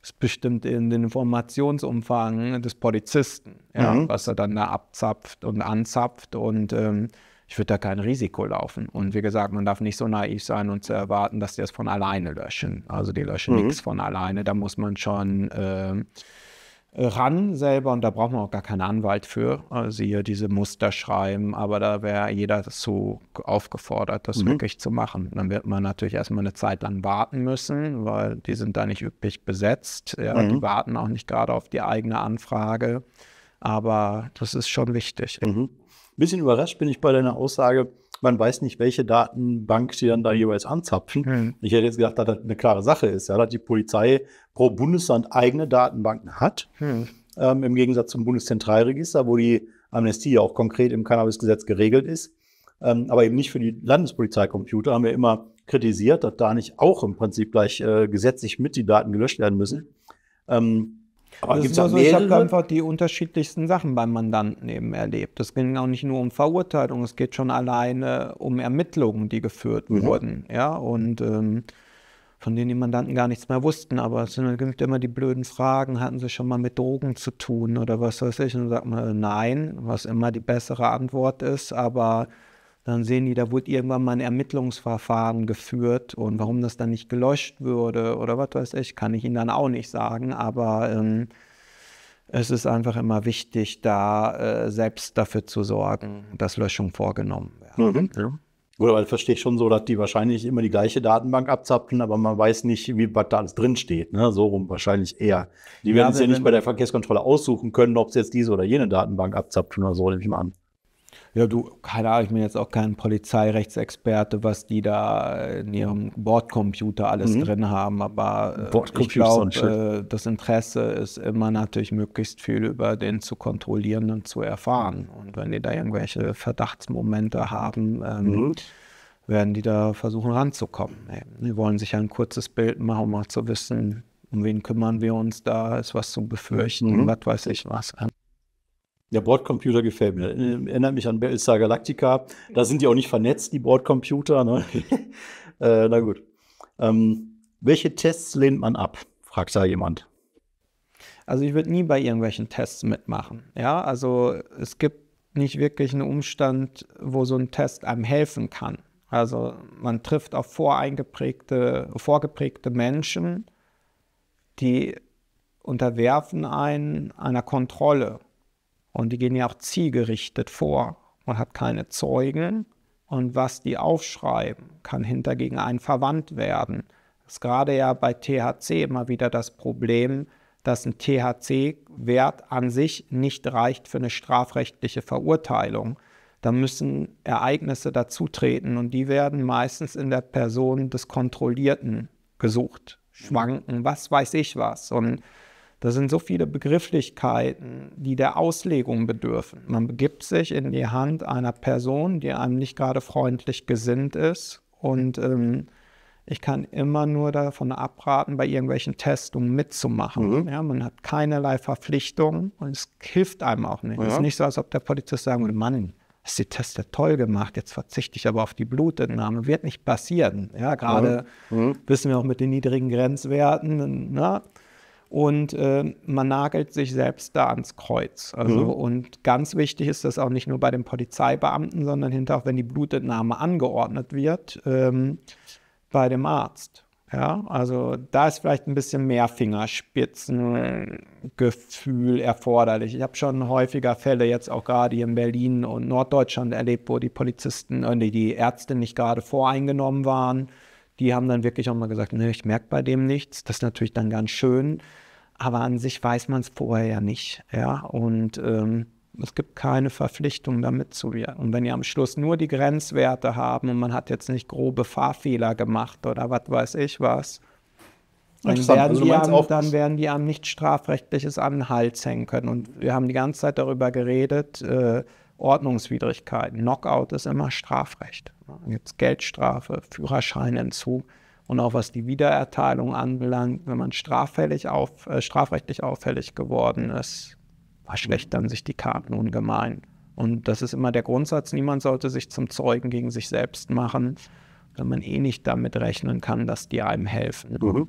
ist bestimmt in den Informationsumfang des Polizisten, ja, mhm. was er dann da abzapft und anzapft. Und ähm, ich würde da kein Risiko laufen. Und wie gesagt, man darf nicht so naiv sein und zu erwarten, dass die das von alleine löschen. Also die löschen mhm. nichts von alleine. Da muss man schon äh, ran selber und da braucht man auch gar keinen Anwalt für. hier also diese Muster schreiben, aber da wäre jeder dazu aufgefordert, das mhm. wirklich zu machen. Dann wird man natürlich erstmal eine Zeit lang warten müssen, weil die sind da nicht üppig besetzt. Ja, mhm. Die warten auch nicht gerade auf die eigene Anfrage, aber das ist schon wichtig. Mhm. Ein bisschen überrascht bin ich bei deiner Aussage, man weiß nicht, welche Datenbank sie dann da mhm. jeweils anzapfen. Mhm. Ich hätte jetzt gedacht, dass das eine klare Sache ist, ja, dass die Polizei pro Bundesland eigene Datenbanken hat, mhm. ähm, im Gegensatz zum Bundeszentralregister, wo die Amnestie ja auch konkret im Cannabisgesetz geregelt ist, ähm, aber eben nicht für die Landespolizeicomputer, haben wir immer kritisiert, dass da nicht auch im Prinzip gleich äh, gesetzlich mit die Daten gelöscht werden müssen. Ähm, aber gibt es also, Ich habe einfach die unterschiedlichsten Sachen beim Mandanten eben erlebt. Es ging auch nicht nur um Verurteilung, es geht schon alleine um Ermittlungen, die geführt mhm. wurden. Ja, und ähm, von denen die Mandanten gar nichts mehr wussten. Aber es sind immer die blöden Fragen, hatten sie schon mal mit Drogen zu tun oder was weiß ich. Und dann sagt man, nein, was immer die bessere Antwort ist. Aber dann sehen die, da wurde irgendwann mal ein Ermittlungsverfahren geführt und warum das dann nicht gelöscht würde oder was weiß ich, kann ich Ihnen dann auch nicht sagen, aber ähm, es ist einfach immer wichtig, da äh, selbst dafür zu sorgen, mhm. dass Löschungen vorgenommen werden. Mhm. mhm. Ja. Oder verstehe ich schon so, dass die wahrscheinlich immer die gleiche Datenbank abzapfen, aber man weiß nicht, wie was da alles drinsteht. Ne? So rum wahrscheinlich eher. Die ja, werden es ja nicht bei der Verkehrskontrolle aussuchen können, ob sie jetzt diese oder jene Datenbank abzapfen oder so, nehme ich mal an. Ja, du, keine Ahnung, ich bin jetzt auch kein Polizeirechtsexperte, was die da in ihrem Bordcomputer alles mhm. drin haben, aber äh, ich glaube, äh, das Interesse ist immer natürlich möglichst viel über den zu kontrollierenden zu erfahren. Und wenn die da irgendwelche Verdachtsmomente haben, ähm, mhm. werden die da versuchen ranzukommen. Die wollen sich ein kurzes Bild machen, um mal zu wissen, um wen kümmern wir uns da, ist was zu befürchten, mhm. was weiß ich was. Der Bordcomputer gefällt mir. Äh, erinnert mich an Battlestar Galactica. Da sind die auch nicht vernetzt, die Bordcomputer. Ne? [laughs] äh, na gut. Ähm, welche Tests lehnt man ab? fragt da jemand. Also ich würde nie bei irgendwelchen Tests mitmachen. Ja, also es gibt nicht wirklich einen Umstand, wo so ein Test einem helfen kann. Also man trifft auf voreingeprägte, vorgeprägte Menschen, die unterwerfen einen einer Kontrolle. Und die gehen ja auch zielgerichtet vor. Man hat keine Zeugen. Und was die aufschreiben, kann hintergegen gegen einen verwandt werden. Das ist gerade ja bei THC immer wieder das Problem, dass ein THC-Wert an sich nicht reicht für eine strafrechtliche Verurteilung. Da müssen Ereignisse dazutreten und die werden meistens in der Person des Kontrollierten gesucht, schwanken, was weiß ich was. Und da sind so viele Begrifflichkeiten, die der Auslegung bedürfen. Man begibt sich in die Hand einer Person, die einem nicht gerade freundlich gesinnt ist. Und ähm, ich kann immer nur davon abraten, bei irgendwelchen Testungen mitzumachen. Mhm. Ja, man hat keinerlei Verpflichtungen und es hilft einem auch nicht. Es ist nicht so, als ob der Polizist sagen würde, Mann, hast die Teste toll gemacht, jetzt verzichte ich aber auf die Blutentnahme. Wird nicht passieren. Ja, gerade mhm. mhm. wissen wir auch mit den niedrigen Grenzwerten. Na, ne? und äh, man nagelt sich selbst da ans Kreuz. Also mhm. und ganz wichtig ist das auch nicht nur bei den Polizeibeamten, sondern hinterher auch, wenn die Blutentnahme angeordnet wird, ähm, bei dem Arzt. Ja, also da ist vielleicht ein bisschen mehr Fingerspitzengefühl erforderlich. Ich habe schon häufiger Fälle jetzt auch gerade hier in Berlin und Norddeutschland erlebt, wo die Polizisten, äh, die Ärzte nicht gerade voreingenommen waren. Die haben dann wirklich auch mal gesagt, ne, ich merke bei dem nichts. Das ist natürlich dann ganz schön aber an sich weiß man es vorher ja nicht. Ja, und ähm, es gibt keine Verpflichtung, damit zu werden. Und wenn ihr am Schluss nur die Grenzwerte haben und man hat jetzt nicht grobe Fahrfehler gemacht oder was weiß ich was, dann werden, also, die einem, dann werden die einem nicht strafrechtliches Anhalts hängen können. Und wir haben die ganze Zeit darüber geredet, äh, Ordnungswidrigkeiten. Knockout ist immer Strafrecht. Jetzt Geldstrafe, Führerscheinentzug. Und auch was die Wiedererteilung anbelangt, wenn man straffällig auf, äh, strafrechtlich auffällig geworden ist, verschlechtern mhm. sich die Karten ungemein. Und das ist immer der Grundsatz, niemand sollte sich zum Zeugen gegen sich selbst machen, wenn man eh nicht damit rechnen kann, dass die einem helfen. Mhm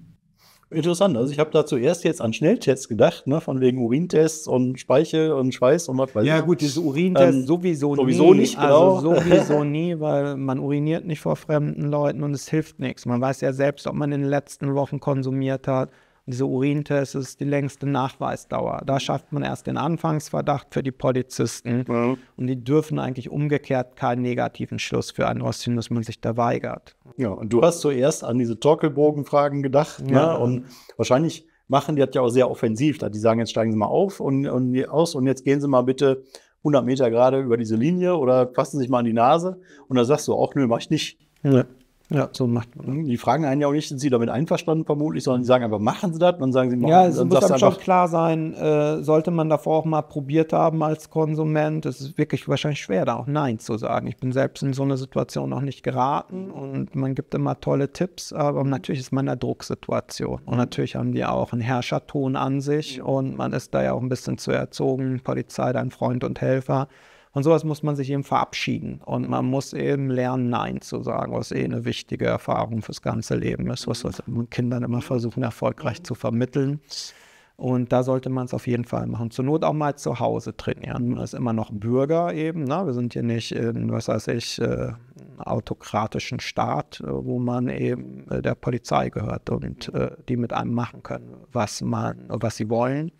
interessant. Also ich habe da zuerst jetzt an Schnelltests gedacht, ne, von wegen Urintests und Speichel und Schweiß und was weiß ich. Ja gut, diese Urintests ähm, sowieso, sowieso nie. nicht, also genau. Also sowieso [laughs] nie, weil man uriniert nicht vor fremden Leuten und es hilft nichts. Man weiß ja selbst, ob man in den letzten Wochen konsumiert hat, und diese Urintests ist die längste Nachweisdauer. Da schafft man erst den Anfangsverdacht für die Polizisten. Ja. Und die dürfen eigentlich umgekehrt keinen negativen Schluss für einen rausziehen, dass man sich da weigert. Ja, und du hast zuerst an diese Torkelbogenfragen gedacht. Ne? Ja. Ne? Und wahrscheinlich machen die das ja auch sehr offensiv. Die sagen, jetzt steigen Sie mal auf und, und aus und jetzt gehen Sie mal bitte 100 Meter gerade über diese Linie oder fassen sich mal an die Nase. Und da sagst du auch, nö, mach ich nicht. Ja. Ja, so macht man. Die fragen einen ja auch nicht, sind sie damit einverstanden vermutlich, sondern die sagen einfach, machen sie das, dann sagen sie, machen Ja, es dann muss einem schon klar sein, äh, sollte man davor auch mal probiert haben als Konsument, es ist wirklich wahrscheinlich schwer, da auch Nein zu sagen. Ich bin selbst in so eine Situation noch nicht geraten und man gibt immer tolle Tipps, aber natürlich ist man in einer Drucksituation und natürlich haben die auch einen Herrscherton an sich mhm. und man ist da ja auch ein bisschen zu erzogen, Polizei, dein Freund und Helfer. Von sowas muss man sich eben verabschieden und man muss eben lernen, Nein zu sagen, was eh eine wichtige Erfahrung fürs ganze Leben ist, was wir Kindern immer versuchen, erfolgreich zu vermitteln. Und da sollte man es auf jeden Fall machen. Zur Not auch mal zu Hause trainieren. Man ist immer noch Bürger eben. Ne? Wir sind hier nicht in, was weiß ich, äh, autokratischen Staat, äh, wo man eben äh, der Polizei gehört und äh, die mit einem machen können, was man, was sie wollen.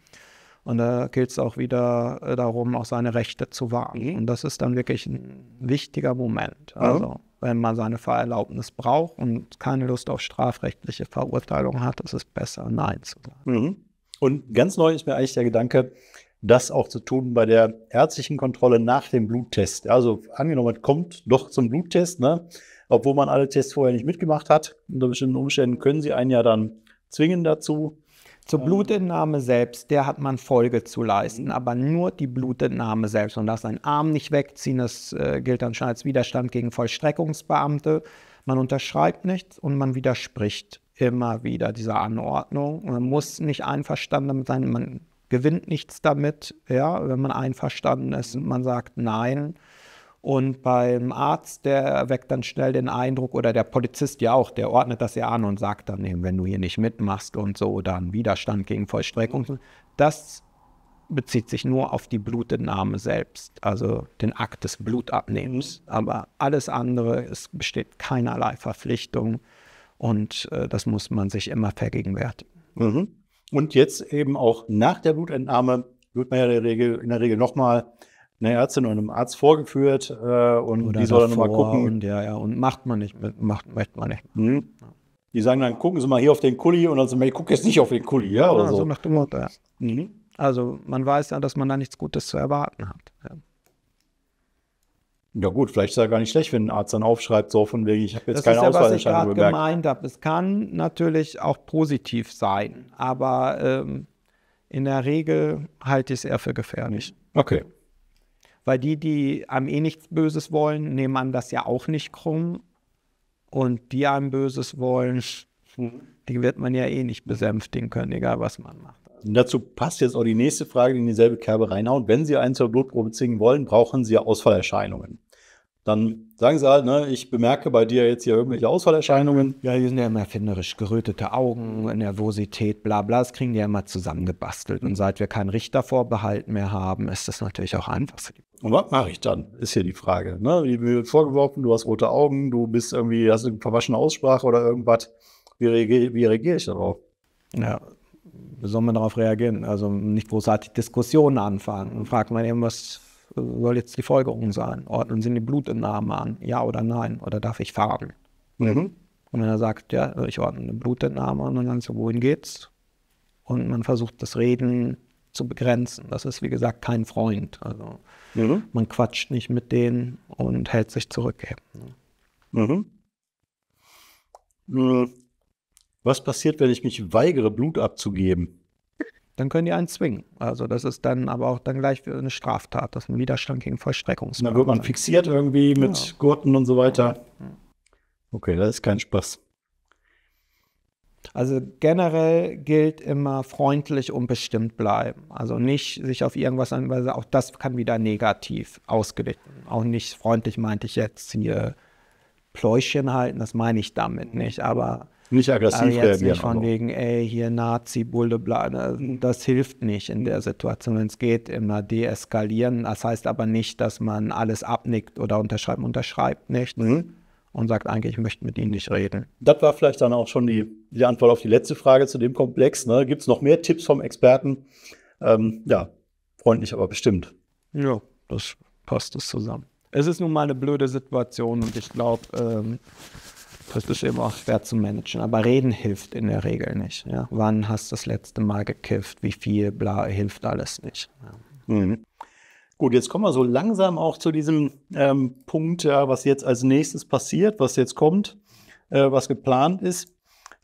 Und da gilt es auch wieder äh, darum, auch seine Rechte zu wahren. Mhm. Und das ist dann wirklich ein wichtiger Moment. Also, wenn man seine Fahrerlaubnis braucht und keine Lust auf strafrechtliche Verurteilung hat, ist es besser, Nein zu sagen. Mhm. Und ganz neu ist mir eigentlich der Gedanke, das auch zu tun bei der ärztlichen Kontrolle nach dem Bluttest. Also angenommen, es kommt doch zum Bluttest, ne? obwohl man alle Tests vorher nicht mitgemacht hat. Unter bestimmten Umständen können sie einen ja dann zwingen dazu. Zur Blutentnahme selbst, der hat man Folge zu leisten, mhm. aber nur die Blutentnahme selbst. Man darf seinen Arm nicht wegziehen, das äh, gilt dann schon als Widerstand gegen Vollstreckungsbeamte. Man unterschreibt nichts und man widerspricht immer wieder dieser Anordnung. Man muss nicht einverstanden damit sein, man gewinnt nichts damit, ja, wenn man einverstanden ist und man sagt Nein. Und beim Arzt, der weckt dann schnell den Eindruck, oder der Polizist ja auch, der ordnet das ja an und sagt dann eben, wenn du hier nicht mitmachst und so, oder einen Widerstand gegen Vollstreckung. Mhm. Das bezieht sich nur auf die Blutentnahme selbst, also den Akt des Blutabnehmens. Mhm. Aber alles andere, es besteht keinerlei Verpflichtung und äh, das muss man sich immer vergegenwärtigen. Mhm. Und jetzt eben auch nach der Blutentnahme wird man ja in der Regel, in der Regel nochmal eine Ärztin und einem Arzt vorgeführt äh, und Oder die soll dann mal gucken. Und, ja, ja, und macht man nicht, macht, möchte man nicht. Mhm. Die sagen dann, gucken Sie mal hier auf den Kuli und dann sagen wir, ich gucke jetzt nicht auf den Kuli, ja? Oder ja, so. so nach dem Motto, ja. Mhm. Also man weiß ja, dass man da nichts Gutes zu erwarten hat. Ja. Ja gut, vielleicht ist ja gar nicht schlecht, wenn ein Arzt dann aufschreibt, so von wegen, ich habe jetzt das keine Ausweiserscheinung bemerkt. Das ist ja, was ich gerade gemeint habe. Es kann natürlich auch positiv sein, aber ähm, in der Regel halte ich es eher für gefährlich. Mhm. Okay weil die, die einem eh nichts Böses wollen, nehmen an das ja auch nicht krumm. Und die einem Böses wollen, die wird man ja eh nicht besänftigen können, egal was man macht. Und dazu passt jetzt auch die nächste Frage, die in dieselbe Kerbe reinhaut. Wenn Sie einen zur Blutprobe zwingen wollen, brauchen Sie Ausfallerscheinungen dann sagen sie halt, ne, ich bemerke bei dir jetzt hier irgendwelche Ausfallerscheinungen. Ja, die sind ja immer erfinderisch. Gerötete Augen, Nervosität, bla bla, das kriegen die ja immer zusammengebastelt. Und seit wir keinen Richtervorbehalt mehr haben, ist das natürlich auch einfach für die. Und was mache ich dann? Ist hier die Frage. Ne? Wie wird vorgeworfen, du hast rote Augen, du bist irgendwie, hast eine verwaschene Aussprache oder irgendwas. Wie, reagiere, wie reagiere ich darauf? Ja, wie soll man darauf reagieren? Also nicht großartig Diskussionen anfangen. Fragt man eben, was soll jetzt die Folgerung sein. Ordnen Sie die Blutentnahme an, ja oder nein, oder darf ich fahren? Mhm. Und wenn er sagt, ja, ich ordne eine Blutentnahme an, dann sagen Sie, wohin geht's? Und man versucht das Reden zu begrenzen. Das ist, wie gesagt, kein Freund. Also mhm. man quatscht nicht mit denen und hält sich zurück. Ne? Mhm. Hm. Was passiert, wenn ich mich weigere, Blut abzugeben? dann können die einen zwingen. Also das ist dann aber auch dann gleich eine Straftat, das ist ein Widerstand gegen Vollstreckungs. Dann wird man fixiert irgendwie mit ja. Gurten und so weiter. Okay, das ist kein Spaß. Also generell gilt immer freundlich und bestimmt bleiben. Also nicht sich auf irgendwas anweisen, auch das kann wieder negativ ausgedichtet. werden. Auch nicht freundlich meinte ich jetzt hier Pläuschen halten, das meine ich damit nicht, aber nicht aggressiv aber also jetzt reagieren. Nicht von wegen, ey, hier Nazi, Bulle, bla. Also das hilft nicht in der Situation. Es geht immer deeskalieren. Das heißt aber nicht, dass man alles abnickt oder unterschreibt, unterschreibt nichts. Mhm. Und sagt eigentlich, ich möchte mit Ihnen nicht reden. Das war vielleicht dann auch schon die, die Antwort auf die letzte Frage zu dem Komplex. Ne? Gibt es noch mehr Tipps vom Experten? Ähm, ja, freundlich, aber bestimmt. Ja, das passt es zusammen. Es ist nun mal eine blöde Situation und ich glaube, ähm, das ist eben auch schwer zu managen. Aber reden hilft in der Regel nicht. Ja? Wann hast du das letzte Mal gekifft? Wie viel? Bla, hilft alles nicht. Ja. Mhm. Gut, jetzt kommen wir so langsam auch zu diesem ähm, Punkt, ja, was jetzt als nächstes passiert, was jetzt kommt, äh, was geplant ist.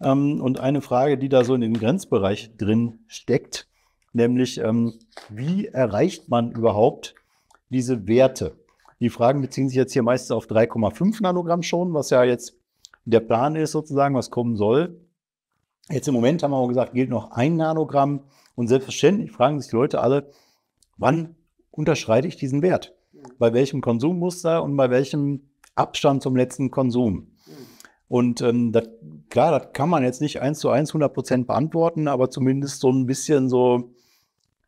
Ähm, und eine Frage, die da so in dem Grenzbereich drin steckt, nämlich ähm, wie erreicht man überhaupt diese Werte? Die Fragen beziehen sich jetzt hier meistens auf 3,5 Nanogramm schon, was ja jetzt der Plan ist sozusagen, was kommen soll. Jetzt im Moment haben wir auch gesagt, gilt noch ein Nanogramm. Und selbstverständlich fragen sich die Leute alle, wann unterschreite ich diesen Wert? Bei welchem Konsummuster und bei welchem Abstand zum letzten Konsum? Und ähm, das, klar, das kann man jetzt nicht eins zu eins 100 Prozent beantworten, aber zumindest so ein bisschen so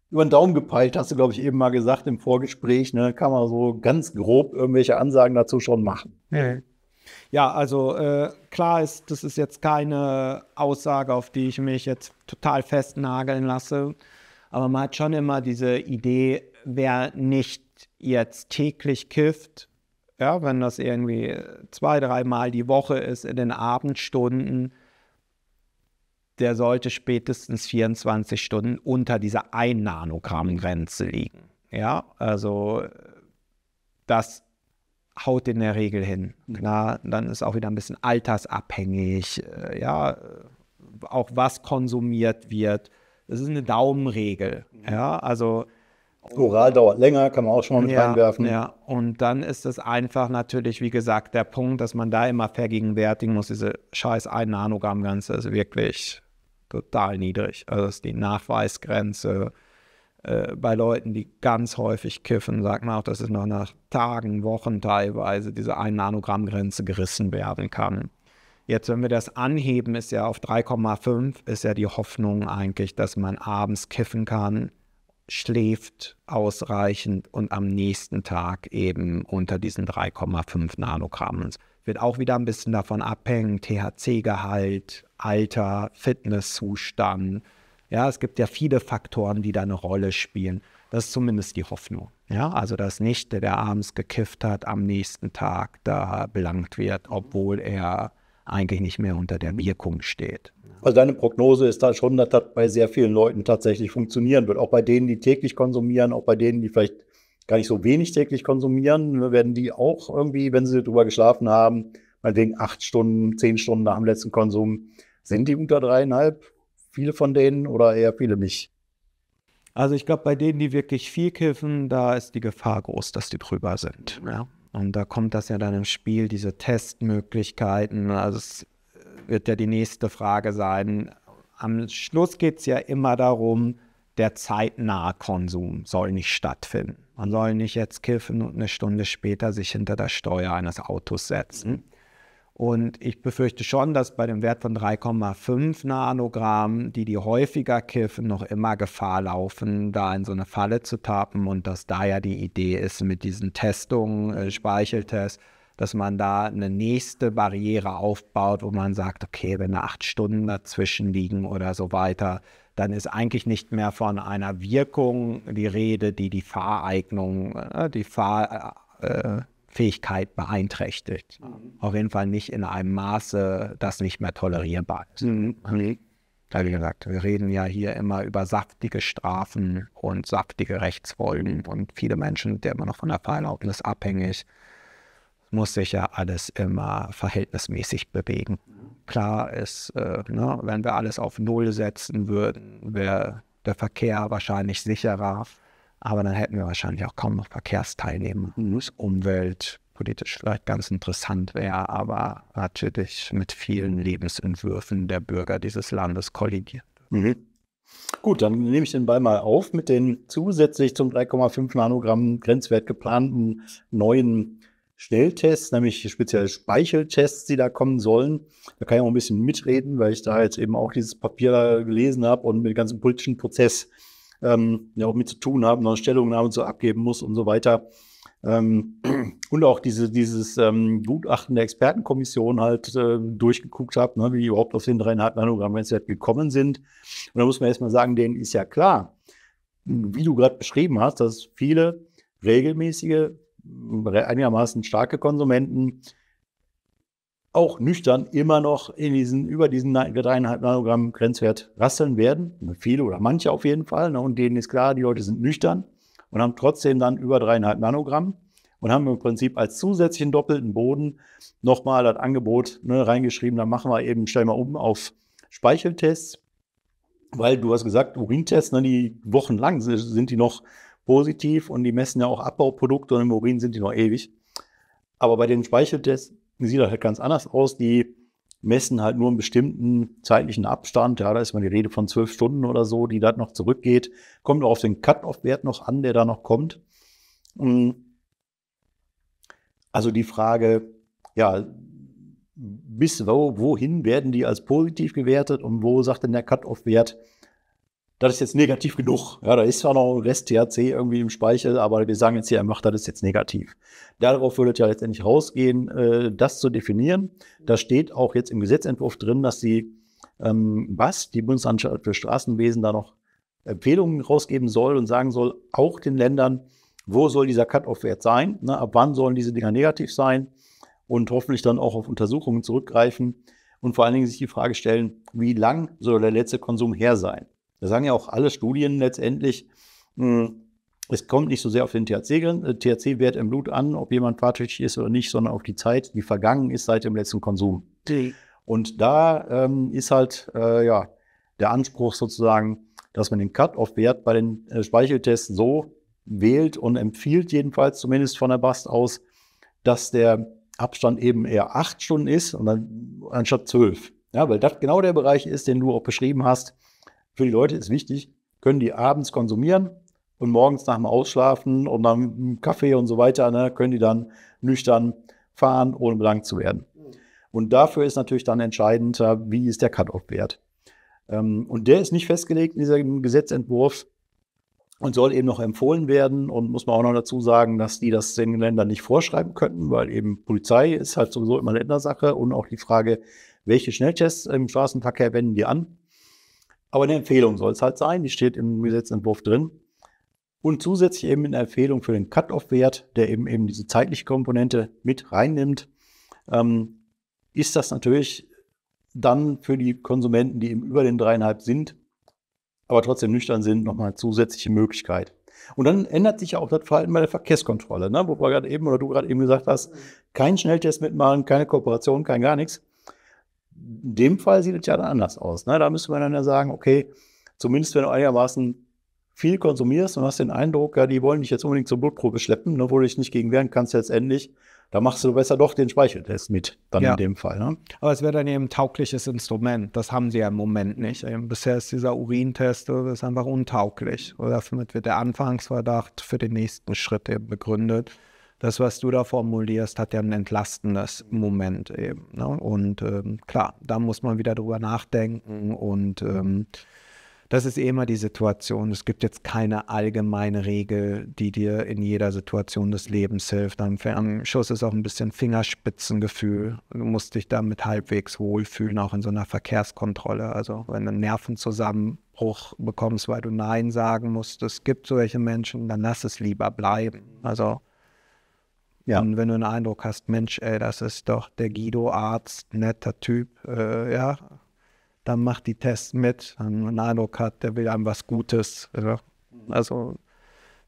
über den Daumen gepeilt, hast du, glaube ich, eben mal gesagt im Vorgespräch, ne, kann man so ganz grob irgendwelche Ansagen dazu schon machen. Ja. Ja, also äh, klar ist, das ist jetzt keine Aussage, auf die ich mich jetzt total festnageln lasse. Aber man hat schon immer diese Idee, wer nicht jetzt täglich kifft, ja, wenn das irgendwie zwei, dreimal die Woche ist in den Abendstunden, der sollte spätestens 24 Stunden unter dieser 1 Nanogramm-Grenze liegen. Ja, also das haut in der Regel hin. Klar, mhm. dann ist auch wieder ein bisschen altersabhängig, äh, ja, äh, auch was konsumiert wird. Das ist eine Daumenregel. Mhm. Ja, also Oral dauert länger, kann man auch schon mal mit ja, reinwerfen. Ja, und dann ist es einfach natürlich, wie gesagt, der Punkt, dass man da immer vergegenwärtigen muss, diese scheiß 1 Nanogramm-Grenze ist wirklich total niedrig. Also ist die Nachweisgrenze äh, bei Leuten, die ganz häufig kiffen, sagt man auch, dass es noch nach Tagen, Wochen teilweise diese 1 Nanogramm-Grenze gerissen werden kann. Jetzt, wenn wir das anheben, ist ja auf 3,5, ist ja die Hoffnung eigentlich, dass man abends kiffen kann, schläft ausreichend und am nächsten Tag eben unter diesen 3,5 Nanogramm. Es Wird auch wieder ein bisschen davon abhängen, THC-Gehalt, Alter, Fitnesszustand, ja, es gibt ja viele Faktoren, die da eine Rolle spielen. Das ist zumindest die Hoffnung. Ja, also dass nicht der, der abends gekifft hat, am nächsten Tag da belangt wird, obwohl er eigentlich nicht mehr unter der Wirkung steht. Also deine Prognose ist da schon, dass das bei sehr vielen Leuten tatsächlich funktionieren wird. Auch bei denen, die täglich konsumieren, auch bei denen, die vielleicht gar nicht so wenig täglich konsumieren, werden die auch irgendwie, wenn sie drüber geschlafen haben, meinetwegen acht Stunden, zehn Stunden nach dem letzten Konsum, sind die unter dreieinhalb? viele von denen oder eher viele nicht? Also ich glaube, bei denen, die wirklich viel kiffen, da ist die Gefahr groß, dass die drüber sind. Ja. Und da kommt das ja dann im Spiel, diese Testmöglichkeiten. Also es wird ja die nächste Frage sein. Am Schluss geht es ja immer darum, der zeitnahe Konsum soll nicht stattfinden. Man soll nicht jetzt kiffen und eine Stunde später sich hinter das Steuer eines Autos setzen. Und ich befürchte schon, dass bei dem Wert von 3,5 Nanogramm, die die häufiger kiffen, noch immer Gefahr laufen, da in so eine Falle zu tappen und dass da ja die Idee ist mit diesen Testungen, äh, Speicheltests, dass man da eine nächste Barriere aufbaut, wo man sagt, okay, wenn da acht Stunden dazwischen liegen oder so weiter, dann ist eigentlich nicht mehr von einer Wirkung die Rede, die die Fahreignung, äh, die Fahr... Äh, Fähigkeit beeinträchtigt. Mhm. Auf jeden Fall nicht in einem Maße, das nicht mehr tolerierbar ist. Mhm. Da wie gesagt, wir reden ja hier immer über saftige Strafen und saftige Rechtsfolgen und viele Menschen sind immer noch von der Fahrerlaubnis abhängig. Muss sich ja alles immer verhältnismäßig bewegen. Klar ist, äh, ne, wenn wir alles auf Null setzen würden, wäre der Verkehr wahrscheinlich sicherer. Aber dann hätten wir wahrscheinlich auch kaum noch Verkehrsteilnehmer. Mhm. Umweltpolitisch vielleicht ganz interessant wäre, aber natürlich mit vielen Lebensentwürfen der Bürger dieses Landes kollidiert. Mhm. Gut, dann nehme ich den Ball mal auf mit den zusätzlich zum 3,5 Nanogramm Grenzwert geplanten neuen Schnelltests, nämlich speziell Speicheltests, die da kommen sollen. Da kann ich auch ein bisschen mitreden, weil ich da jetzt eben auch dieses Papier gelesen habe und mit dem ganzen politischen Prozess ähm, ja auch mit zu tun haben, noch Stellungnahmen so abgeben muss und so weiter. Ähm, und auch diese, dieses ähm, Gutachten der Expertenkommission halt äh, durchgeguckt habe, ne, wie die überhaupt auf den dreieinhalb Nanogramm-Messwert gekommen sind. Und da muss man erstmal sagen, denen ist ja klar, wie du gerade beschrieben hast, dass viele regelmäßige, einigermaßen starke Konsumenten auch nüchtern immer noch in diesen, über diesen dreieinhalb Nanogramm Grenzwert rasseln werden. Viele oder manche auf jeden Fall. Ne? Und denen ist klar, die Leute sind nüchtern und haben trotzdem dann über dreieinhalb Nanogramm und haben im Prinzip als zusätzlichen doppelten Boden nochmal das Angebot ne, reingeschrieben. Dann machen wir eben, stellen wir um auf Speicheltests, weil du hast gesagt, Urintests, ne, die wochenlang sind die noch positiv und die messen ja auch Abbauprodukte und im Urin sind die noch ewig. Aber bei den Speicheltests sieht halt ganz anders aus. Die messen halt nur einen bestimmten zeitlichen Abstand. Ja, da ist mal die Rede von zwölf Stunden oder so, die da noch zurückgeht. Kommt auch auf den Cut-Off-Wert noch an, der da noch kommt. Mm. Also die Frage, ja, bis wo, wohin werden die als positiv gewertet und wo sagt denn der Cut-Off-Wert, das ist jetzt negativ genug. Ja, da ist zwar noch ein Rest THC irgendwie im Speichel, aber wir sagen jetzt hier er macht das ist jetzt negativ. Darauf würde es ja letztendlich rausgehen, äh, das zu definieren. Da steht auch jetzt im Gesetzentwurf drin, dass die ähm, BAS, die Bundesanstalt für Straßenwesen, da noch Empfehlungen rausgeben soll und sagen soll, auch den Ländern, wo soll dieser Cut-Off-Wert sein, ne, ab wann sollen diese Dinger negativ sein und hoffentlich dann auch auf Untersuchungen zurückgreifen und vor allen Dingen sich die Frage stellen, wie lang soll der letzte Konsum her sein? Da sagen ja auch alle Studien letztendlich, mh, hm, es kommt nicht so sehr auf den THC-Wert äh, im Blut an, ob jemand fahrtüchtig ist oder nicht, sondern auf die Zeit, die vergangen ist seit dem letzten Konsum. Okay. Und da ähm, ist halt äh, ja, der Anspruch sozusagen, dass man den Cut-off-Wert bei den äh, Speicheltests so wählt und empfiehlt jedenfalls zumindest von der BAST aus, dass der Abstand eben eher acht Stunden ist und dann anstatt zwölf. Ja, weil das genau der Bereich ist, den du auch beschrieben hast, für die Leute ist wichtig, können die abends konsumieren und morgens nach dem Ausschlafen und dann Kaffee und so weiter, ne, können die dann nüchtern fahren, ohne belangt zu werden. Und dafür ist natürlich dann entscheidend, äh, wie ist der Cut-Off-Wert. Ähm, und der ist nicht festgelegt in diesem Gesetzentwurf und soll eben noch empfohlen werden. Und muss man auch noch dazu sagen, dass die das den Ländern nicht vorschreiben könnten, weil eben Polizei ist halt sowieso immer Ländersache und auch die Frage, welche Schnelltests im Straßenverkehr wenden die an. Aber eine Empfehlung soll es halt sein, die steht im Gesetzentwurf drin. Und zusätzlich eben eine Empfehlung für den Cut-off-Wert, der eben eben diese zeitliche Komponente mit reinnimmt, ähm, ist das natürlich dann für die Konsumenten, die eben über den dreieinhalb sind, aber trotzdem nüchtern sind, nochmal eine zusätzliche Möglichkeit. Und dann ändert sich ja auch das Verhalten bei der Verkehrskontrolle, ne? wo wir gerade eben oder du gerade eben gesagt hast, kein Schnelltest mitmachen, keine Kooperation, kein gar nichts in dem Fall sieht es ja dann anders aus. Ne? Da müsste man dann ja sagen, okay, zumindest wenn du einigermaßen viel konsumierst und hast den Eindruck, ja, die wollen dich jetzt unbedingt zur Blutprobe schleppen, ne, wo du dich nicht gegen wehren kannst letztendlich, da machst du besser doch den Speicheltest mit, dann ja. in dem Fall. Ne? Aber es wäre dann eben ein taugliches Instrument. Das haben sie ja im Moment nicht. Eben bisher ist dieser Urintest ist einfach untauglich. Oder damit wird der Anfangsverdacht für den nächsten Schritt eben begründet das, was du da formulierst, hat ja ein entlastendes Moment eben. Ne? Und ähm, klar, da muss man wieder drüber nachdenken und ähm, das ist eh immer die Situation. Es gibt jetzt keine allgemeine Regel, die dir in jeder Situation des Lebens hilft. Am, am Schuss ist auch ein bisschen Fingerspitzengefühl. Du musst dich damit halbwegs wohlfühlen, auch in so einer Verkehrskontrolle. Also wenn du einen Nervenzusammenbruch bekommst, weil du Nein sagen musst, es gibt solche Menschen, dann lass es lieber bleiben. Also ja. Und wenn du den Eindruck hast, Mensch, ey, das ist doch der Guido-Arzt, netter Typ, äh, ja, dann macht die Tests mit, wenn man den Eindruck hat, der will einem was Gutes. Ja. Also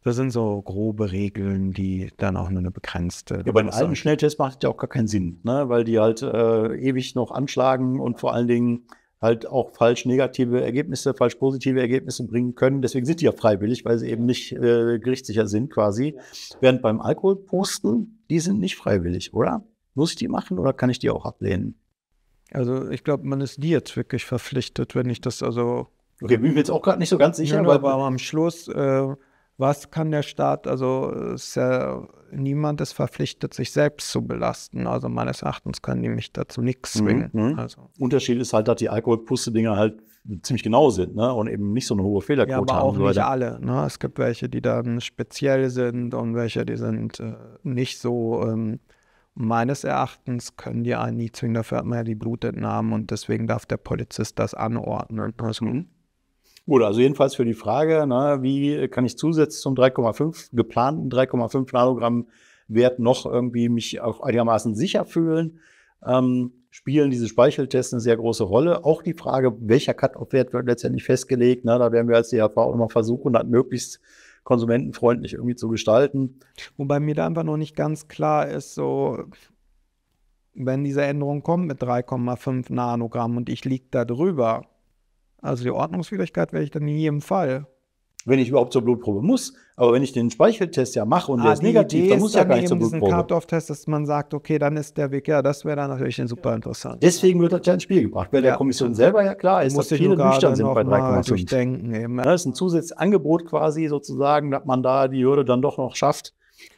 das sind so grobe Regeln, die dann auch nur eine begrenzte. Ja, bei den alten Schnelltests macht es ja auch gar keinen Sinn, ne? weil die halt äh, ewig noch anschlagen und vor allen Dingen halt auch falsch negative Ergebnisse, falsch positive Ergebnisse bringen können. Deswegen sind die ja freiwillig, weil sie eben nicht äh, gerichtssicher sind quasi. Während beim Alkoholposten, die sind nicht freiwillig, oder? Muss ich die machen oder kann ich die auch ablehnen? Also ich glaube, man ist die jetzt wirklich verpflichtet, wenn ich das also. Okay, bin mir jetzt auch gerade nicht so ganz sicher. Ja, aber, aber am Schluss äh, was kann der Staat, also ist ja, niemand ist verpflichtet, sich selbst zu belasten. Also meines Erachtens können die mich dazu nichts mhm, zwingen. Mhm. Also. Unterschied ist halt, dass die Alkoholpuste-Dinger halt ziemlich genau sind ne? und eben nicht so eine hohe Fehlerquote ja, aber haben. Aber auch nicht alle. Ne? Es gibt welche, die dann speziell sind und welche, die sind äh, nicht so. Ähm, meines Erachtens können die einen nie zwingen. Dafür hat man ja die Blutentnahmen und deswegen darf der Polizist das anordnen. Also, mhm. Gut, also jedenfalls für die Frage, na, ne, wie kann ich zusätzlich zum 3,5 geplanten 3,5 Nanogramm Wert noch irgendwie mich auch einigermaßen sicher fühlen? Ähm, spielen diese Speicheltests eine sehr große Rolle. Auch die Frage, welcher Cut-off-Wert wird letztendlich festgelegt. Na, ne, da werden wir als DHV immer versuchen, das möglichst konsumentenfreundlich irgendwie zu gestalten. Wobei mir da einfach noch nicht ganz klar ist, so wenn diese Änderung kommt mit 3,5 Nanogramm und ich liege da drüber, also die Ordnungswidrigkeit wäre ich dann in jedem Fall. Wenn ich überhaupt zur Blutprobe muss. Aber wenn ich den Speicheltest ja mache und ah, der ist negativ, Idee dann muss ich ja gar nicht zur Blutprobe. Diesen Karpdorf-Test, dass man sagt, okay, dann ist der Weg, ja, das wäre dann natürlich super interessant. Deswegen wird das ja ins Spiel gebracht, weil ja. der Kommission selber ja klar ist, muss dass viele nüchtern sind bei 3,5. Das ne, ist ein Zusatzangebot quasi sozusagen, dass man da die Hürde dann doch noch schafft.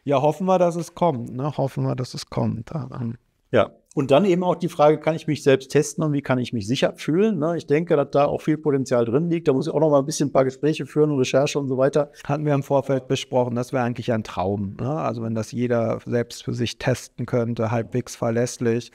Ja, hoffen wir, dass es kommt. Ne? Hoffen wir, dass es kommt. Aber, ja, und dann eben auch die Frage, kann ich mich selbst testen und wie kann ich mich sicher fühlen? Ne? Ich denke, dass da auch viel Potenzial drin liegt. Da muss ich auch noch mal ein bisschen ein paar Gespräche führen und Recherche und so weiter. Hatten wir im Vorfeld besprochen, das wäre eigentlich ein Traum. Ne? Also wenn das jeder selbst für sich testen könnte, halbwegs verlässlich,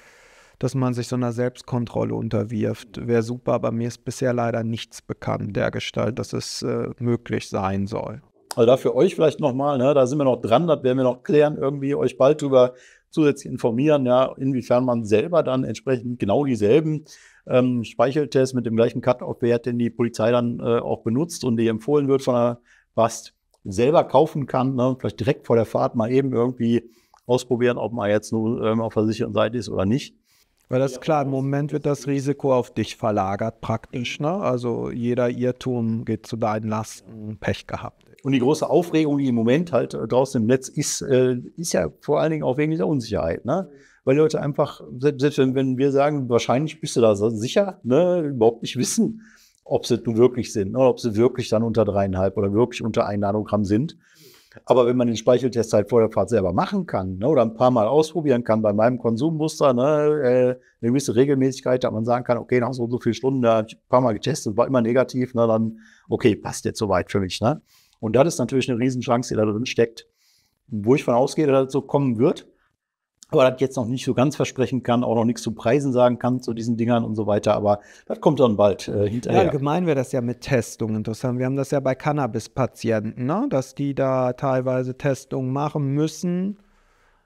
dass man sich so einer Selbstkontrolle unterwirft, wäre super. Aber mir ist bisher leider nichts bekannt der Gestalt, dass es äh, möglich sein soll. Also da für euch vielleicht nochmal, ne, da sind wir noch dran, das werden wir noch klären, irgendwie euch bald drüber zusätzlich informieren, ja, inwiefern man selber dann entsprechend genau dieselben ähm, Speicheltests mit dem gleichen Cut-Off-Wert, den die Polizei dann äh, auch benutzt und die empfohlen wird von der BAST, selber kaufen kann, ne, vielleicht direkt vor der Fahrt mal eben irgendwie ausprobieren, ob man jetzt nur ähm, auf der sicheren Seite ist oder nicht. Weil das ist klar, im Moment wird das Risiko auf dich verlagert praktisch. Ne? Also jeder Irrtum geht zu deinen Lasten, Pech gehabt. Und die große Aufregung, die im Moment halt äh, draußen im Netz ist, äh, ist ja vor allen Dingen auch wegen dieser Unsicherheit. Ne? Weil die Leute einfach, selbst wenn, wenn wir sagen, wahrscheinlich bist du da sicher, ne, überhaupt nicht wissen, ob sie nun wirklich sind oder ob sie wirklich dann unter dreieinhalb oder wirklich unter ein Nanogramm sind. Aber wenn man den Speicheltest halt vor der Fahrt selber machen kann ne, oder ein paar Mal ausprobieren kann, bei meinem Konsummuster ne, äh, eine gewisse Regelmäßigkeit, dass man sagen kann, okay, nach so und so vielen Stunden, da habe ich ein paar Mal getestet, war immer negativ, ne, dann, okay, passt jetzt soweit für mich. Ne? Und das ist natürlich eine Riesenchance, die da drin steckt, wo ich von ausgehe, dass das so kommen wird. Aber das jetzt noch nicht so ganz versprechen kann, auch noch nichts zu Preisen sagen kann zu diesen Dingern und so weiter. Aber das kommt dann bald äh, hinterher. Ja, allgemein wäre das ja mit Testungen interessant. Wir haben das ja bei Cannabis-Patienten, ne? dass die da teilweise Testungen machen müssen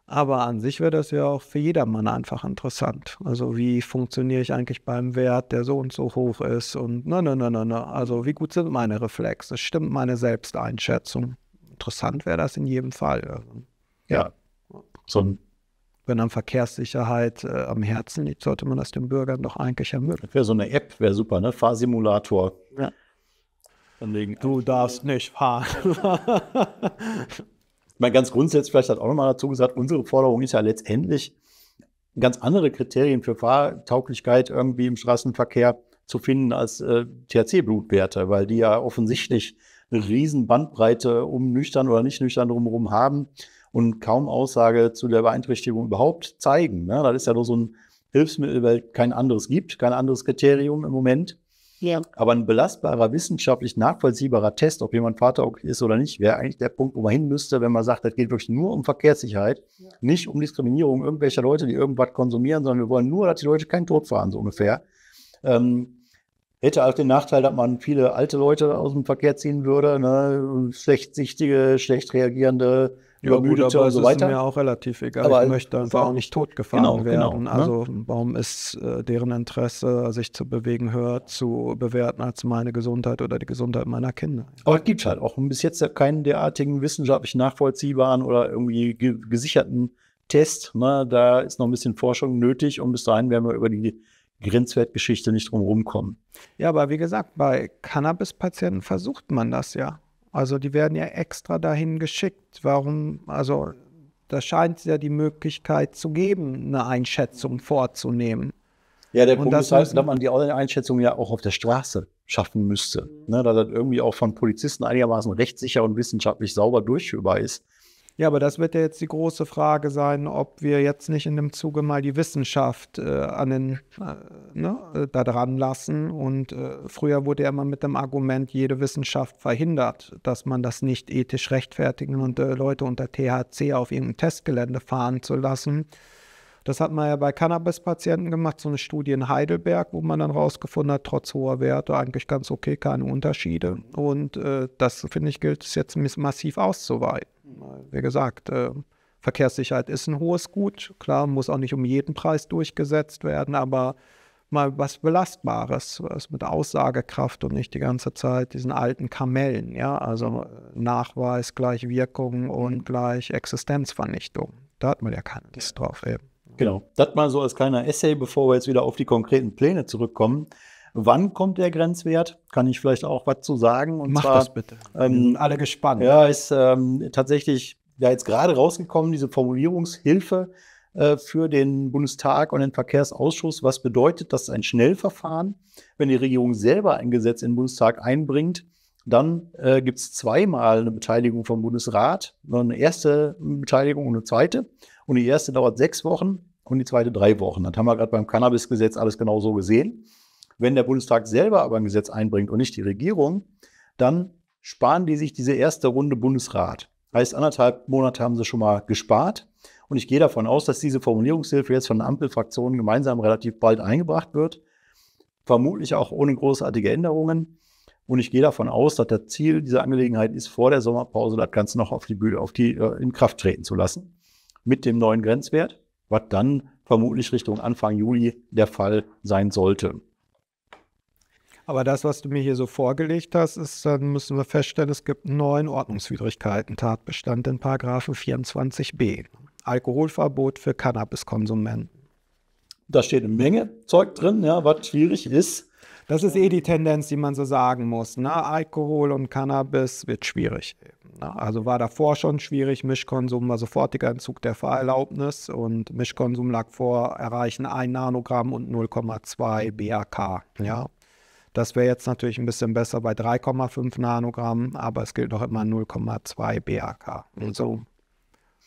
aber an sich wäre das ja auch für jedermann einfach interessant. Also wie funktioniere ich eigentlich beim Wert, der so und so hoch ist und ne, ne, ne, ne, ne. Also wie gut sind meine Reflexe? Stimmt meine Selbsteinschätzung? Interessant wäre das in jedem Fall. Ja. Also, ja. So ein wenn am Verkehrssicherheit äh, am Herzen liegt, sollte man das den Bürgern doch eigentlich ermöglichen. Wäre so eine App, wäre super, ne? Fahrsimulator. Ja. Anlegen. Du darfst nicht fahren. [laughs] Ich meine, ganz grundsätzlich vielleicht hat auch nochmal dazu gesagt, unsere Forderung ist ja letztendlich, ganz andere Kriterien für Fahrtauglichkeit irgendwie im Straßenverkehr zu finden als äh, THC-Blutwerte, weil die ja offensichtlich eine riesen Bandbreite um nüchtern oder nicht nüchtern drumherum haben und kaum Aussage zu der Beeinträchtigung überhaupt zeigen. Ne? Das ist ja nur so ein Hilfsmittel, weil kein anderes gibt, kein anderes Kriterium im Moment. Ja. Aber ein belastbarer, wissenschaftlich nachvollziehbarer Test, ob jemand Vater ist oder nicht, wäre eigentlich der Punkt, wo man hin müsste, wenn man sagt, das geht wirklich nur um Verkehrssicherheit, ja. nicht um Diskriminierung irgendwelcher Leute, die irgendwas konsumieren, sondern wir wollen nur, dass die Leute keinen Tod fahren, so ungefähr. Ähm, hätte auch den Nachteil, dass man viele alte Leute aus dem Verkehr ziehen würde, ne? schlecht sichtige, schlecht reagierende, übermüdet ja, und so weiter. ist mir auch relativ egal. Aber ich möchte einfach auch nicht totgefahren genau, genau werden. Genau, also ne? warum ist äh, deren Interesse, sich zu bewegen, höher zu bewerten als meine Gesundheit oder die Gesundheit meiner Kinder? Aber es gibt halt auch bis jetzt keinen derartigen wissenschaftlich nachvollziehbaren oder irgendwie ge gesicherten Test. Ne? Da ist noch ein bisschen Forschung nötig und bis dahin werden wir über die Grenzwertgeschichte nicht drum rumkommen. Ja, aber wie gesagt, bei Cannabis-Patienten versucht man das ja. Also die werden ja extra dahin geschickt. Warum? Also da scheint es ja die Möglichkeit zu geben, eine Einschätzung vorzunehmen. Ja, der Punkt ist halt, dass man die Einschätzung ja auch auf der Straße schaffen müsste. Ne, dass das irgendwie auch von Polizisten einigermaßen rechtssicher und wissenschaftlich sauber durchführbar ist. Ja, aber das wird ja jetzt die große Frage sein, ob wir jetzt nicht in dem Zuge mal die Wissenschaft äh, an den, äh, ne, äh, da dran lassen. Und äh, früher wurde ja immer mit dem Argument, jede Wissenschaft verhindert, dass man das nicht ethisch rechtfertigen und äh, Leute unter THC auf irgendein Testgelände fahren zu lassen. Das hat man ja bei Cannabis-Patienten gemacht, so eine Studie in Heidelberg, wo man dann rausgefunden hat, trotz hoher Werte eigentlich ganz okay, keine Unterschiede. Und äh, das, finde ich, gilt es jetzt massiv auszuweiten. Wie gesagt, äh, Verkehrssicherheit ist ein hohes Gut. Klar, muss auch nicht um jeden Preis durchgesetzt werden, aber mal was Belastbares, was mit Aussagekraft und nicht die ganze Zeit diesen alten Kamellen, ja, also äh, Nachweis gleich Wirkung mhm. und gleich Existenzvernichtung. Da hat man ja keine Lust drauf eben. Genau, das mal so als kleiner Essay, bevor wir jetzt wieder auf die konkreten Pläne zurückkommen. Wann kommt der Grenzwert? Kann ich vielleicht auch was zu sagen? Und Mach zwar, das bitte. Ähm, alle gespannt. Ja, ist ähm, tatsächlich ja jetzt gerade rausgekommen, diese Formulierungshilfe äh, für den Bundestag und den Verkehrsausschuss. Was bedeutet, das ein Schnellverfahren, wenn die Regierung selber ein Gesetz in den Bundestag einbringt, dann äh, gibt es zweimal eine Beteiligung vom Bundesrat, eine erste Beteiligung und eine zweite. Und die erste dauert sechs Wochen und die zweite drei Wochen. Das haben wir gerade beim Cannabis-Gesetz alles genau so gesehen. Wenn der Bundestag selber aber ein Gesetz einbringt und nicht die Regierung, dann sparen die sich diese erste Runde Bundesrat. Heißt, anderthalb Monate haben sie schon mal gespart. Und ich gehe davon aus, dass diese Formulierungshilfe jetzt von Ampelfraktionen gemeinsam relativ bald eingebracht wird. Vermutlich auch ohne großartige Änderungen. Und ich gehe davon aus, dass das Ziel dieser Angelegenheit ist, vor der Sommerpause das Ganze noch auf die Bühne, auf die, äh, in Kraft treten zu lassen. Mit dem neuen Grenzwert, was dann vermutlich Richtung Anfang Juli der Fall sein sollte. Aber das, was du mir hier so vorgelegt hast, ist, dann müssen wir feststellen, es gibt neun Ordnungswidrigkeiten, Tatbestand in Paragraphen 24b. Alkoholverbot für Cannabiskonsumenten. Da steht eine Menge Zeug drin, ja, was schwierig ist. Das ist eh die Tendenz, die man so sagen muss. Ne? Alkohol und Cannabis wird schwierig. Ne? Also war davor schon schwierig. Mischkonsum war sofortiger Entzug der Fahrerlaubnis und Mischkonsum lag vor Erreichen 1 Nanogramm und 0,2 BAK. Ja? Das wäre jetzt natürlich ein bisschen besser bei 3,5 Nanogramm, aber es gilt doch immer 0,2 BAK. Und so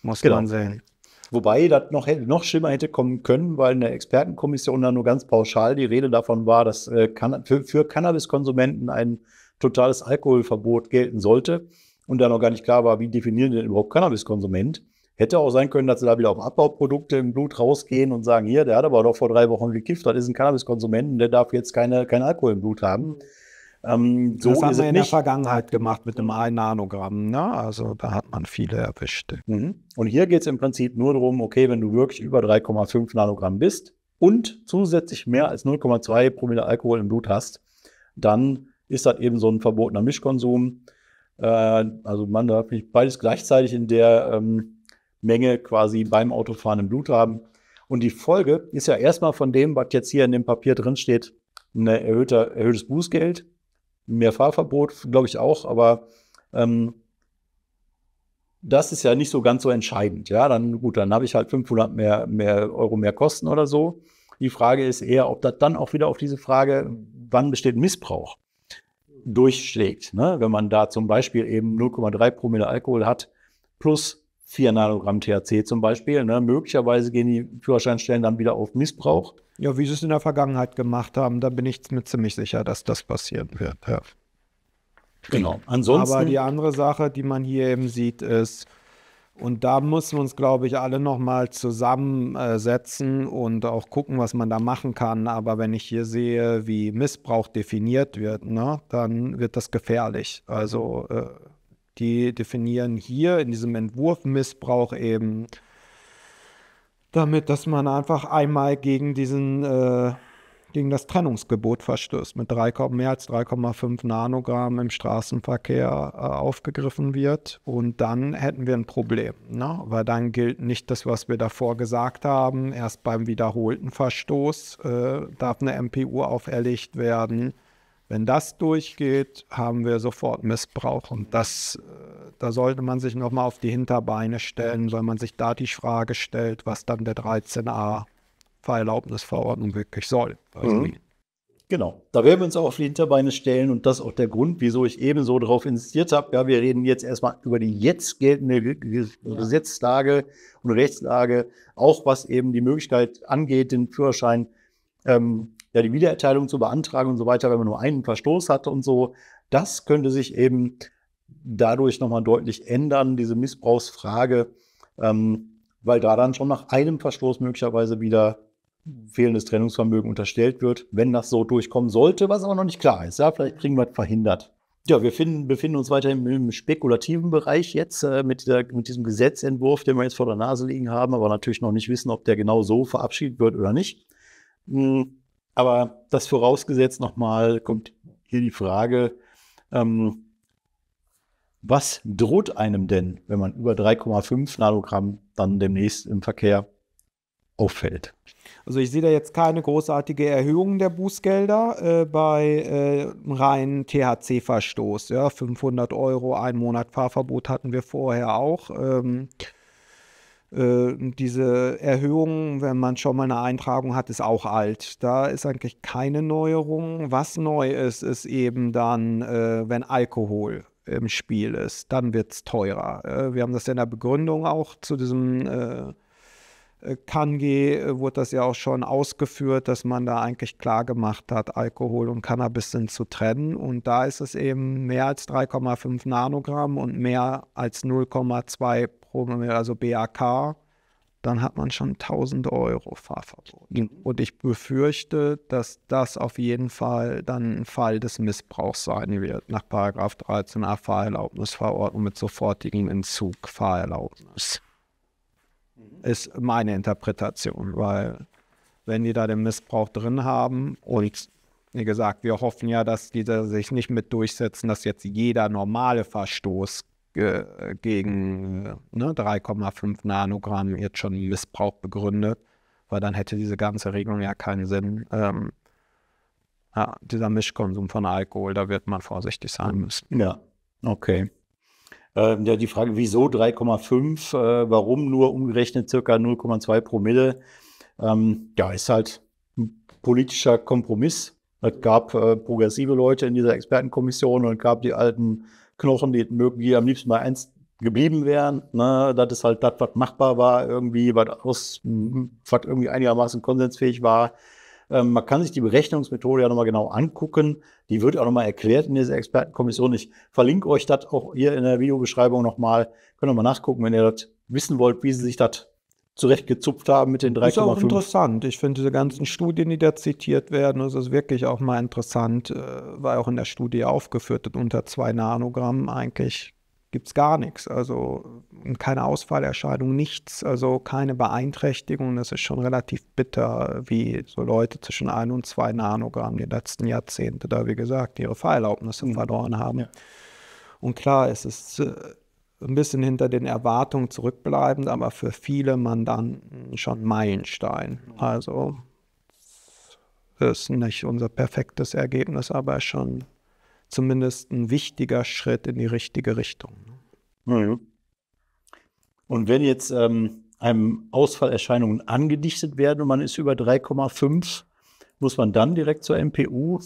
muss genau. man sehen. Wobei das noch, noch schlimmer hätte kommen können, weil in der Expertenkommission dann nur ganz pauschal die Rede davon war, dass äh, für, Cannabiskonsumenten ein totales Alkoholverbot gelten sollte und da noch gar nicht klar war, wie definieren denn überhaupt Cannabiskonsument. Hätte auch sein können, dass sie da wieder auf Abbauprodukte im Blut rausgehen und sagen, hier, der hat aber doch vor drei Wochen gekifft, das ist ein Cannabiskonsument und der darf jetzt keine, kein Alkohol im Blut haben. Ähm, so das haben wir in nicht. der Vergangenheit gemacht mit einem 1 Nanogramm. Ne? Also da hat man viele erwischt. Mhm. Und hier geht es im Prinzip nur darum, okay, wenn du wirklich über 3,5 Nanogramm bist und zusätzlich mehr als 0,2 Promille Alkohol im Blut hast, dann ist das eben so ein verbotener Mischkonsum. Äh, also man darf nicht beides gleichzeitig in der ähm, Menge quasi beim Autofahren im Blut haben. Und die Folge ist ja erstmal von dem, was jetzt hier in dem Papier drin steht, ein erhöhter, erhöhtes Bußgeld, mehr Fahrverbot, glaube ich auch, aber ähm, das ist ja nicht so ganz so entscheidend. Ja, dann gut, dann habe ich halt 500 mehr, mehr Euro mehr Kosten oder so. Die Frage ist eher, ob das dann auch wieder auf diese Frage, wann besteht Missbrauch, durchschlägt. Ne? Wenn man da zum Beispiel eben 0,3 Promille Alkohol hat, plus 4 Nanogramm THC zum Beispiel. Ne? Möglicherweise gehen die Führerscheinstellen dann wieder auf Missbrauch. Ja, wie sie es in der Vergangenheit gemacht haben, da bin ich mir ziemlich sicher, dass das passieren wird. Ja. Genau. Ansonsten. Aber die andere Sache, die man hier eben sieht, ist, und da müssen wir uns, glaube ich, alle nochmal zusammensetzen und auch gucken, was man da machen kann. Aber wenn ich hier sehe, wie Missbrauch definiert wird, ne, dann wird das gefährlich. Also äh, die definieren hier in diesem Entwurf Missbrauch eben damit, dass man einfach einmal gegen diesen äh, gegen das Trennungsgebot verstößt, mit 3, mehr als 3,5 Nanogramm im Straßenverkehr äh, aufgegriffen wird. Und dann hätten wir ein Problem, ne? weil dann gilt nicht das, was wir davor gesagt haben. Erst beim wiederholten Verstoß äh, darf eine MPU auferlegt werden. Wenn das durchgeht, haben wir sofort Missbrauch. Und das, äh, da sollte man sich nochmal auf die Hinterbeine stellen, weil man sich da die Frage stellt, was dann der 13a Fahrerlaubnisverordnung wirklich soll. Mhm. Genau, da werden wir uns auch auf die Hinterbeine stellen und das ist auch der Grund, wieso ich ebenso darauf insistiert habe. Ja, wir reden jetzt erstmal über die jetzt geltende Gesetzlage und Rechtslage, auch was eben die Möglichkeit angeht, den Führerschein ähm, ja die Wiedererteilung zu beantragen und so weiter, wenn man nur einen Verstoß hatte und so. Das könnte sich eben dadurch nochmal deutlich ändern, diese Missbrauchsfrage, ähm, weil da dann schon nach einem Verstoß möglicherweise wieder fehlendes Trennungsvermögen unterstellt wird, wenn das so durchkommen sollte, was aber noch nicht klar ist. Ja, vielleicht kriegen wir es verhindert. Ja, wir finden, befinden uns weiterhin im spekulativen Bereich jetzt äh, mit, der, mit diesem Gesetzentwurf, den wir jetzt vor der Nase liegen haben, aber natürlich noch nicht wissen, ob der genau so verabschiedet wird oder nicht. Hm. Aber das vorausgesetzt nochmal kommt hier die Frage, ähm, was droht einem denn, wenn man über 3,5 Nanogramm dann demnächst im Verkehr auffällt? Also ich sehe da jetzt keine großartige Erhöhung der Bußgelder äh, bei äh, reinen THC-Verstoß. Ja, 500 Euro, ein Monat Fahrverbot hatten wir vorher auch. Ähm, äh, diese Erhöhung, wenn man schon mal eine Eintragung hat, ist auch alt. Da ist eigentlich keine Neuerung. Was neu ist, ist eben dann, äh, wenn Alkohol im Spiel ist, dann wird es teurer. Äh, wir haben das ja in der Begründung auch zu diesem äh, äh, Kangi, wurde das ja auch schon ausgeführt, dass man da eigentlich klar gemacht hat, Alkohol und Cannabis sind zu trennen. Und da ist es eben mehr als 3,5 Nanogramm und mehr als 0,2 Prozent. Programmiert, also BAK, dann hat man schon 1000 Euro Fahrverbot. Mhm. Und ich befürchte, dass das auf jeden Fall dann ein Fall des Missbrauchs sein wird, nach 13a Fahrerlaubnisverordnung mit sofortigem Entzug Fahrerlaubnis. Mhm. Ist meine Interpretation, weil wenn die da den Missbrauch drin haben und wie gesagt, wir hoffen ja, dass diese sich nicht mit durchsetzen, dass jetzt jeder normale Verstoß gegen ne, 3,5 Nanogramm jetzt schon Missbrauch begründet, weil dann hätte diese ganze Regelung ja keinen Sinn. Ähm, ja, dieser Mischkonsum von Alkohol, da wird man vorsichtig sein müssen. Ja, okay. Ähm, ja, die Frage, wieso 3,5, äh, warum nur umgerechnet circa 0,2 Promille, ähm, ja, ist halt ein politischer Kompromiss. Es gab äh, progressive Leute in dieser Expertenkommission und es gab die alten Knochen, die mögen, die am liebsten bei eins geblieben wären. Ne? Das ist halt das, was machbar war, irgendwie, was, aus, was irgendwie einigermaßen konsensfähig war. Ähm, man kann sich die Berechnungsmethode ja nochmal genau angucken. Die wird auch nochmal erklärt in dieser Expertenkommission. Ich verlinke euch das auch hier in der Videobeschreibung nochmal. Könnt ihr mal nachgucken, wenn ihr das wissen wollt, wie sie sich das zurechtgezupft haben mit den 3,5. Ist auch interessant. Ich finde diese ganzen Studien, die da zitiert werden, das ist wirklich auch mal interessant, äh, war auch in der Studie aufgeführt, dass unter 2 Nanogramm eigentlich gibt es gar nichts. Also äh, keine Ausfallerscheinung, nichts, also keine Beeinträchtigung. Das ist schon relativ bitter, wie so Leute zwischen 1 und 2 Nanogramm die letzten Jahrzehnte da, wie gesagt, ihre Fahrerlaubnisse mhm. verloren haben. Ja. Und klar, es ist äh, ein bisschen hinter den Erwartungen zurückbleibend, aber für viele Mandanten schon Meilenstein. Also ist nicht unser perfektes Ergebnis, aber schon zumindest ein wichtiger Schritt in die richtige Richtung. Und wenn jetzt ähm, einem Ausfallerscheinungen angedichtet werden und man ist über 3,5, muss man dann direkt zur MPU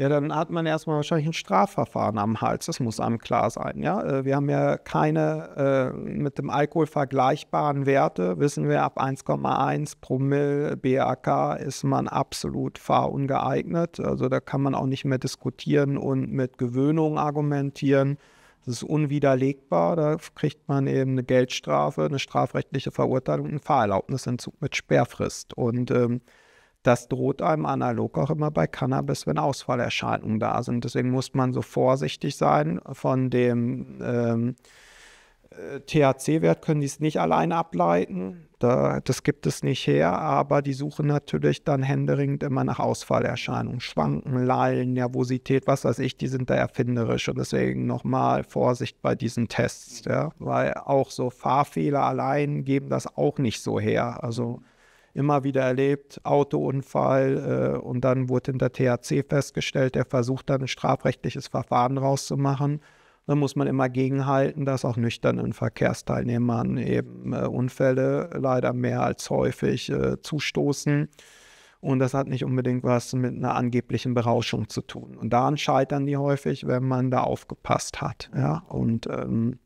ja, dann hat man erstmal wahrscheinlich ein Strafverfahren am Hals. Das muss einem klar sein. Ja? Äh, wir haben ja keine äh, mit dem Alkohol vergleichbaren Werte. Wissen wir, ab 1,1 Promille BAK ist man absolut fahrungeeignet. Also da kann man auch nicht mehr diskutieren und mit Gewöhnung argumentieren. Das ist unwiderlegbar. Da kriegt man eben eine Geldstrafe, eine strafrechtliche Verurteilung, einen Fahrerlaubnisentzug mit Sperrfrist. Und ähm, das droht einem analog auch immer bei Cannabis, wenn Ausfallerscheinungen da sind. Deswegen muss man so vorsichtig sein. Von dem ähm, äh, THC-Wert können die es nicht alleine ableiten. Da, das gibt es nicht her, aber die suchen natürlich dann händeringend immer nach Ausfallerscheinungen. Schwanken, Lallen, Nervosität, was weiß ich, die sind da erfinderisch. Und deswegen nochmal Vorsicht bei diesen Tests, ja? weil auch so Fahrfehler allein geben das auch nicht so her. Also immer wieder erlebt, Autounfall äh, und dann wurde in der THC festgestellt, der versucht dann ein strafrechtliches Verfahren rauszumachen. Da muss man immer gegenhalten, dass auch nüchternen Verkehrsteilnehmern eben äh, Unfälle leider mehr als häufig äh, zustoßen. Und das hat nicht unbedingt was mit einer angeblichen Berauschung zu tun. Und daran scheitern die häufig, wenn man da aufgepasst hat. Ja? Und ähm,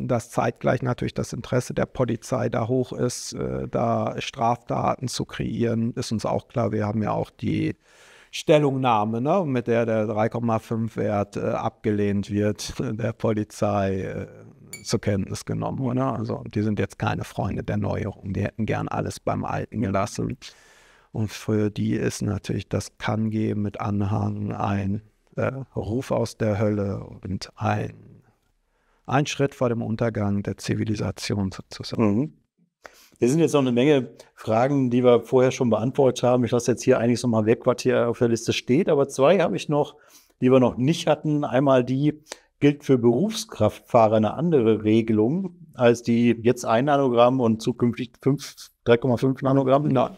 beobachten, dass zeitgleich natürlich das Interesse der Polizei da hoch ist, äh, da Straftaten zu kreieren, ist uns auch klar. Wir haben ja auch die Stellungnahme, ne, mit der der 3,5-Wert äh, abgelehnt wird, äh, der Polizei äh, zur Kenntnis genommen. Oder? Ne. Also die sind jetzt keine Freunde der Neuerung, die hätten gern alles beim Alten gelassen. Und für die ist natürlich das Kann geben mit Anhang ein äh, Ruf aus der Hölle und ein ein Schritt vor dem Untergang der Zivilisation sozusagen. Mhm. sind jetzt noch eine Menge Fragen, die wir vorher schon beantwortet haben. Ich lasse jetzt hier einiges nochmal weg, was hier auf der Liste steht. Aber zwei habe ich noch, die wir noch nicht hatten. Einmal die gilt für Berufskraftfahrer eine andere Regelung als die jetzt ein Nanogramm und zukünftig 3,5 Nanogramm. Nein.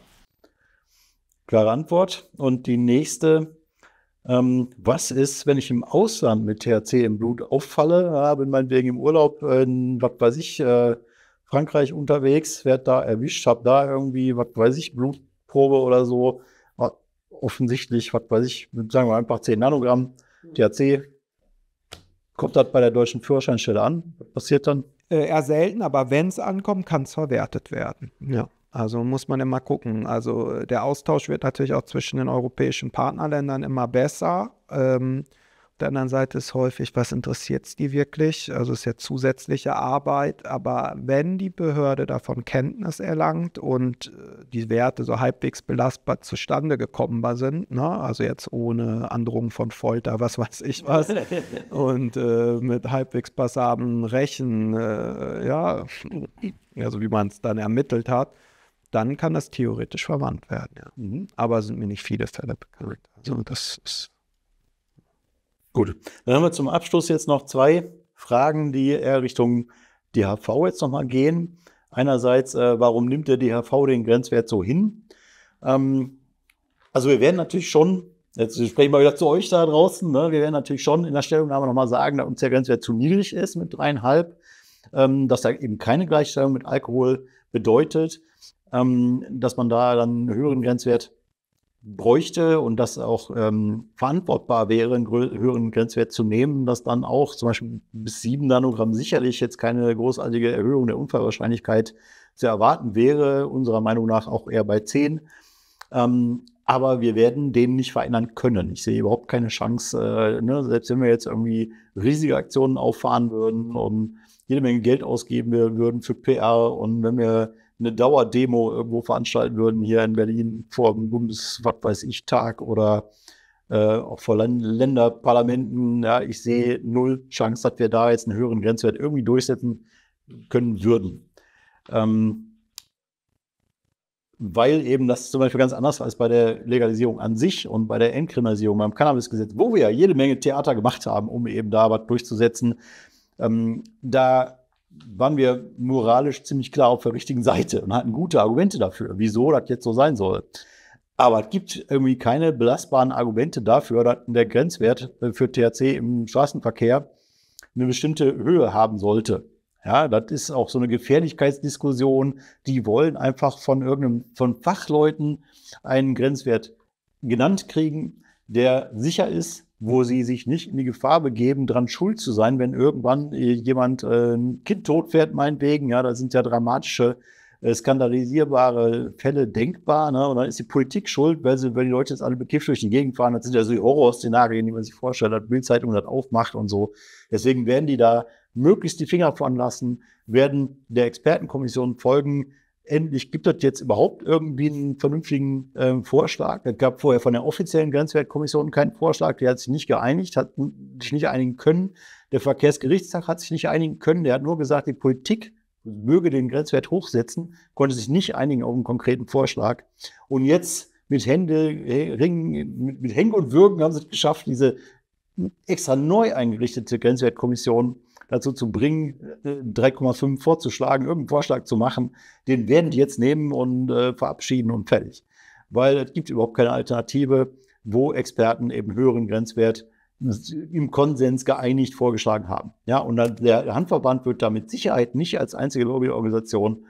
Klare Antwort. Und die nächste ähm, was ist, wenn ich im Ausland mit THC im Blut auffalle? Ja, bin meinetwegen im Urlaub in, was weiß ich, äh, Frankreich unterwegs, werde da erwischt, habe da irgendwie, was weiß ich, Blutprobe oder so. Ah, offensichtlich, was weiß ich, sagen wir einfach 10 Nanogramm THC. Kommt das bei der deutschen Führerscheinstelle an? Was passiert dann? Äh, eher selten, aber wenn es ankommt, kann es verwertet werden. Ja. Also muss man immer gucken. Also äh, der Austausch wird natürlich auch zwischen den europäischen Partnerländern immer besser. Ähm, auf der anderen Seite ist häufig, was interessiert es die wirklich? Also es ist ja zusätzliche Arbeit, aber wenn die Behörde davon Kenntnis erlangt und äh, die Werte so halbwegs belastbar zustande gekommen sind, ne? also jetzt ohne Androhung von Folter, was weiß ich was, [laughs] und äh, mit halbwegs passablen Rechen, äh, ja, also wie man es dann ermittelt hat, dann kann das theoretisch verwandt werden. Ja. Mhm. Aber sind mir nicht viele Fälle bekannt. Also das ist Gut, dann haben wir zum Abschluss jetzt noch zwei Fragen, die eher Richtung DHV jetzt nochmal gehen. Einerseits, äh, warum nimmt der DHV den Grenzwert so hin? Ähm, also wir werden natürlich schon, jetzt sprechen wir wieder zu euch da draußen, ne? wir werden natürlich schon in der Stellungnahme nochmal sagen, dass uns der Grenzwert zu niedrig ist mit dreieinhalb, ähm, dass da eben keine Gleichstellung mit Alkohol bedeutet ähm, dass man da dann einen höheren Grenzwert bräuchte und das auch ähm, verantwortbar wäre, einen höheren Grenzwert zu nehmen, dass dann auch zum Beispiel bis 7 Nanogramm sicherlich jetzt keine großartige Erhöhung der Unfallwahrscheinlichkeit zu erwarten wäre, unserer Meinung nach auch eher bei 10. Ähm, aber wir werden den nicht verändern können. Ich sehe überhaupt keine Chance, äh, ne? selbst wenn wir jetzt irgendwie riesige Aktionen auffahren würden und jede Menge Geld ausgeben würden für PR und wenn wir eine Dauerdemo irgendwo veranstalten würden, hier in Berlin vor dem Bundes, was weiß ich, Tag oder äh, auch vor Länderparlamenten. Ja, ich sehe null Chance, dass wir da jetzt einen höheren Grenzwert irgendwie durchsetzen können würden. Ähm, weil eben das zum Beispiel ganz anders war als bei der Legalisierung an sich und bei der Entkriminalisierung beim Cannabisgesetz, wo wir ja jede Menge Theater gemacht haben, um eben da was durchzusetzen. Ähm, da waren wir moralisch ziemlich klar auf der richtigen Seite und hatten gute Argumente dafür, wieso das jetzt so sein soll. Aber es gibt irgendwie keine belastbaren Argumente dafür, dass der Grenzwert für THC im Straßenverkehr eine bestimmte Höhe haben sollte. Ja, das ist auch so eine Gefährlichkeitsdiskussion. Die wollen einfach von irgendeinem, von Fachleuten einen Grenzwert genannt kriegen, der sicher ist, wo sie sich nicht in die Gefahr begeben, dran schuld zu sein, wenn irgendwann äh, jemand äh, ein Kind totfährt, meinetwegen. Ja, da sind ja dramatische, äh, skandalisierbare Fälle denkbar. Ne? Und dann ist die Politik schuld, weil, sie, wenn die Leute jetzt alle bekifft durch die Gegend fahren. Das sind ja so die Horrorszenarien, die man sich vorstellt, dass Bildzeitung das aufmacht und so. Deswegen werden die da möglichst die Finger von lassen, werden der Expertenkommission folgen, endlich gibt es jetzt überhaupt irgendwie einen vernünftigen äh, Vorschlag. Es gab vorher von der offiziellen Grenzwertkommission keinen Vorschlag, die hat sich nicht geeinigt, hat sich nicht einigen können. Der Verkehrsgerichtstag hat sich nicht einigen können, der hat nur gesagt, die Politik möge den Grenzwert hochsetzen, konnte sich nicht einigen auf einen konkreten Vorschlag. Und jetzt mit Hände, äh, Ringen, mit, mit Henk und Würgen haben sie es geschafft, diese extra neu eingerichtete Grenzwertkommission dazu zu bringen, 3,5 vorzuschlagen, irgendeinen Vorschlag zu machen, den werden die jetzt nehmen und äh, verabschieden und fertig. Weil es gibt überhaupt keine Alternative, wo Experten eben höheren Grenzwert im Konsens geeinigt vorgeschlagen haben. Ja, und der Handverband wird da mit Sicherheit nicht als einzige Lobbyorganisation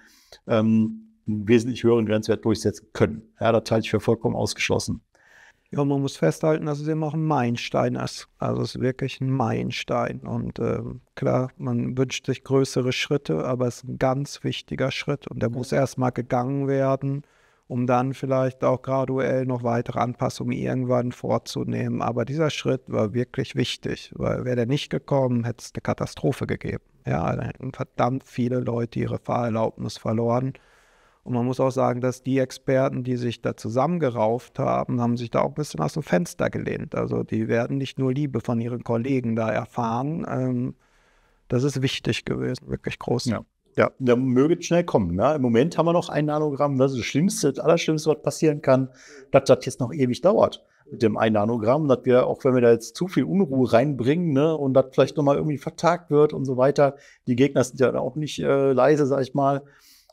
ähm, einen wesentlich höheren Grenzwert durchsetzen können. Ja, das halte ich für vollkommen ausgeschlossen. Ja, man muss festhalten, dass es eben auch ein Meilenstein ist. Also es ist wirklich ein Meilenstein. Und ähm, klar, man wünscht sich größere Schritte, aber es ist ein ganz wichtiger Schritt. Und der muss erstmal gegangen werden, um dann vielleicht auch graduell noch weitere Anpassungen irgendwann vorzunehmen. Aber dieser Schritt war wirklich wichtig, weil wäre der nicht gekommen, hätte es eine Katastrophe gegeben. Ja, dann hätten verdammt viele Leute ihre Fahrerlaubnis verloren. Und man muss auch sagen, dass die Experten, die sich da zusammengerauft haben, haben sich da auch ein bisschen aus dem Fenster gelehnt. Also die werden nicht nur Liebe von ihren Kollegen da erfahren. Ähm, das ist wichtig gewesen, wirklich groß. Ja. Ja, da möge es schnell kommen. Ne? Im Moment haben wir noch ein Nanogramm. Das ist das Schlimmste, das Allerschlimmste, was passieren kann, dass das jetzt noch ewig dauert mit dem ein Nanogramm, dass wir, auch wenn wir da jetzt zu viel Unruhe reinbringen ne, und das vielleicht nochmal irgendwie vertagt wird und so weiter, die Gegner sind ja auch nicht äh, leise, sag ich mal,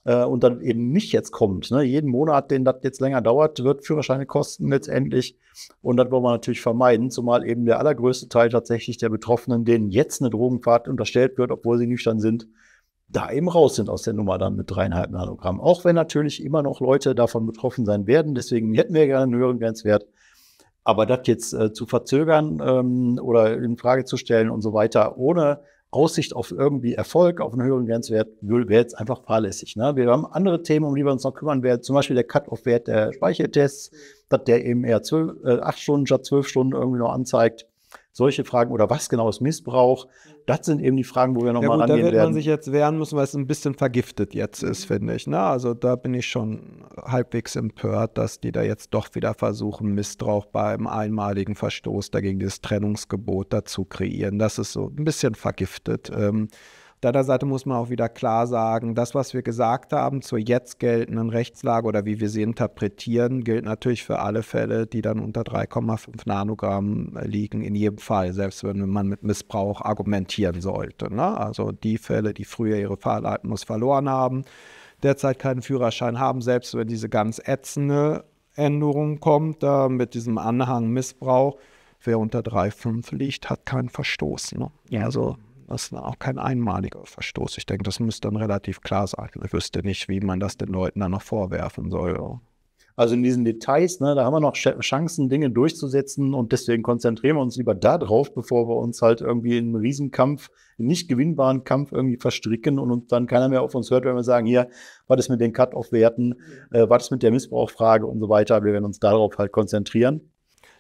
äh, und dann eben nicht jetzt kommt. Ne? Jeden Monat, den das jetzt länger dauert, wird Führerscheine kosten letztendlich. Und das wollen wir natürlich vermeiden, zumal eben der allergrößte Teil tatsächlich der Betroffenen, denen jetzt eine Drogenfahrt unterstellt wird, obwohl sie nüchtern sind, da eben raus sind aus der Nummer dann mit dreieinhalb Nanogramm. Auch wenn natürlich immer noch Leute davon betroffen sein werden. Deswegen hätten wir gerne einen höheren Grenzwert. Aber das jetzt äh, zu verzögern ähm, oder in Frage zu stellen und so weiter, ohne Aussicht auf irgendwie Erfolg, auf einen höheren Grenzwert, wäre jetzt einfach fahrlässig. Ne? Wir haben andere Themen, um die wir uns noch kümmern werden, zum Beispiel der Cut-Off-Wert der Speichertests, dass der eben eher zwölf, äh, acht Stunden statt zwölf Stunden irgendwie noch anzeigt. Solche Fragen oder was genau ist Missbrauch? Das sind eben die Fragen, wo wir nochmal ja, mal rangehen werden. Da wird werden. man sich jetzt wehren müssen, weil es ein bisschen vergiftet jetzt ist, finde ich. Ne? Also da bin ich schon halbwegs empört, dass die da jetzt doch wieder versuchen, Missbrauch beim einmaligen Verstoß dagegen dieses Trennungsgebot dazu kreieren. Das ist so ein bisschen vergiftet. Ähm, da der Seite muss man auch wieder klar sagen, das, was wir gesagt haben zur jetzt geltenden Rechtslage oder wie wir sie interpretieren, gilt natürlich für alle Fälle, die dann unter 3,5 Nanogramm liegen, in jedem Fall, selbst wenn man mit Missbrauch argumentieren sollte. Ne? Also die Fälle, die früher ihre Fahrleitmus verloren haben, derzeit keinen Führerschein haben, selbst wenn diese ganz ätzende Änderung kommt, da mit diesem Anhang Missbrauch, wer unter 3,5 liegt, hat keinen Verstoß. Ne? Ja. Also das war auch kein einmaliger Verstoß. Ich denke, das müsste dann relativ klar sein. Ich wüsste nicht, wie man das den Leuten dann noch vorwerfen soll. Also in diesen Details, ne, da haben wir noch Chancen, Dinge durchzusetzen und deswegen konzentrieren wir uns lieber da drauf, bevor wir uns halt irgendwie in einen Riesenkampf, einen nicht gewinnbaren Kampf irgendwie verstricken und uns dann keiner mehr auf uns hört, wenn wir sagen, hier, was ist mit den Cut-Off-Werten, äh, was ist mit der Missbrauchfrage und so weiter. Wir werden uns darauf halt konzentrieren.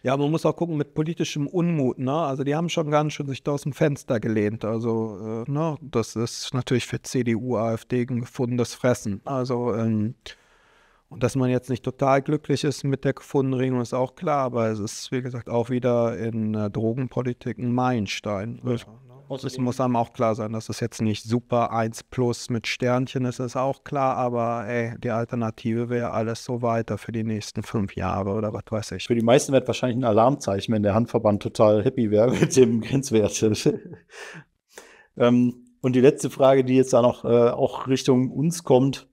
Ja, man muss auch gucken mit politischem Unmut, ne? Also die haben schon ganz schön sich da aus dem Fenster gelehnt. Also, äh, ne, das ist natürlich für CDU, AfD ein gefundenes Fressen. Also, ähm, und dass man jetzt nicht total glücklich ist mit der gefundenen Regelung, ist auch klar, aber es ist, wie gesagt, auch wieder in der äh, Drogenpolitik ein Meilenstein. Ja es muss einem auch klar sein, dass es jetzt nicht super 1 plus mit Sternchen ist, ist auch klar, aber ey, die Alternative wäre alles so weiter für die nächsten fünf Jahre oder was weiß ich. Für die meisten wird wahrscheinlich ein Alarmzeichen, wenn der Handverband total happy wäre mit dem [laughs] Grenzwert. [laughs] ähm, und die letzte Frage, die jetzt da noch äh, auch Richtung uns kommt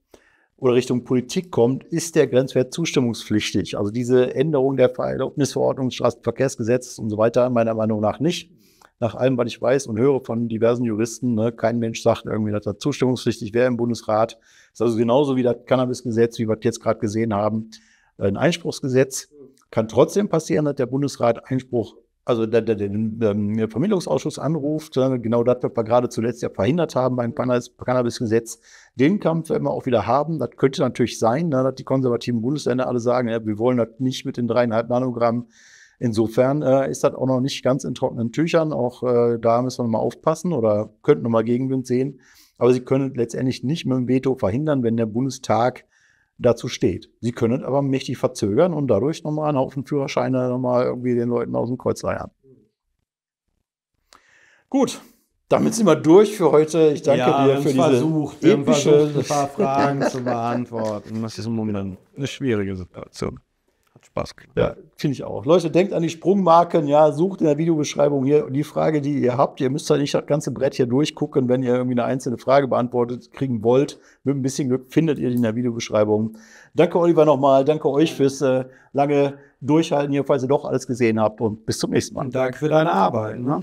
oder Richtung Politik kommt, ist der Grenzwert zustimmungspflichtig? Also diese Änderung der Verordnungsverordnung, Straßenverkehrsgesetz und so weiter, meiner Meinung nach nicht nach allem, was ich weiß und höre von diversen Juristen, ne, kein Mensch sagt irgendwie, dass er zustimmungspflichtig wäre im Bundesrat. Das ist also genauso wie das Cannabisgesetz, wie wir jetzt gerade gesehen haben, ein Einspruchsgesetz. Kann trotzdem passieren, dass der Bundesrat Einspruch, also der, der, den ähm, Vermittlungsausschuss anruft. Ne, genau das, was wir gerade zuletzt ja verhindert haben beim Cannabisgesetz. Den Kampf werden wir auch wieder haben. Das könnte natürlich sein, ne, dass die konservativen Bundesländer alle sagen, ja, wir wollen das nicht mit den dreieinhalb Nanogramm Insofern äh, ist das auch noch nicht ganz in trockenen Tüchern. Auch äh, da müssen wir nochmal aufpassen oder könnten nochmal Gegenwind sehen. Aber sie können letztendlich nicht mit dem Veto verhindern, wenn der Bundestag dazu steht. Sie können aber mächtig verzögern und dadurch nochmal einen Haufen Führerscheine nochmal irgendwie den Leuten aus dem Kreuz leiern. Gut, damit sind wir durch für heute. Ich danke ja, dir für diese versucht, epische versucht, ein paar Fragen [laughs] zu beantworten. Das ist im Moment eine schwierige Situation. Spaß Ja, finde ich auch. Leute, denkt an die Sprungmarken, ja, sucht in der Videobeschreibung hier die Frage, die ihr habt. Ihr müsst halt nicht das ganze Brett hier durchgucken, wenn ihr irgendwie eine einzelne Frage beantwortet kriegen wollt. Mit ein bisschen Glück findet ihr die in der Videobeschreibung. Danke, Oliver, nochmal. Danke euch fürs äh, lange Durchhalten hier, falls ihr doch alles gesehen habt. Und bis zum nächsten Mal. Und danke für deine Arbeit. Ne?